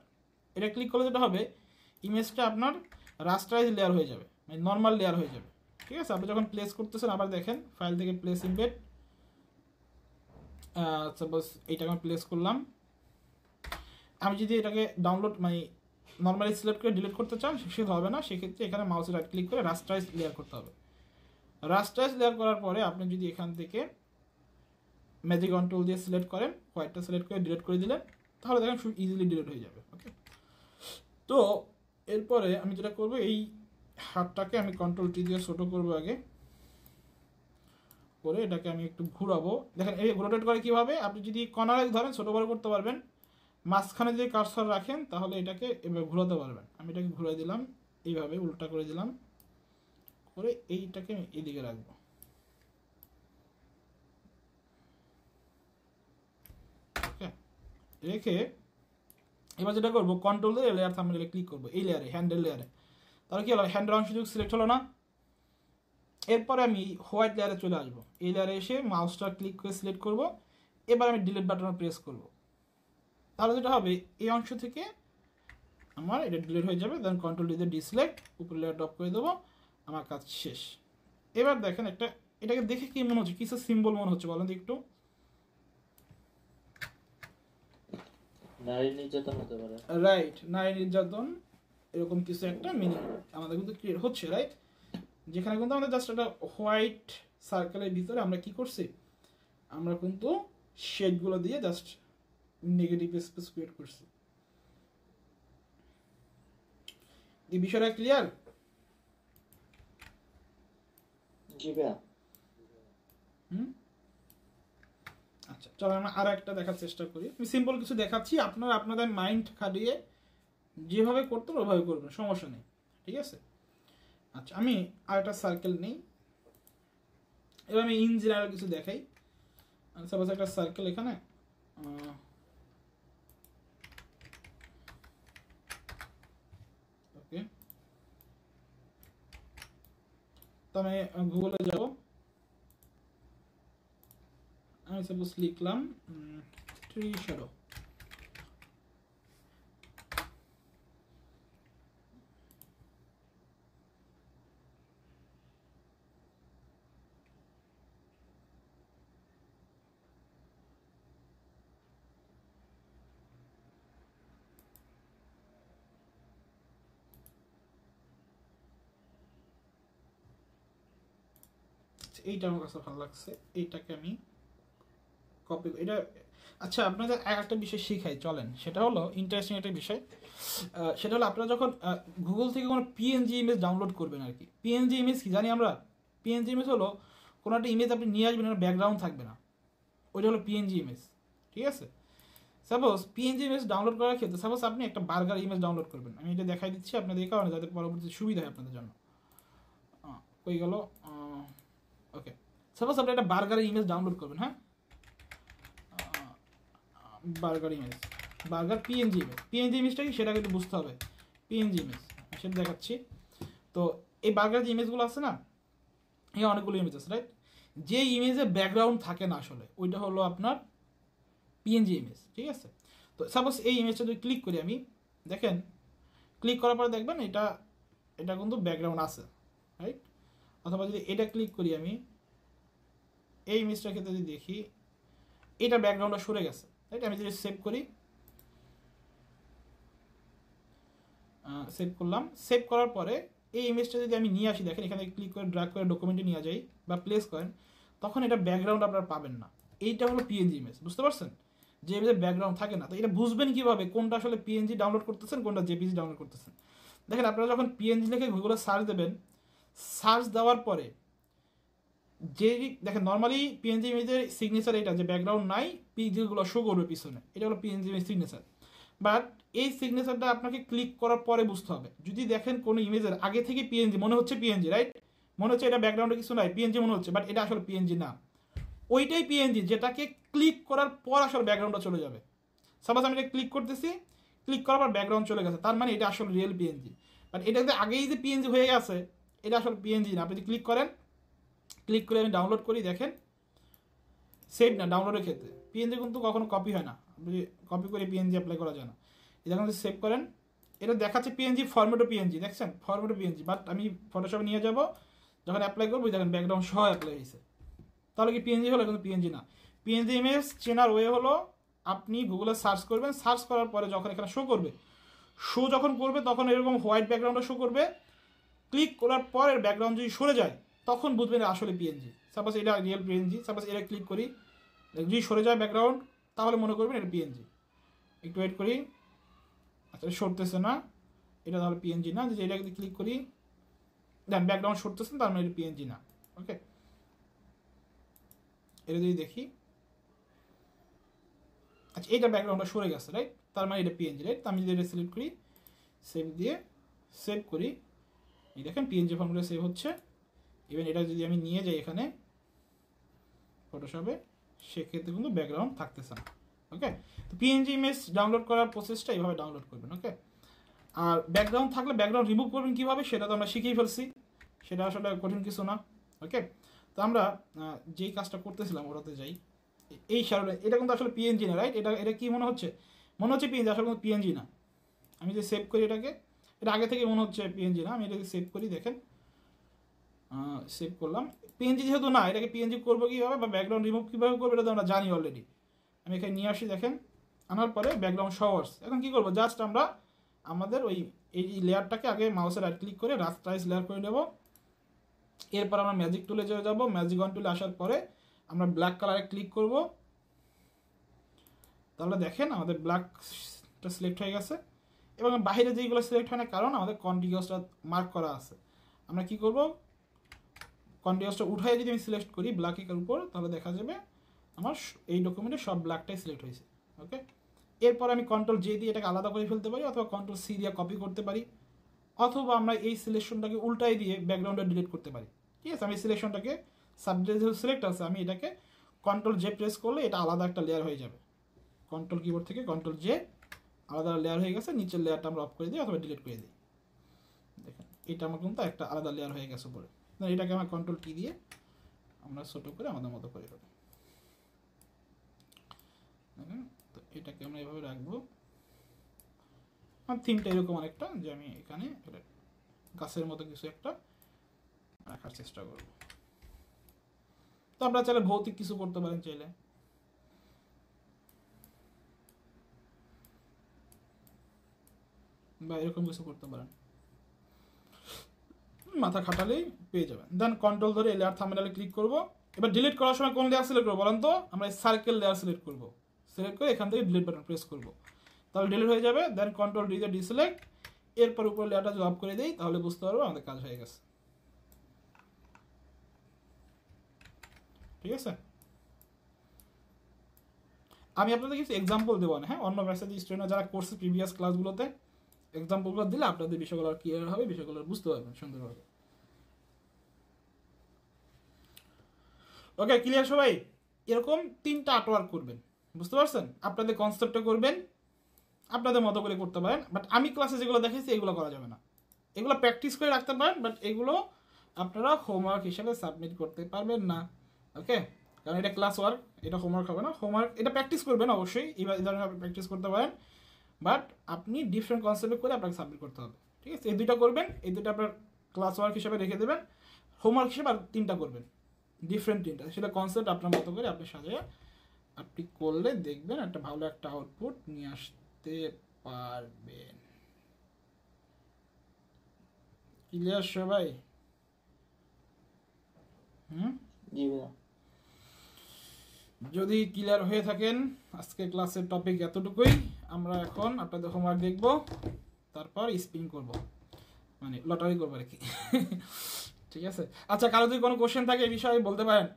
এটা ক্লিক করলে যেটা হবে ইমেজটা আপনার রাস্টারাইজ লেয়ার হয়ে যাবে মানে নর্মাল লেয়ার হয়ে যাবে ঠিক আছে আপনি যখন প্লেস করতেছেন আবার দেখেন ফাইল থেকে প্লেস ইনভেট সাপোজ এইটা আমি প্লেস করলাম আমি যদি এটাকে ডাউনলোড মানে নর্মালি সিলেক্ট করে ডিলিট করতে চান সে হবে না সেক্ষেত্রে এখানে মাউসে রাইট ক্লিক করে রাস্টাইজ লেয়ার করতে হবে রাস্টাইজ লেয়ার করার পরে আপনি যদি এখান থেকে ম্যাজিক টুল দিয়ে সিলেক্ট করেন হোয়াইটটা সিলেক্ট করে ডিলিট করে দিলেন তাহলে দেখেন খুব ইজিলি ডিলিট হয়ে যাবে ওকে তো এরপরে আমি যেটা করবো এই হাতটাকে আমি কন্ট্রোল টি দিয়ে ছোটো করবো আগে করে এটাকে আমি একটু ঘুরাবো দেখেন এই রোটেট করে কীভাবে আপনি যদি কনারে ধরেন ছোটো বড় করতে পারবেন মাঝখানে যদি কারসর রাখেন তাহলে এটাকে এভাবে ঘুরাতে পারবেন আমি এটাকে ঘুরাই দিলাম এইভাবে উল্টা করে দিলাম করে এইটাকে আমি এদিকে রাখবো রেখে এবার যেটা করবো কন্ট্রোল দিয়ে লেয়ার থামলে ক্লিক করবো এই লেয়ারে হ্যান্ডেল লেয়ারে তাহলে কি হলো হ্যান্ডেল অংশ যদি সিলেক্ট হলো না এরপরে আমি হোয়াইট লেয়ারে চলে আসব এই লেয়ারে এসে মাউসটা ক্লিক করে সিলেক্ট করব এবার আমি ডিলিট বাটনে প্রেস করব তাহলে যেটা হবে এই অংশ থেকে আমার এটা ডিলিট হয়ে যাবে দেন কন্ট্রোল ডিতে ডিসিলেক্ট উপরে লেয়ার ড্রপ করে দেবো আমার কাজ শেষ এবার দেখেন একটা এটাকে দেখে কি মনে হচ্ছে কিসের সিম্বল মনে হচ্ছে বলেন তো একটু নারী নির্যাতন হতে পারে রাইট নারী নির্যাতন এরকম কিছু একটা মিনিং আমাদের কিন্তু ক্রিয়েট হচ্ছে রাইট যেখানে কিন্তু আমাদের জাস্ট একটা হোয়াইট সার্কেলের ভিতরে আমরা কি করছি আমরা কিন্তু শেডগুলো দিয়ে জাস্ট নেগেটিভ স্পেস ক্রিয়েট করছি এই বিষয়টা ক্লিয়ার আচ্ছা চলো আমরা আর একটা দেখার চেষ্টা করি আমি সিম্পল কিছু দেখাচ্ছি আপনারা আপনাদের মাইন্ড খাটিয়ে যেভাবে করতো ওভাবে করবেন সমস্যা নেই ঠিক আছে আচ্ছা আমি আর একটা সার্কেল নিই এবার আমি ইঞ্জিন আরও কিছু দেখাই সাপোজ একটা সার্কেল এখানে ওকে তো আমি গুগলে যাবো আমি সাপোজ লিখলাম ট্রি শ্যাডো এইটা আমার কাছে ভালো লাগছে এইটাকে আমি কপি এটা আচ্ছা আপনাদের একটা বিষয় শিখাই চলেন সেটা হলো ইন্টারেস্টিং একটা বিষয় সেটা হলো আপনারা যখন গুগল থেকে কোনো পিএনজি ইমেজ ডাউনলোড করবেন আর কি পিএনজি ইমেজ কি জানি আমরা পিএনজি ইমেজ হলো কোনো একটা ইমেজ আপনি নিয়ে আসবেন ব্যাকগ্রাউন্ড থাকবে না ওইটা হলো পিএনজি ইমেজ ঠিক আছে সাপোজ পিএনজি ইমেজ ডাউনলোড করার ক্ষেত্রে সাপোজ আপনি একটা বার্গার ইমেজ ডাউনলোড করবেন আমি এটা দেখাই দিচ্ছি আপনাদের এই কারণে যাতে পরবর্তী সুবিধা হয় আপনাদের জন্য হয়ে গেলো ওকে সাপোজ আপনি একটা বার্গারের ইমেজ ডাউনলোড করবেন হ্যাঁ burger image burger PNG image PNG ইমেজটা কি সেটাকে একটু বুঝতে হবে পিএনজি ইমেজ সেটা দেখাচ্ছি তো এই বার্গার যে ইমেজগুলো আছে না এই অনেকগুলো ইমেজ আছে রাইট যে ইমেজে ব্যাকগ্রাউন্ড থাকে না আসলে ওইটা হলো আপনার পিএনজি ইমেজ ঠিক আছে তো সাপোজ এই ইমেজটা যদি ক্লিক করি আমি দেখেন ক্লিক করার পরে দেখবেন এটা এটা কিন্তু ব্যাকগ্রাউন্ড আছে রাইট অথবা যদি এটা ক্লিক করি আমি এই ইমেজটার ক্ষেত্রে যদি দেখি এটা ব্যাকগ্রাউন্ডটা সরে গেছে রাইট আমি যদি সেভ করি সেভ করলাম সেভ করার পরে এই ইমেজটা যদি আমি নিয়ে আসি দেখেন এখানে ক্লিক করে ড্রাগ করে ডকুমেন্টে নিয়ে যাই বা প্লেস করেন তখন এটা ব্যাকগ্রাউন্ড আপনারা পাবেন না এইটা হলো পিএনজি ইমেজ বুঝতে পারছেন যে ইমেজের ব্যাকগ্রাউন্ড থাকে না তো এটা বুঝবেন কীভাবে কোনটা আসলে পিএনজি ডাউনলোড করতেছেন কোনটা জেপিজি ডাউনলোড করতেছেন দেখেন আপনারা যখন পিএনজি লিখে গুগলে সার্চ দেবেন সার্চ দেওয়ার পরে যে দেখেন নর্মালি পিএনজি ইমেজের সিগনেচার এটা যে ব্যাকগ্রাউন্ড নাই পিএনজিগুলো শো করবে পিছনে এটা হলো পিএনজি ইমেজ সিগনেচার বাট এই সিগনেচারটা আপনাকে ক্লিক করার পরে বুঝতে হবে যদি দেখেন কোনো ইমেজের আগে থেকে পিএনজি মনে হচ্ছে পিএনজি রাইট মনে হচ্ছে এটা ব্যাকগ্রাউন্ডে কিছু নাই পিএনজি মনে হচ্ছে বাট এটা আসলে পিএনজি না ওইটাই পিএনজি যেটাকে ক্লিক করার পর আসলে ব্যাকগ্রাউন্ডটা চলে যাবে সাপোজ আমি এটা ক্লিক করতেছি ক্লিক করার পর ব্যাকগ্রাউন্ড চলে গেছে তার মানে এটা আসলে রিয়েল পিএনজি বাট যে আগেই যে পিএনজি হয়ে গেছে এটা আসলে পিএনজি না আপনি ক্লিক করেন ক্লিক করে আমি ডাউনলোড করি দেখেন সেভ না ডাউনলোডের ক্ষেত্রে পিএনজি কিন্তু কখনো কপি হয় না আপনি কপি করে পিএনজি অ্যাপ্লাই করা যায় না এটা যদি সেভ করেন এটা দেখাচ্ছে পিএনজি ফরম্যাটও পিএনজি দেখছেন ফরম্যাটও পিএনজি বাট আমি ফটোশপে নিয়ে যাব যখন অ্যাপ্লাই করবো দেখেন ব্যাকগ্রাউন্ড সহ অ্যাপ্লাই হয়েছে তাহলে কি পিএনজি হলো কিন্তু পিএনজি না পিএনজি ইমেজ চেনার ওয়ে হলো আপনি গুগলে সার্চ করবেন সার্চ করার পরে যখন এখানে শো করবে শো যখন করবে তখন এরকম হোয়াইট ব্যাকগ্রাউন্ডে শো করবে ক্লিক করার পরের ব্যাকগ্রাউন্ড যদি সরে যায় তখন বুঝবেন আসলে পিএনজি সাপোজ এটা রিয়েল পিএনজি সাপোজ এটা ক্লিক করি যদি সরে যায় ব্যাকগ্রাউন্ড তাহলে মনে করবেন এটা পিএনজি একটু ওয়েট করি আচ্ছা সরতেছে না এটা তাহলে পিএনজি না যদি এটা যদি ক্লিক করি দেখ ব্যাকগ্রাউন্ড সরতেছে তার মানে এটা পিএনজি না ওকে এটা যদি দেখি আচ্ছা এইটা ব্যাকগ্রাউন্ডটা সরে গেছে রাইট তার মানে এটা পিএনজি রাইট আমি যদি এটা সিলেক্ট করি সেভ দিয়ে সেভ করি এই দেখেন পিএনজি ফর্মুলা সেভ হচ্ছে ইভেন এটা যদি আমি নিয়ে যাই এখানে ফটোশপে সেক্ষেত্রে কিন্তু ব্যাকগ্রাউন্ড থাকতেছে না ওকে তো পিএনজি ইমেজ ডাউনলোড করার প্রসেসটা এইভাবে ডাউনলোড করবেন ওকে আর ব্যাকগ্রাউন্ড থাকলে ব্যাকগ্রাউন্ড রিমুভ করবেন কীভাবে সেটা তো আমরা শিখেই ফেলছি সেটা আসলে কঠিন কিছু না ওকে তো আমরা যেই কাজটা করতেছিলাম ওটাতে যাই এই সারে এটা কিন্তু আসলে পিএনজি না রাইট এটা এটা কী মনে হচ্ছে মনে হচ্ছে পিএনজি আসলে কিন্তু পিএনজি না আমি যদি সেভ করি এটাকে এটা আগে থেকে মনে হচ্ছে পিএনজি না আমি এটাকে সেভ করি দেখেন সেভ করলাম পিএনজি যেহেতু না এটাকে পিএনজি করবো কীভাবে বা ব্যাকগ্রাউন্ড রিমুভ কীভাবে করবো এটা তো আমরা জানি অলরেডি আমি এখানে নিয়ে আসি দেখেন আনার পরে ব্যাকগ্রাউন্ড শওয়ার্স এখন কি করবো জাস্ট আমরা আমাদের ওই এই লেয়ারটাকে আগে মাউসে রাইট ক্লিক করে রাস্টাইজ লেয়ার করে নেব এরপর আমরা ম্যাজিক টুলে চলে যাবো ম্যাজিক অন টুলে আসার পরে আমরা ব্ল্যাক কালারে ক্লিক করব তাহলে দেখেন আমাদের ব্ল্যাকটা সিলেক্ট হয়ে গেছে এবং বাইরে যেগুলো সিলেক্ট হয় না কারণ আমাদের কন্টিগিয়াসটা মার্ক করা আছে আমরা কি করব কন্টিগিয়াসটা উঠাই যদি আমি সিলেক্ট করি ব্ল্যাকের উপর তাহলে দেখা যাবে আমার এই ডকুমেন্টে সব ব্ল্যাকটাই সিলেক্ট হয়েছে ওকে এরপর আমি কন্ট্রোল জে দিয়ে এটাকে আলাদা করে ফেলতে পারি অথবা কন্ট্রোল সি দিয়ে কপি করতে পারি অথবা আমরা এই সিলেকশনটাকে উল্টাই দিয়ে ব্যাকগ্রাউন্ডে ডিলিট করতে পারি ঠিক আছে আমি সিলেকশনটাকে সাবজেক্ট যেহেতু সিলেক্ট আছে আমি এটাকে কন্ট্রোল জে প্রেস করলে এটা আলাদা একটা লেয়ার হয়ে যাবে কন্ট্রোল কিবোর্ড থেকে কন্ট্রোল জে আলাদা লেয়ার হয়ে গেছে নিচের লেয়ারটা আমরা অফ করে দিই অথবা ডিলিট করে দিই দেখেন এটা আমার কিন্তু একটা আলাদা লেয়ার হয়ে গেছে উপরে এটাকে আমরা কন্ট্রোল টি দিয়ে আমরা ছোটো করে আমাদের মতো করে দেবো তো এটাকে আমরা এভাবে রাখবো আমার থিমটা এরকম অনেকটা যে আমি এখানে গাছের মতো কিছু একটা রাখার চেষ্টা করব তো আপনারা চাইলে ভৌতিক কিছু করতে পারেন চাইলে বা এরকম কিছু করতে পারেন মাথা খাটালেই পেয়ে যাবেন দেন কন্ট্রোল ধরে লেয়ার থামবেনালে ক্লিক করবো এবার ডিলিট করার সময় কোন লেয়ার সিলেক্ট করবো বলেন তো আমরা সার্কেল লেয়ার সিলেক্ট করবো সিলেক্ট করে এখান থেকে ডিলিট বাটন প্রেস করবো তাহলে ডিলিট হয়ে যাবে দেন কন্ট্রোল ডিজে ডিসিলেক্ট এরপর উপরে লেয়ারটা জব করে দিই তাহলে বুঝতে পারবো আমাদের কাজ হয়ে গেছে ঠিক আছে আমি আপনাদের কিছু এক্সাম্পল দেবো না হ্যাঁ অন্য ভাষাতে স্টুডেন্ট যারা করছে প্রিভিয়াস ক্লাসগুলোতে এক্সাম্পলগুলো দিলে আপনাদের বিষয়গুলো ক্লিয়ার হবে বিষয়গুলো বুঝতে পারবেন সুন্দরভাবে ওকে ক্লিয়ার সবাই এরকম তিনটা আর্টওয়ার্ক করবেন বুঝতে পারছেন আপনাদের কনসেপ্টটা করবেন আপনাদের মতো করে করতে পারেন বাট আমি ক্লাসে যেগুলো দেখেছি এগুলো করা যাবে না এগুলো প্র্যাকটিস করে রাখতে পারেন বাট এগুলো আপনারা হোমওয়ার্ক হিসাবে সাবমিট করতে পারবেন না ওকে কারণ এটা ক্লাস ওয়ার্ক এটা হোমওয়ার্ক হবে না হোমওয়ার্ক এটা প্র্যাকটিস করবেন অবশ্যই এই ধরনের প্র্যাকটিস করতে পারেন বাট আপনি ডিফারেন্ট কনসেপ্টে করে আপনাকে সাবমিট করতে হবে ঠিক আছে এই দুইটা করবেন এই দুটো আপনার ক্লাস ওয়ার্ক হিসাবে রেখে দেবেন হোমওয়ার্ক হিসেবে আর তিনটা করবেন ডিফারেন্ট তিনটা সেটা কনসেপ্ট আপনার মতো করে আপনি সাজিয়ে আপনি করলে দেখবেন একটা ভালো একটা আউটপুট নিয়ে আসতে পারবেন ক্লিয়ার সবাই হুম যদি ক্লিয়ার হয়ে থাকেন আজকে ক্লাসের টপিক এতটুকুই আমরা এখন আপনাদের হোমওয়ার্ক দেখব তারপর স্পিন করব মানে লটারি করবো আর কি [LAUGHS] ঠিক আছে আচ্ছা কারো যদি কোনো কোশ্চেন থাকে এই বিষয়ে বলতে পারেন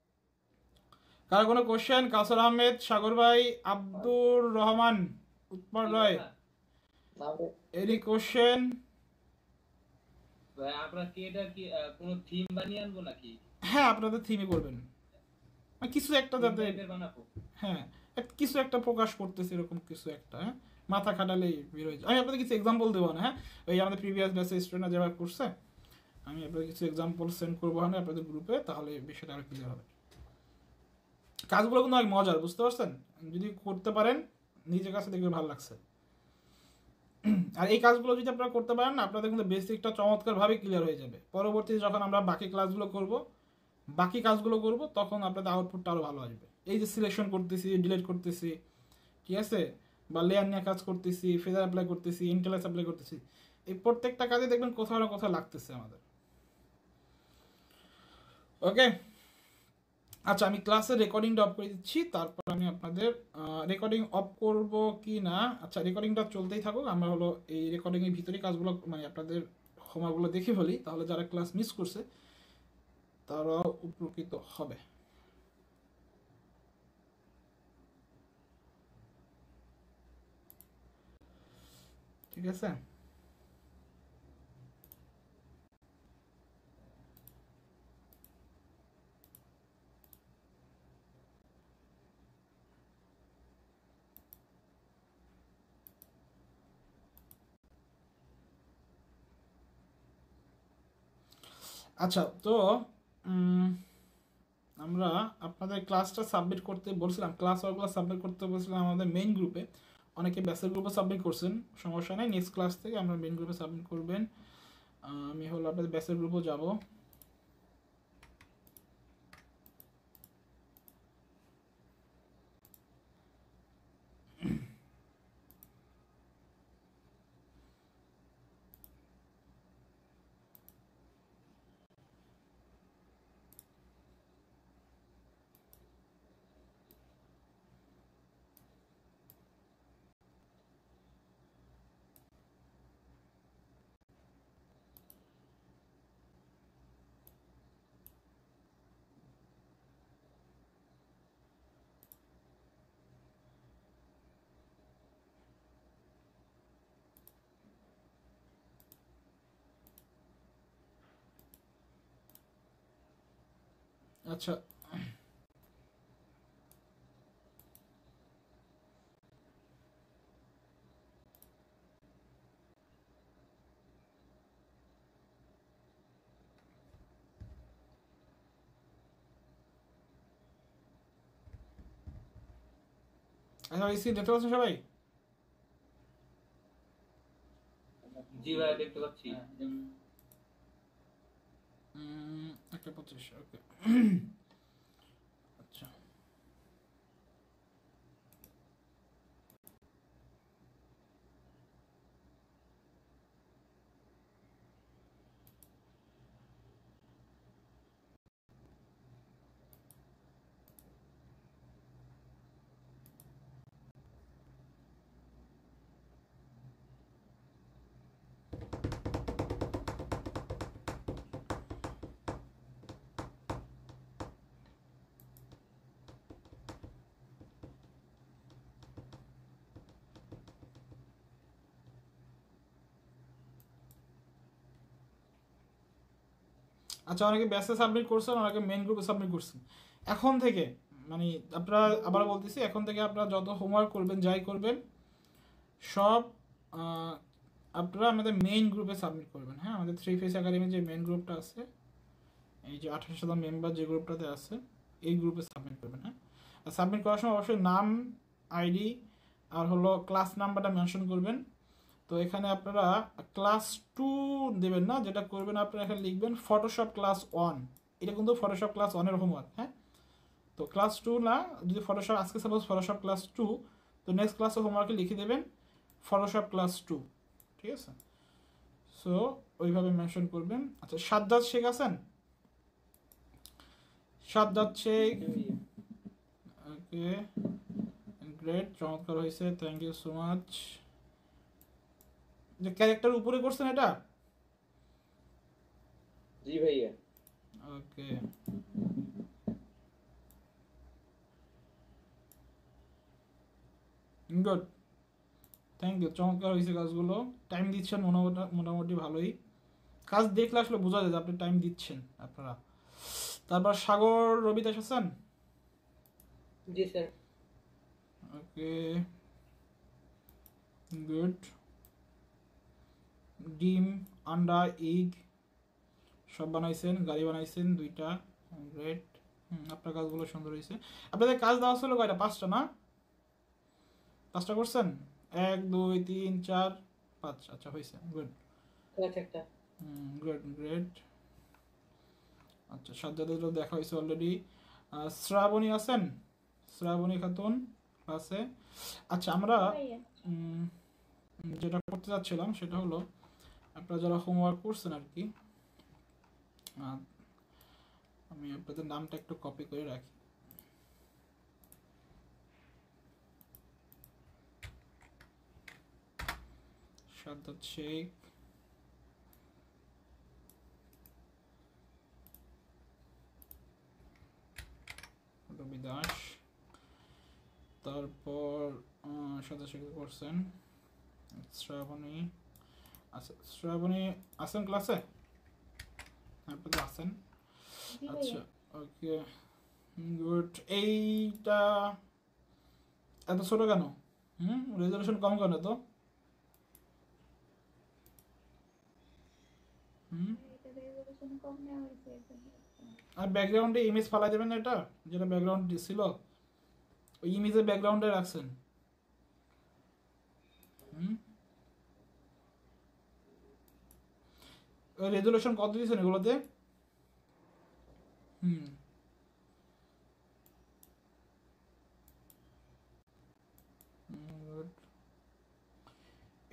[COUGHS] কারো কোনো কোশ্চেন কাসর আহমেদ সাগর ভাই আব্দুর রহমান উৎপল রায় এনি কোশ্চেন আপনারা কি এটা কি কোনো থিম বানিয়ে আনবো নাকি হ্যাঁ আপনাদের থিমই করবেন মানে কিছু একটা যাতে হ্যাঁ কিছু একটা প্রকাশ করতেছে এরকম কিছু একটা হ্যাঁ মাথা খাটালেই বের হয়ে আমি আপনাদের কিছু এক্সাম্পল দেবো না হ্যাঁ ওই আমাদের প্রিভিয়াস ব্যাচে স্টুডেন্ট যেভাবে করছে আমি আপনাদের কিছু এক্সাম্পল সেন্ড করবো না আপনাদের গ্রুপে তাহলে বিষয়টা আরও ক্লিয়ার হবে কাজগুলো কিন্তু অনেক মজার বুঝতে পারছেন যদি করতে পারেন নিজের কাছে দেখবে ভালো লাগছে আর এই কাজগুলো যদি আপনারা করতে পারেন আপনাদের কিন্তু বেসিকটা চমৎকারভাবে ক্লিয়ার হয়ে যাবে পরবর্তীতে যখন আমরা বাকি ক্লাসগুলো করব বাকি কাজগুলো করব তখন আপনাদের আউটপুটটা আরও ভালো আসবে এই যে সিলেকশন করতেছি ডিলেট করতেছি ঠিক আছে বা লেয়ার নিয়ে কাজ করতেছি ফেদার অ্যাপ্লাই করতেছি ইন্টেলেক্স অ্যাপ্লাই করতেছি এই প্রত্যেকটা কাজে দেখবেন কোথাও না কোথাও লাগতেছে আমাদের ওকে আচ্ছা আমি ক্লাসের রেকর্ডিংটা অফ করে দিচ্ছি তারপর আমি আপনাদের রেকর্ডিং অফ করব কি না আচ্ছা রেকর্ডিংটা চলতেই থাকুক আমরা হলো এই রেকর্ডিংয়ের ভিতরেই কাজগুলো মানে আপনাদের হোমওয়ার্কগুলো দেখে ফেলি তাহলে যারা ক্লাস মিস করছে তারা উপকৃত হবে ঠিক আছে আচ্ছা তো আমরা আপনাদের ক্লাসটা সাবমিট করতে বলছিলাম ক্লাস ওয়ার্কগুলো সাবমিট করতে বলছিলাম আমাদের মেইন গ্রুপে অনেকে ব্যাচের গ্রুপে সাবমিট করছেন সমস্যা নেই নেক্সট ক্লাস থেকে আমরা মেন গ্রুপে সাবমিট করবেন আমি হলো আপনাদের ব্যাচের গ্রুপও যাবো Acha... Ah, não, isso ainda tem relação, já vai. Diva é bem pela ti. Triple T show. Okay. আচ্ছা অনেকে ব্যাচে সাবমিট করছেন অনেকে মেন গ্রুপে সাবমিট করছেন এখন থেকে মানে আপনারা আবার বলতেছি এখন থেকে আপনারা যত হোমওয়ার্ক করবেন যাই করবেন সব আপনারা আমাদের মেইন গ্রুপে সাবমিট করবেন হ্যাঁ আমাদের থ্রি ফেস একাডেমির যে মেন গ্রুপটা আছে এই যে আঠাশ শতাংশ মেম্বার যে গ্রুপটাতে আছে এই গ্রুপে সাবমিট করবেন হ্যাঁ আর সাবমিট করার সময় অবশ্যই নাম আইডি আর হলো ক্লাস নাম্বারটা মেনশন করবেন তো এখানে আপনারা ক্লাস টু দেবেন না যেটা করবেন আপনারা এখানে লিখবেন ফটোশপ ক্লাস ওয়ান এটা কিন্তু ফটোশপ ক্লাস ওয়ানের হোমওয়ার্ক হ্যাঁ তো ক্লাস টু না যদি ফটোশপ আজকে সাপোজ ফটোশপ ক্লাস টু তো নেক্সট ক্লাসে হোমওয়ার্কে লিখে দেবেন ফটোশপ ক্লাস টু ঠিক আছে সো ওইভাবে মেনশন করবেন আচ্ছা সাদ্দাত শেখ আছেন সাদ্দাত শেখ ওকে গ্রেট চমৎকার হয়েছে থ্যাংক ইউ সো মাচ যে ক্যারেক্টার উপরে করছেন এটা জি ভাইয়া ওকে গুড থ্যাংক ইউ চমৎকার হয়েছে কাজগুলো টাইম দিচ্ছেন মোটামুটি ভালোই কাজ দেখলে আসলে বোঝা যায় যে আপনি টাইম দিচ্ছেন আপনারা তারপর সাগর রবি দাস আছেন জি স্যার ওকে গুড ডিম আন্ডা এগ সব বানাইছেন গাড়ি বানাইছেন দুইটা গ্রেট আপনার কাজগুলো সুন্দর হয়েছে আপনাদের কাজ দেওয়া ছিল কয়টা পাঁচটা না পাঁচটা করছেন এক দুই তিন চার পাঁচ আচ্ছা হয়েছে গুড গুড গ্রেট আচ্ছা সাজ্জাদের দেখা হয়েছে অলরেডি শ্রাবণী আছেন শ্রাবণী খাতুন আছে আচ্ছা আমরা হ্যাঁ, ইয়ে। যেটা করতে চাচ্ছিলাম সেটা হলো আপনারা যারা হোমওয়ার্ক করছেন আর কি আমি আপনাদের নামটা একটু কপি করে রাখি শেখ রবি দাস তারপর সাদা শেখ করছেন শ্রাবণী আচ্ছা শ্রাবণী আছেন ক্লাসে হ্যাঁ, আপনাদের আছেন আচ্ছা ওকে গুড এইটা এত ছোট কেন হুম রেজলিউশন কম কেন তো হুম আর ব্যাকগ্রাউন্ডে ইমেজ ফালা যাবে না এটা যেটা ব্যাকগ্রাউন্ড ছিল ওই ইমেজের ব্যাকগ্রাউন্ডে রাখছেন রেজুলেশন কত দিয়েছেন এগুলোতে হুম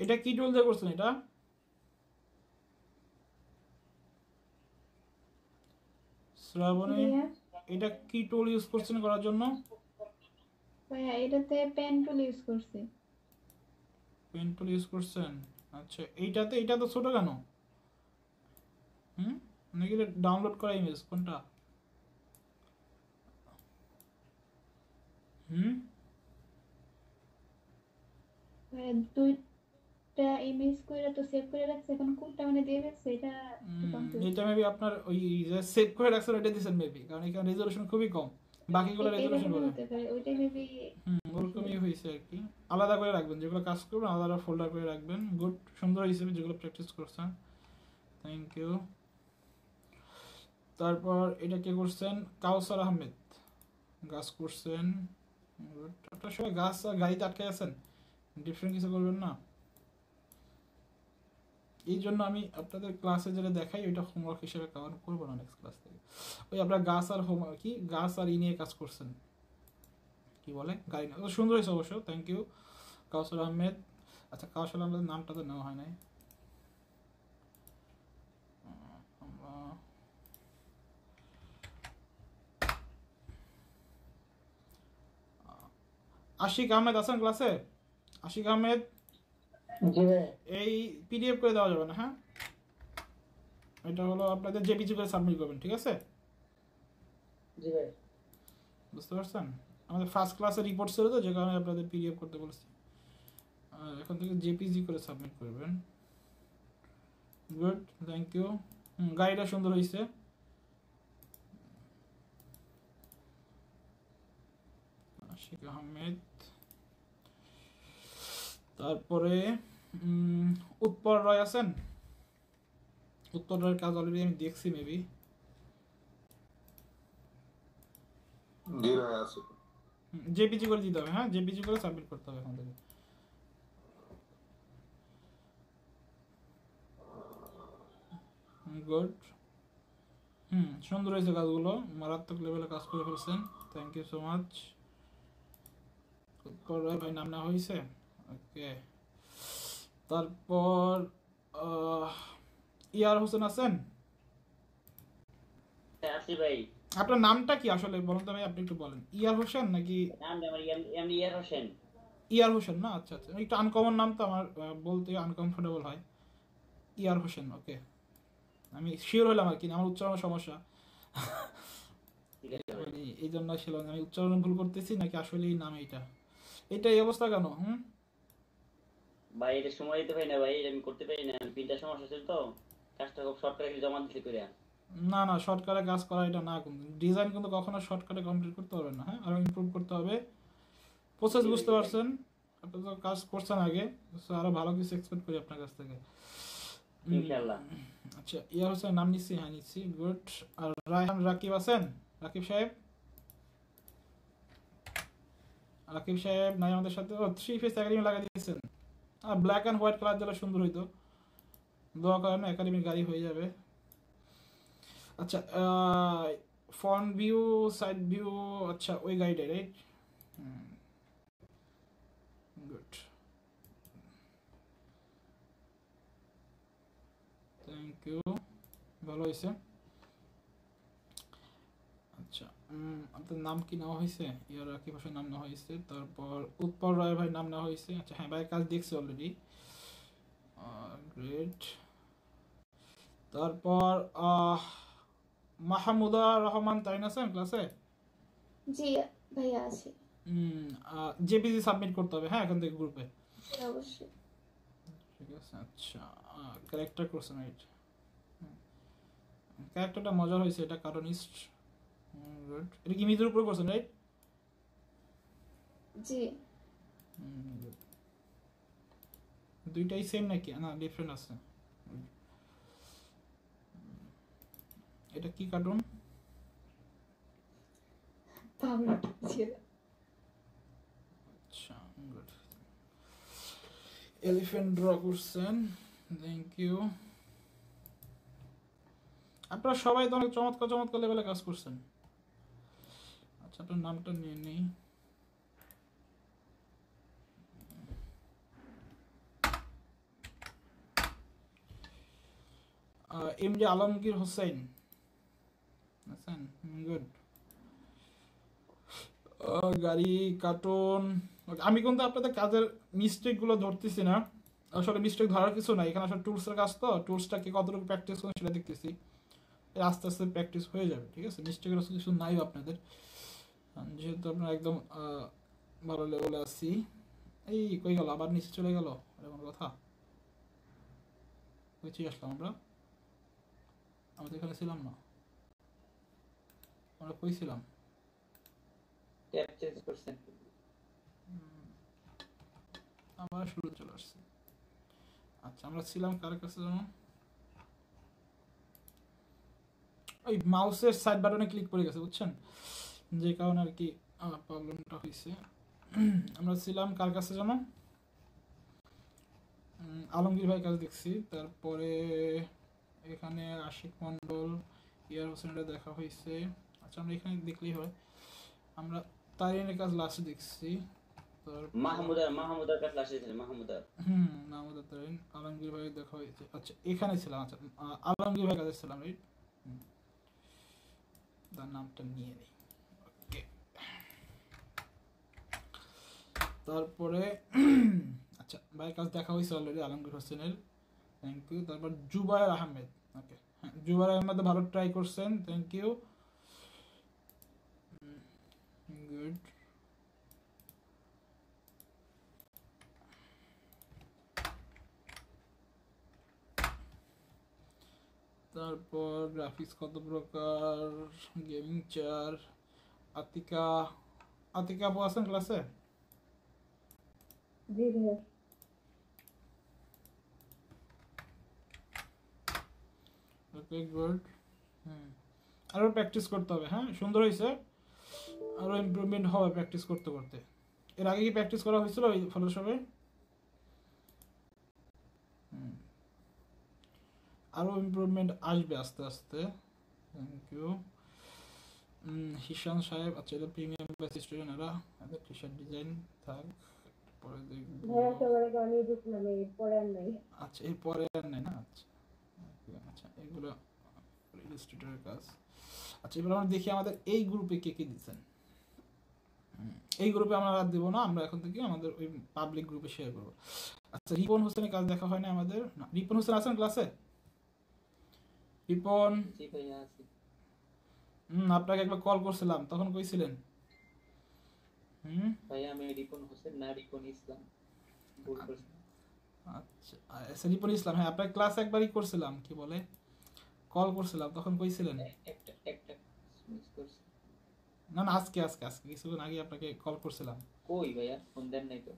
এটা কি টুল দিয়ে করছেন এটা শ্রাবণী এটা কি টুল ইউজ করছেন করার জন্য ভাইয়া এটাতে পেন টুল ইউজ করছি পেন টুল ইউজ করছেন আচ্ছা এইটাতে এটা তো ছোট কেন অনেকগুলো ডাউনলোড করা ইমেজ কোনটা হুম মানে মানে খুবই কম মেবি ওরকমই হয়েছে আলাদা করে রাখবেন যেগুলো কাজ আলাদা ফোল্ডার করে রাখবেন গুড সুন্দর হিসেবে যেগুলো প্র্যাকটিস করছেন থ্যাংক ইউ তারপর এটা কে করছেন কাউসার আহমেদ গাছ করছেন আপনার সবাই গাছ আর গাড়িতে আটকে গেছেন ডিফারেন্ট কিছু করবেন না এই জন্য আমি আপনাদের ক্লাসে যেটা দেখাই ওইটা হোমওয়ার্ক হিসেবে কভার করবো না নেক্সট ক্লাস থেকে ওই আপনার গাছ আর হোমওয়ার্ক কি গাছ আর ই নিয়ে কাজ করছেন কি বলে গাড়ি না সুন্দর হয়েছে অবশ্য থ্যাংক ইউ কাউসার আহমেদ আচ্ছা কাউসার আহমেদের নামটা তো নেওয়া হয় নাই আশিক আহমেদ আছেন ক্লাসে আশিক আহমেদ এই পিডিএফ করে দেওয়া যাবে না হ্যাঁ এটা হলো আপনাদের জেপিজি করে সাবমিট করবেন ঠিক আছে বুঝতে পারছেন আমাদের ফার্স্ট ক্লাসে রিপোর্ট ছিল তো যে কারণে আপনাদের পিডিএফ করতে বলেছি এখন থেকে জেপিজি করে সাবমিট করবেন গুড থ্যাংক ইউ গাড়িটা সুন্দর হয়েছে আশিক আহমেদ তারপরে উৎপল রয় আছেন উৎপল রয়ের কাজ অলরেডি আমি দেখছি মেবি জেপিজি করে দিতে হবে হ্যাঁ জেপিজি করে সাবমিট করতে হবে এখন থেকে গুড হুম সুন্দর হয়েছে কাজগুলো মারাত্মক লেভেলে কাজ করে ফেলছেন থ্যাংক ইউ সো মাচ ভাই নাম না হয়েছে ওকে তারপর ইয়ার হোসেন আছেন হ্যাঁ, আপনার নামটা কি আসলে বলুন তো ভাই আপনি একটু বলেন ইয়ার হোসেন নাকি ইয়ার হোসেন ইয়ার হোসেন না আচ্ছা আচ্ছা একটু আনকমন নাম তো আমার বলতে আনকমফোর্টেবল হয় ইয়ার হোসেন ওকে আমি শিওর হলাম আর কি আমার উচ্চারণ সমস্যা এই জন্য আসলে আমি উচ্চারণ ভুল করতেছি নাকি আসলে এই নাম এটা এটা এই অবস্থা কেন হুম ভাই এটা সময় দিতে পারি না ভাই আমি করতে পারি না তিনটা সমস্যা ছিল তো কাজটা খুব জমা দিতে করে না না কাজ করা এটা না কিন্তু ডিজাইন কিন্তু কখনো কমপ্লিট করতে পারবেন না হ্যাঁ ইমপ্রুভ করতে হবে প্রসেস বুঝতে পারছেন আপনি তো কাজ করছেন আগে ভালো কিছু এক্সপেক্ট করি আপনার কাছ থেকে ইনশাআল্লাহ আচ্ছা ইয়া হোসেন নাম নিচ্ছি হ্যাঁ নিচ্ছি গুড আর রায়হান রাকিব আছেন রাকিব সাহেব রাকিব সাহেব নাই আমাদের সাথে থ্রি ফেস একাডেমি লাগিয়ে দিয়েছেন আর ব্ল্যাক অ্যান্ড হোয়াইট কালার দিলে সুন্দর হইতো দোয়া করেন একাডেমির গাড়ি হয়ে যাবে আচ্ছা ফ্রন্ট ভিউ সাইড ভিউ আচ্ছা ওই গাড়িটাই রাইট গুড থ্যাংক ইউ ভালো হয়েছে আপনার নাম কি নেওয়া হয়েছে ইয়ার কি ভাষায় নাম নেওয়া হয়েছে তারপর উৎপল রায় ভাই নাম নেওয়া হয়েছে আচ্ছা হ্যাঁ ভাই কাজ দেখছি অলরেডি গ্রেট তারপর মাহমুদা রহমান না স্যার ক্লাসে জি ভাইয়া আছে জেপিজি সাবমিট করতে হবে হ্যাঁ এখান থেকে গ্রুপে অবশ্যই ঠিক আছে আচ্ছা ক্যারেক্টার করছেন রাইট ক্যারেক্টারটা মজার হয়েছে এটা কারণ গুড এটা কি উপরে করছেন রাইট জি দুইটাই সেম নাকি না ডিফারেন্ট আছে এটা কি কার্টুন আচ্ছা গুড ড্র করছেন থ্যাংক ইউ আপনারা সবাই তো অনেক চমৎকার চমৎকার লেভেলে কাজ করছেন আচ্ছা নামটা নিয়ে নেই M J Alamgir Hossain good গাড়ি কার্টুন আমি কিন্তু আপনাদের কাজের মিস্টেকগুলো ধরতেছি না আসলে মিস্টেক ধরার কিছু না এখানে আসলে টুলসের কাজ তো টুলসটাকে কতটুকু প্র্যাকটিস করুন সেটা দেখতেছি আস্তে আস্তে প্র্যাকটিস হয়ে যাবে ঠিক আছে মিস্টেকের কিছু নাই আপনাদের যেহেতু আপনার একদম ভালো লেভেলে আসছি এই কই গেল আবার নিচে চলে গেল এমন কথা বুঝি আসলাম আমরা আমাদের এখানে ছিলাম না আমরা কই ছিলাম আবার শুরু চলে আসছে আচ্ছা আমরা ছিলাম কার কাছে যেন ওই মাউসের সাইড বাটনে ক্লিক করে গেছে বুঝছেন যে কারণে আর কি প্রবলেমটা হয়েছে [CLEARS THROAT] আমরা ছিলাম কার কাছে জানো আলমগীর ভাই কাছে দেখছি তারপরে এখানে আশিক মন্ডল ইয়ার হোসেনটা দেখা হয়েছে আচ্ছা আমরা এখানে দেখলেই হয় আমরা তারিনের কাজ লাস্ট দেখছি আলমগীর ভাই দেখা হয়েছে আচ্ছা এখানে ছিলাম আচ্ছা আলমগীর ভাই কাছে ছিলাম রাইট তার নামটা নিয়ে নিই তারপরে আচ্ছা ভাইয়ের কাছে দেখা হয়েছে অলরেডি আলমগীর হোসেনের থ্যাংক ইউ তারপর জুবায়ের আহমেদ ওকে হ্যাঁ জুবায়ের আহমেদ ভালো ট্রাই করছেন থ্যাংক ইউ গুড তারপর গ্রাফিক্স কত প্রকার গেমিং চেয়ার আতিকা আতিকা আপু আছেন ক্লাসে Vivian. ওকে গুড প্র্যাকটিস করতে হবে হ্যাঁ সুন্দর হয়েছে আরও ইমপ্রুভমেন্ট হবে প্র্যাকটিস করতে করতে এর আগে কি প্র্যাকটিস করা হয়েছিল ওই ফটোশপে আরও ইমপ্রুভমেন্ট আসবে আস্তে আস্তে থ্যাংক ইউ হিসান সাহেব আচ্ছা এটা প্রিমিয়াম বেস স্টুডেন্ট এরা এদের টি শার্ট ডিজাইন থাক হ্যাঁ, আচ্ছা এরপরে আর নাই না আচ্ছা আচ্ছা এগুলো কাজ আচ্ছা এবার আমরা দেখি আমাদের এই গ্রুপে কে কে দিচ্ছেন এই গ্রুপে আমরা রাত দেবো না আমরা এখন থেকে আমাদের ওই পাবলিক গ্রুপে শেয়ার করবো আচ্ছা রিপন হোসেনের কাজ দেখা হয়নি আমাদের না রিপন হোসেন আছেন ক্লাসে রিপন আপনাকে একবার কল করছিলাম তখন কইছিলেন ভাইয়া আমি রিপন হোসেন না রিপন ইসলাম ভুল আচ্ছা। করছি আচ্ছা আচ্ছা রিপন ইসলাম হ্যাঁ আপনার ক্লাস একবারই করছিলাম কি বলে কল করছিলাম তখন কইছিলেন একটা একটা না না আজকে আজকে আজকে কিছুদিন আগে আপনাকে কল করছিলাম কই ভাইয়া ফোন দেন নাই তো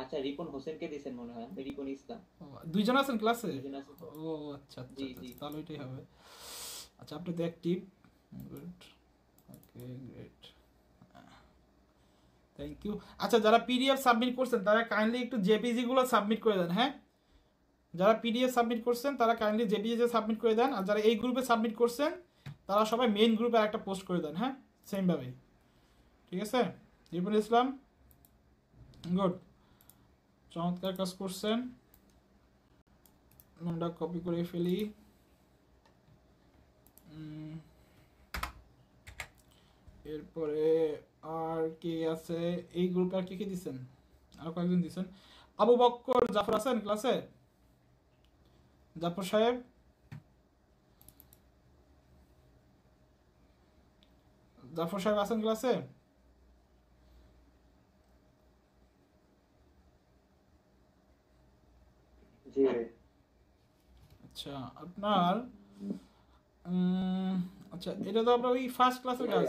আচ্ছা রিপন হোসেনকে দিয়েছেন মনে হয় আমি রিপন ইসলাম দুইজন আছেন ক্লাসে দুইজন আছেন ও আচ্ছা, আচ্ছা জি আচ্ছা, জি তাহলে ওইটাই হবে আচ্ছা আপনি তো active good okay great thank you আচ্ছা যারা পিডিএফ সাবমিট করছেন তারা কাইন্ডলি একটু জেপিজিগুলো সাবমিট করে দেন হ্যাঁ যারা পিডিএফ সাবমিট করছেন তারা কাইন্ডলি জেপিজিতে সাবমিট করে দেন আর যারা এই গ্রুপে সাবমিট করছেন তারা সবাই মেন গ্রুপে একটা পোস্ট করে দেন হ্যাঁ সেমভাবেই ঠিক আছে রিপুল ইসলাম গুড চমৎকার কাজ করছেন নামটা কপি করে ফেলি এরপরে আর কে আছে এই গ্রুপে আর কে কে দিচ্ছেন আর কয়েকজন দিচ্ছেন আবু বক্কর জাফর আছেন ক্লাসে জাফর সাহেব জাফর সাহেব আছেন ক্লাসে আচ্ছা আপনার আচ্ছা এটা তো আপনার ওই ফার্স্ট ক্লাসের কাজ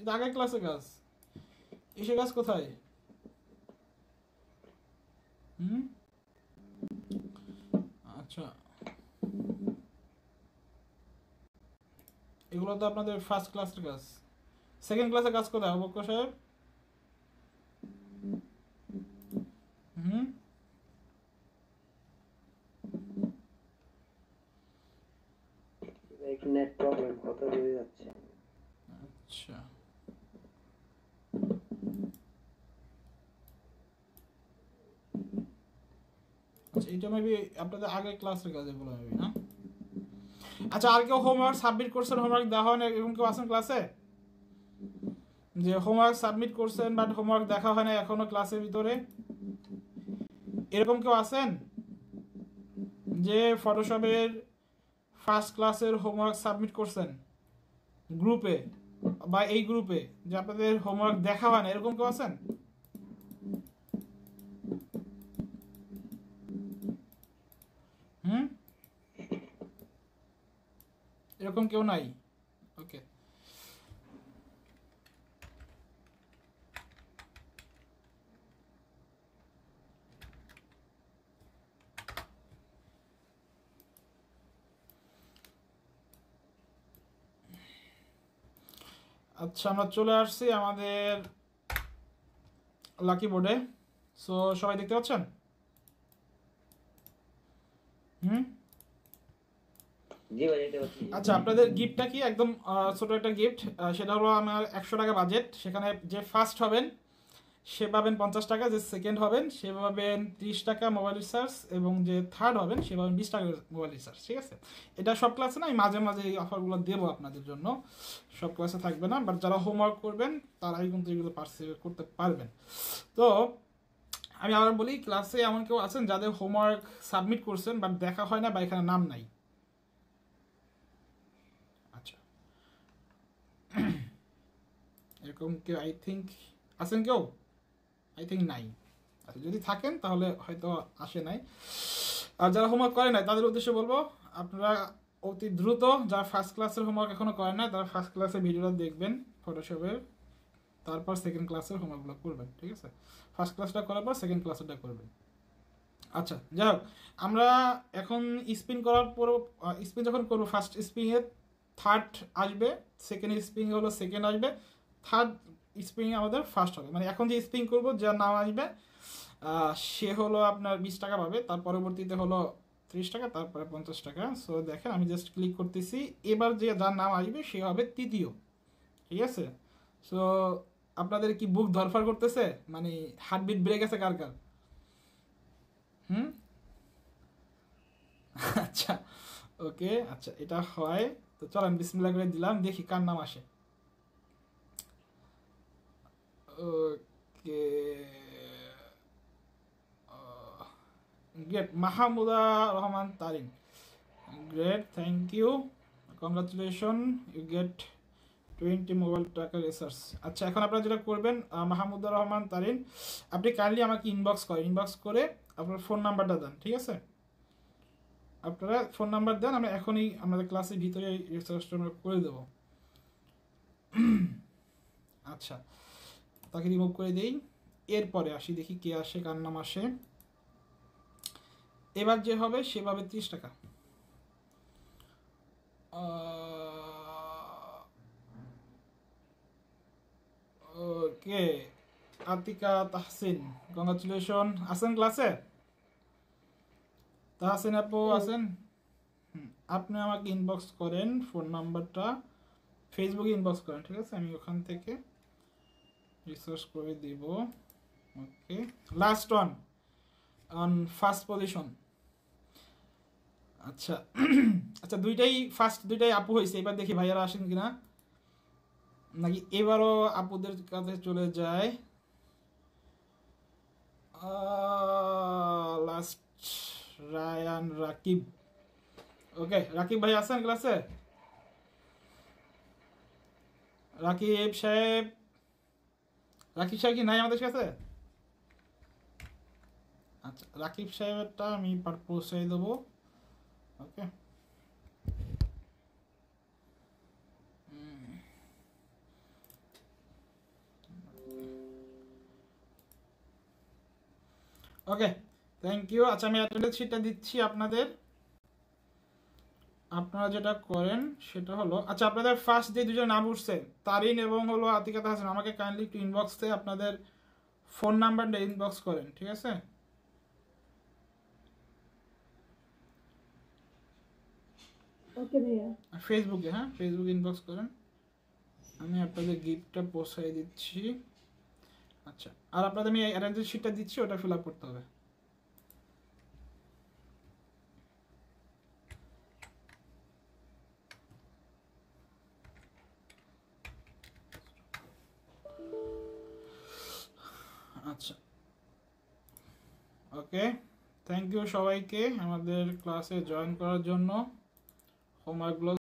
এটা আগের ক্লাসে গাছ এসে গাছ কোথায় হুম আচ্ছা এগুলো তো আপনাদের ফার্স্ট ক্লাসের কাজ সেকেন্ড ক্লাসে গাছ কোথায় অবক্ষ সাহেব হুম নেট প্রবলেম কথা বলে যাচ্ছে এটা মেবি আপনাদের আগের ক্লাসের কাজে বলা হবে হ্যাঁ? না আচ্ছা আর কেউ হোমওয়ার্ক সাবমিট করছেন হোমওয়ার্ক দেওয়া হয় না এরকম কেউ আছেন ক্লাসে যে হোমওয়ার্ক সাবমিট করছেন বাট হোমওয়ার্ক দেখা হয় না এখনো ক্লাসের ভিতরে এরকম কেউ আছেন যে ফটোশপের ফার্স্ট ক্লাসের হোমওয়ার্ক সাবমিট করছেন গ্রুপে বা এই গ্রুপে যে আপনাদের হোমওয়ার্ক দেখা হয় না এরকম কেউ আছেন এরকম কেউ নাই ওকে আচ্ছা আমরা চলে আসছি আমাদের লাকি বোর্ডে সো সবাই দেখতে পাচ্ছেন হুম আচ্ছা আপনাদের গিফটটা কি একদম ছোট একটা গিফট সেটা হলো আমার একশো টাকা বাজেট সেখানে যে ফার্স্ট হবেন সে পাবেন পঞ্চাশ টাকা যে সেকেন্ড হবেন সে পাবেন ত্রিশ টাকা মোবাইল রিচার্জ এবং যে থার্ড হবেন সে পাবেন বিশ টাকা মোবাইল রিচার্জ ঠিক আছে এটা সব ক্লাসে না আমি মাঝে মাঝে এই অফারগুলো দেবো আপনাদের জন্য সব ক্লাসে থাকবে না বাট যারা হোমওয়ার্ক করবেন তারাই কিন্তু এগুলো পার্টিসিপেট করতে পারবেন তো আমি আবার বলি ক্লাসে এমন কেউ আছেন যাদের হোমওয়ার্ক সাবমিট করছেন বাট দেখা হয় না বা এখানে নাম নাই এরকম কেউ আই থিঙ্ক আছেন কেউ আই থিঙ্ক নাই আচ্ছা যদি থাকেন তাহলে হয়তো আসে নাই আর যারা হোমওয়ার্ক করে নাই তাদের উদ্দেশ্যে বলবো আপনারা অতি দ্রুত যারা ফার্স্ট ক্লাসের হোমওয়ার্ক এখনও করে নাই তারা ফার্স্ট ক্লাসের ভিডিওটা দেখবেন ফটোশপের তারপর সেকেন্ড ক্লাসের হোমওয়ার্কগুলো করবেন ঠিক আছে ফার্স্ট ক্লাসটা করার পর সেকেন্ড ক্লাসটা করবেন আচ্ছা যাই হোক আমরা এখন স্পিন করার পর স্পিন যখন করবো ফার্স্ট স্পিনে থার্ড আসবে সেকেন্ড স্পিন হলো সেকেন্ড আসবে থার্ড স্প্রিং আমাদের ফার্স্ট হবে মানে এখন যে স্প্রিং করব যার নাম আসবে সে হলো আপনার বিশ টাকা পাবে তার পরবর্তীতে হলো ত্রিশ টাকা তারপরে পঞ্চাশ টাকা সো দেখেন আমি জাস্ট ক্লিক করতেছি এবার যে যার নাম আসবে সে হবে তৃতীয় ঠিক আছে সো আপনাদের কি বুক ধরফার করতেছে মানে হার্টবিট বেড়ে গেছে কার কার হুম [LAUGHS] আচ্ছা ওকে আচ্ছা এটা হয় তো চলেন বিসমিল্লা করে দিলাম দেখি কার নাম আসে great Mahmuda Rahman Tarin great thank you congratulation you get twenty mobile টাকা রিসার্চ আচ্ছা এখন আপনারা যেটা করবেন মাহমুদা রহমান তারিন আপনি কাইন্ডলি আমাকে ইনবক্স করেন ইনবক্স করে আপনার ফোন নাম্বারটা দেন ঠিক আছে আপনারা ফোন নাম্বার দেন আমরা এখনই আমাদের ক্লাসের ভিতরে রিসার্চটা আমরা করে দেবো [CLEARS THROAT] আচ্ছা তাকে রিমুভ করে দেই এরপরে আসি দেখি কে আসে কার নাম আসে এবার যে হবে সেভাবে ত্রিশ টাকা ওকে আতিকা তাহসিন কংগ্রাচুলেশন আছেন ক্লাসে তাহসিন আপু আছেন আপনি আমাকে ইনবক্স করেন ফোন নাম্বারটা ফেসবুকে ইনবক্স করেন ঠিক আছে আমি ওখান থেকে রিসোর্স করে দিব okay last one on first position আচ্ছা [CLEARS THROAT] আচ্ছা দুইটাই ফার্স্ট দুইটাই আপু হয়েছে এবার দেখি ভাইয়ারা আসেন কিনা নাকি এবারও আপুদের কাছে চলে যায় লাস্ট রায়ান রাকিব ওকে রাকিব ভাই আছেন ক্লাসে রাকিব সাহেব রাকিব সাহেব কি নাই আমাদের কাছে আচ্ছা রাকিব সাহেবেরটা আমি পৌঁছে দেবো ওকে ওকে থ্যাংক ইউ আচ্ছা আমি অ্যাটেন্ডেন্স শিটটা দিচ্ছি আপনাদের আপনারা যেটা করেন সেটা হলো আচ্ছা আপনাদের ফার্স্ট যে দুজন নাম উঠছে তারিন এবং হলো আতিকাত হাসান আমাকে কাইন্ডলি একটু ইনবক্সে আপনাদের ফোন নাম্বারটা ইনবক্স করেন ঠিক আছে ফেসবুকে হ্যাঁ ফেসবুক ইনবক্স করেন আমি আপনাদের গিফটটা পৌঁছাই দিচ্ছি আচ্ছা আর আপনাদের আমি অ্যারেঞ্জের শিটটা দিচ্ছি ওটা ফিল আপ করতে হবে ওকে থ্যাংক ইউ সবাইকে আমাদের ক্লাসে জয়েন করার জন্য হোমওয়ার্কগুলো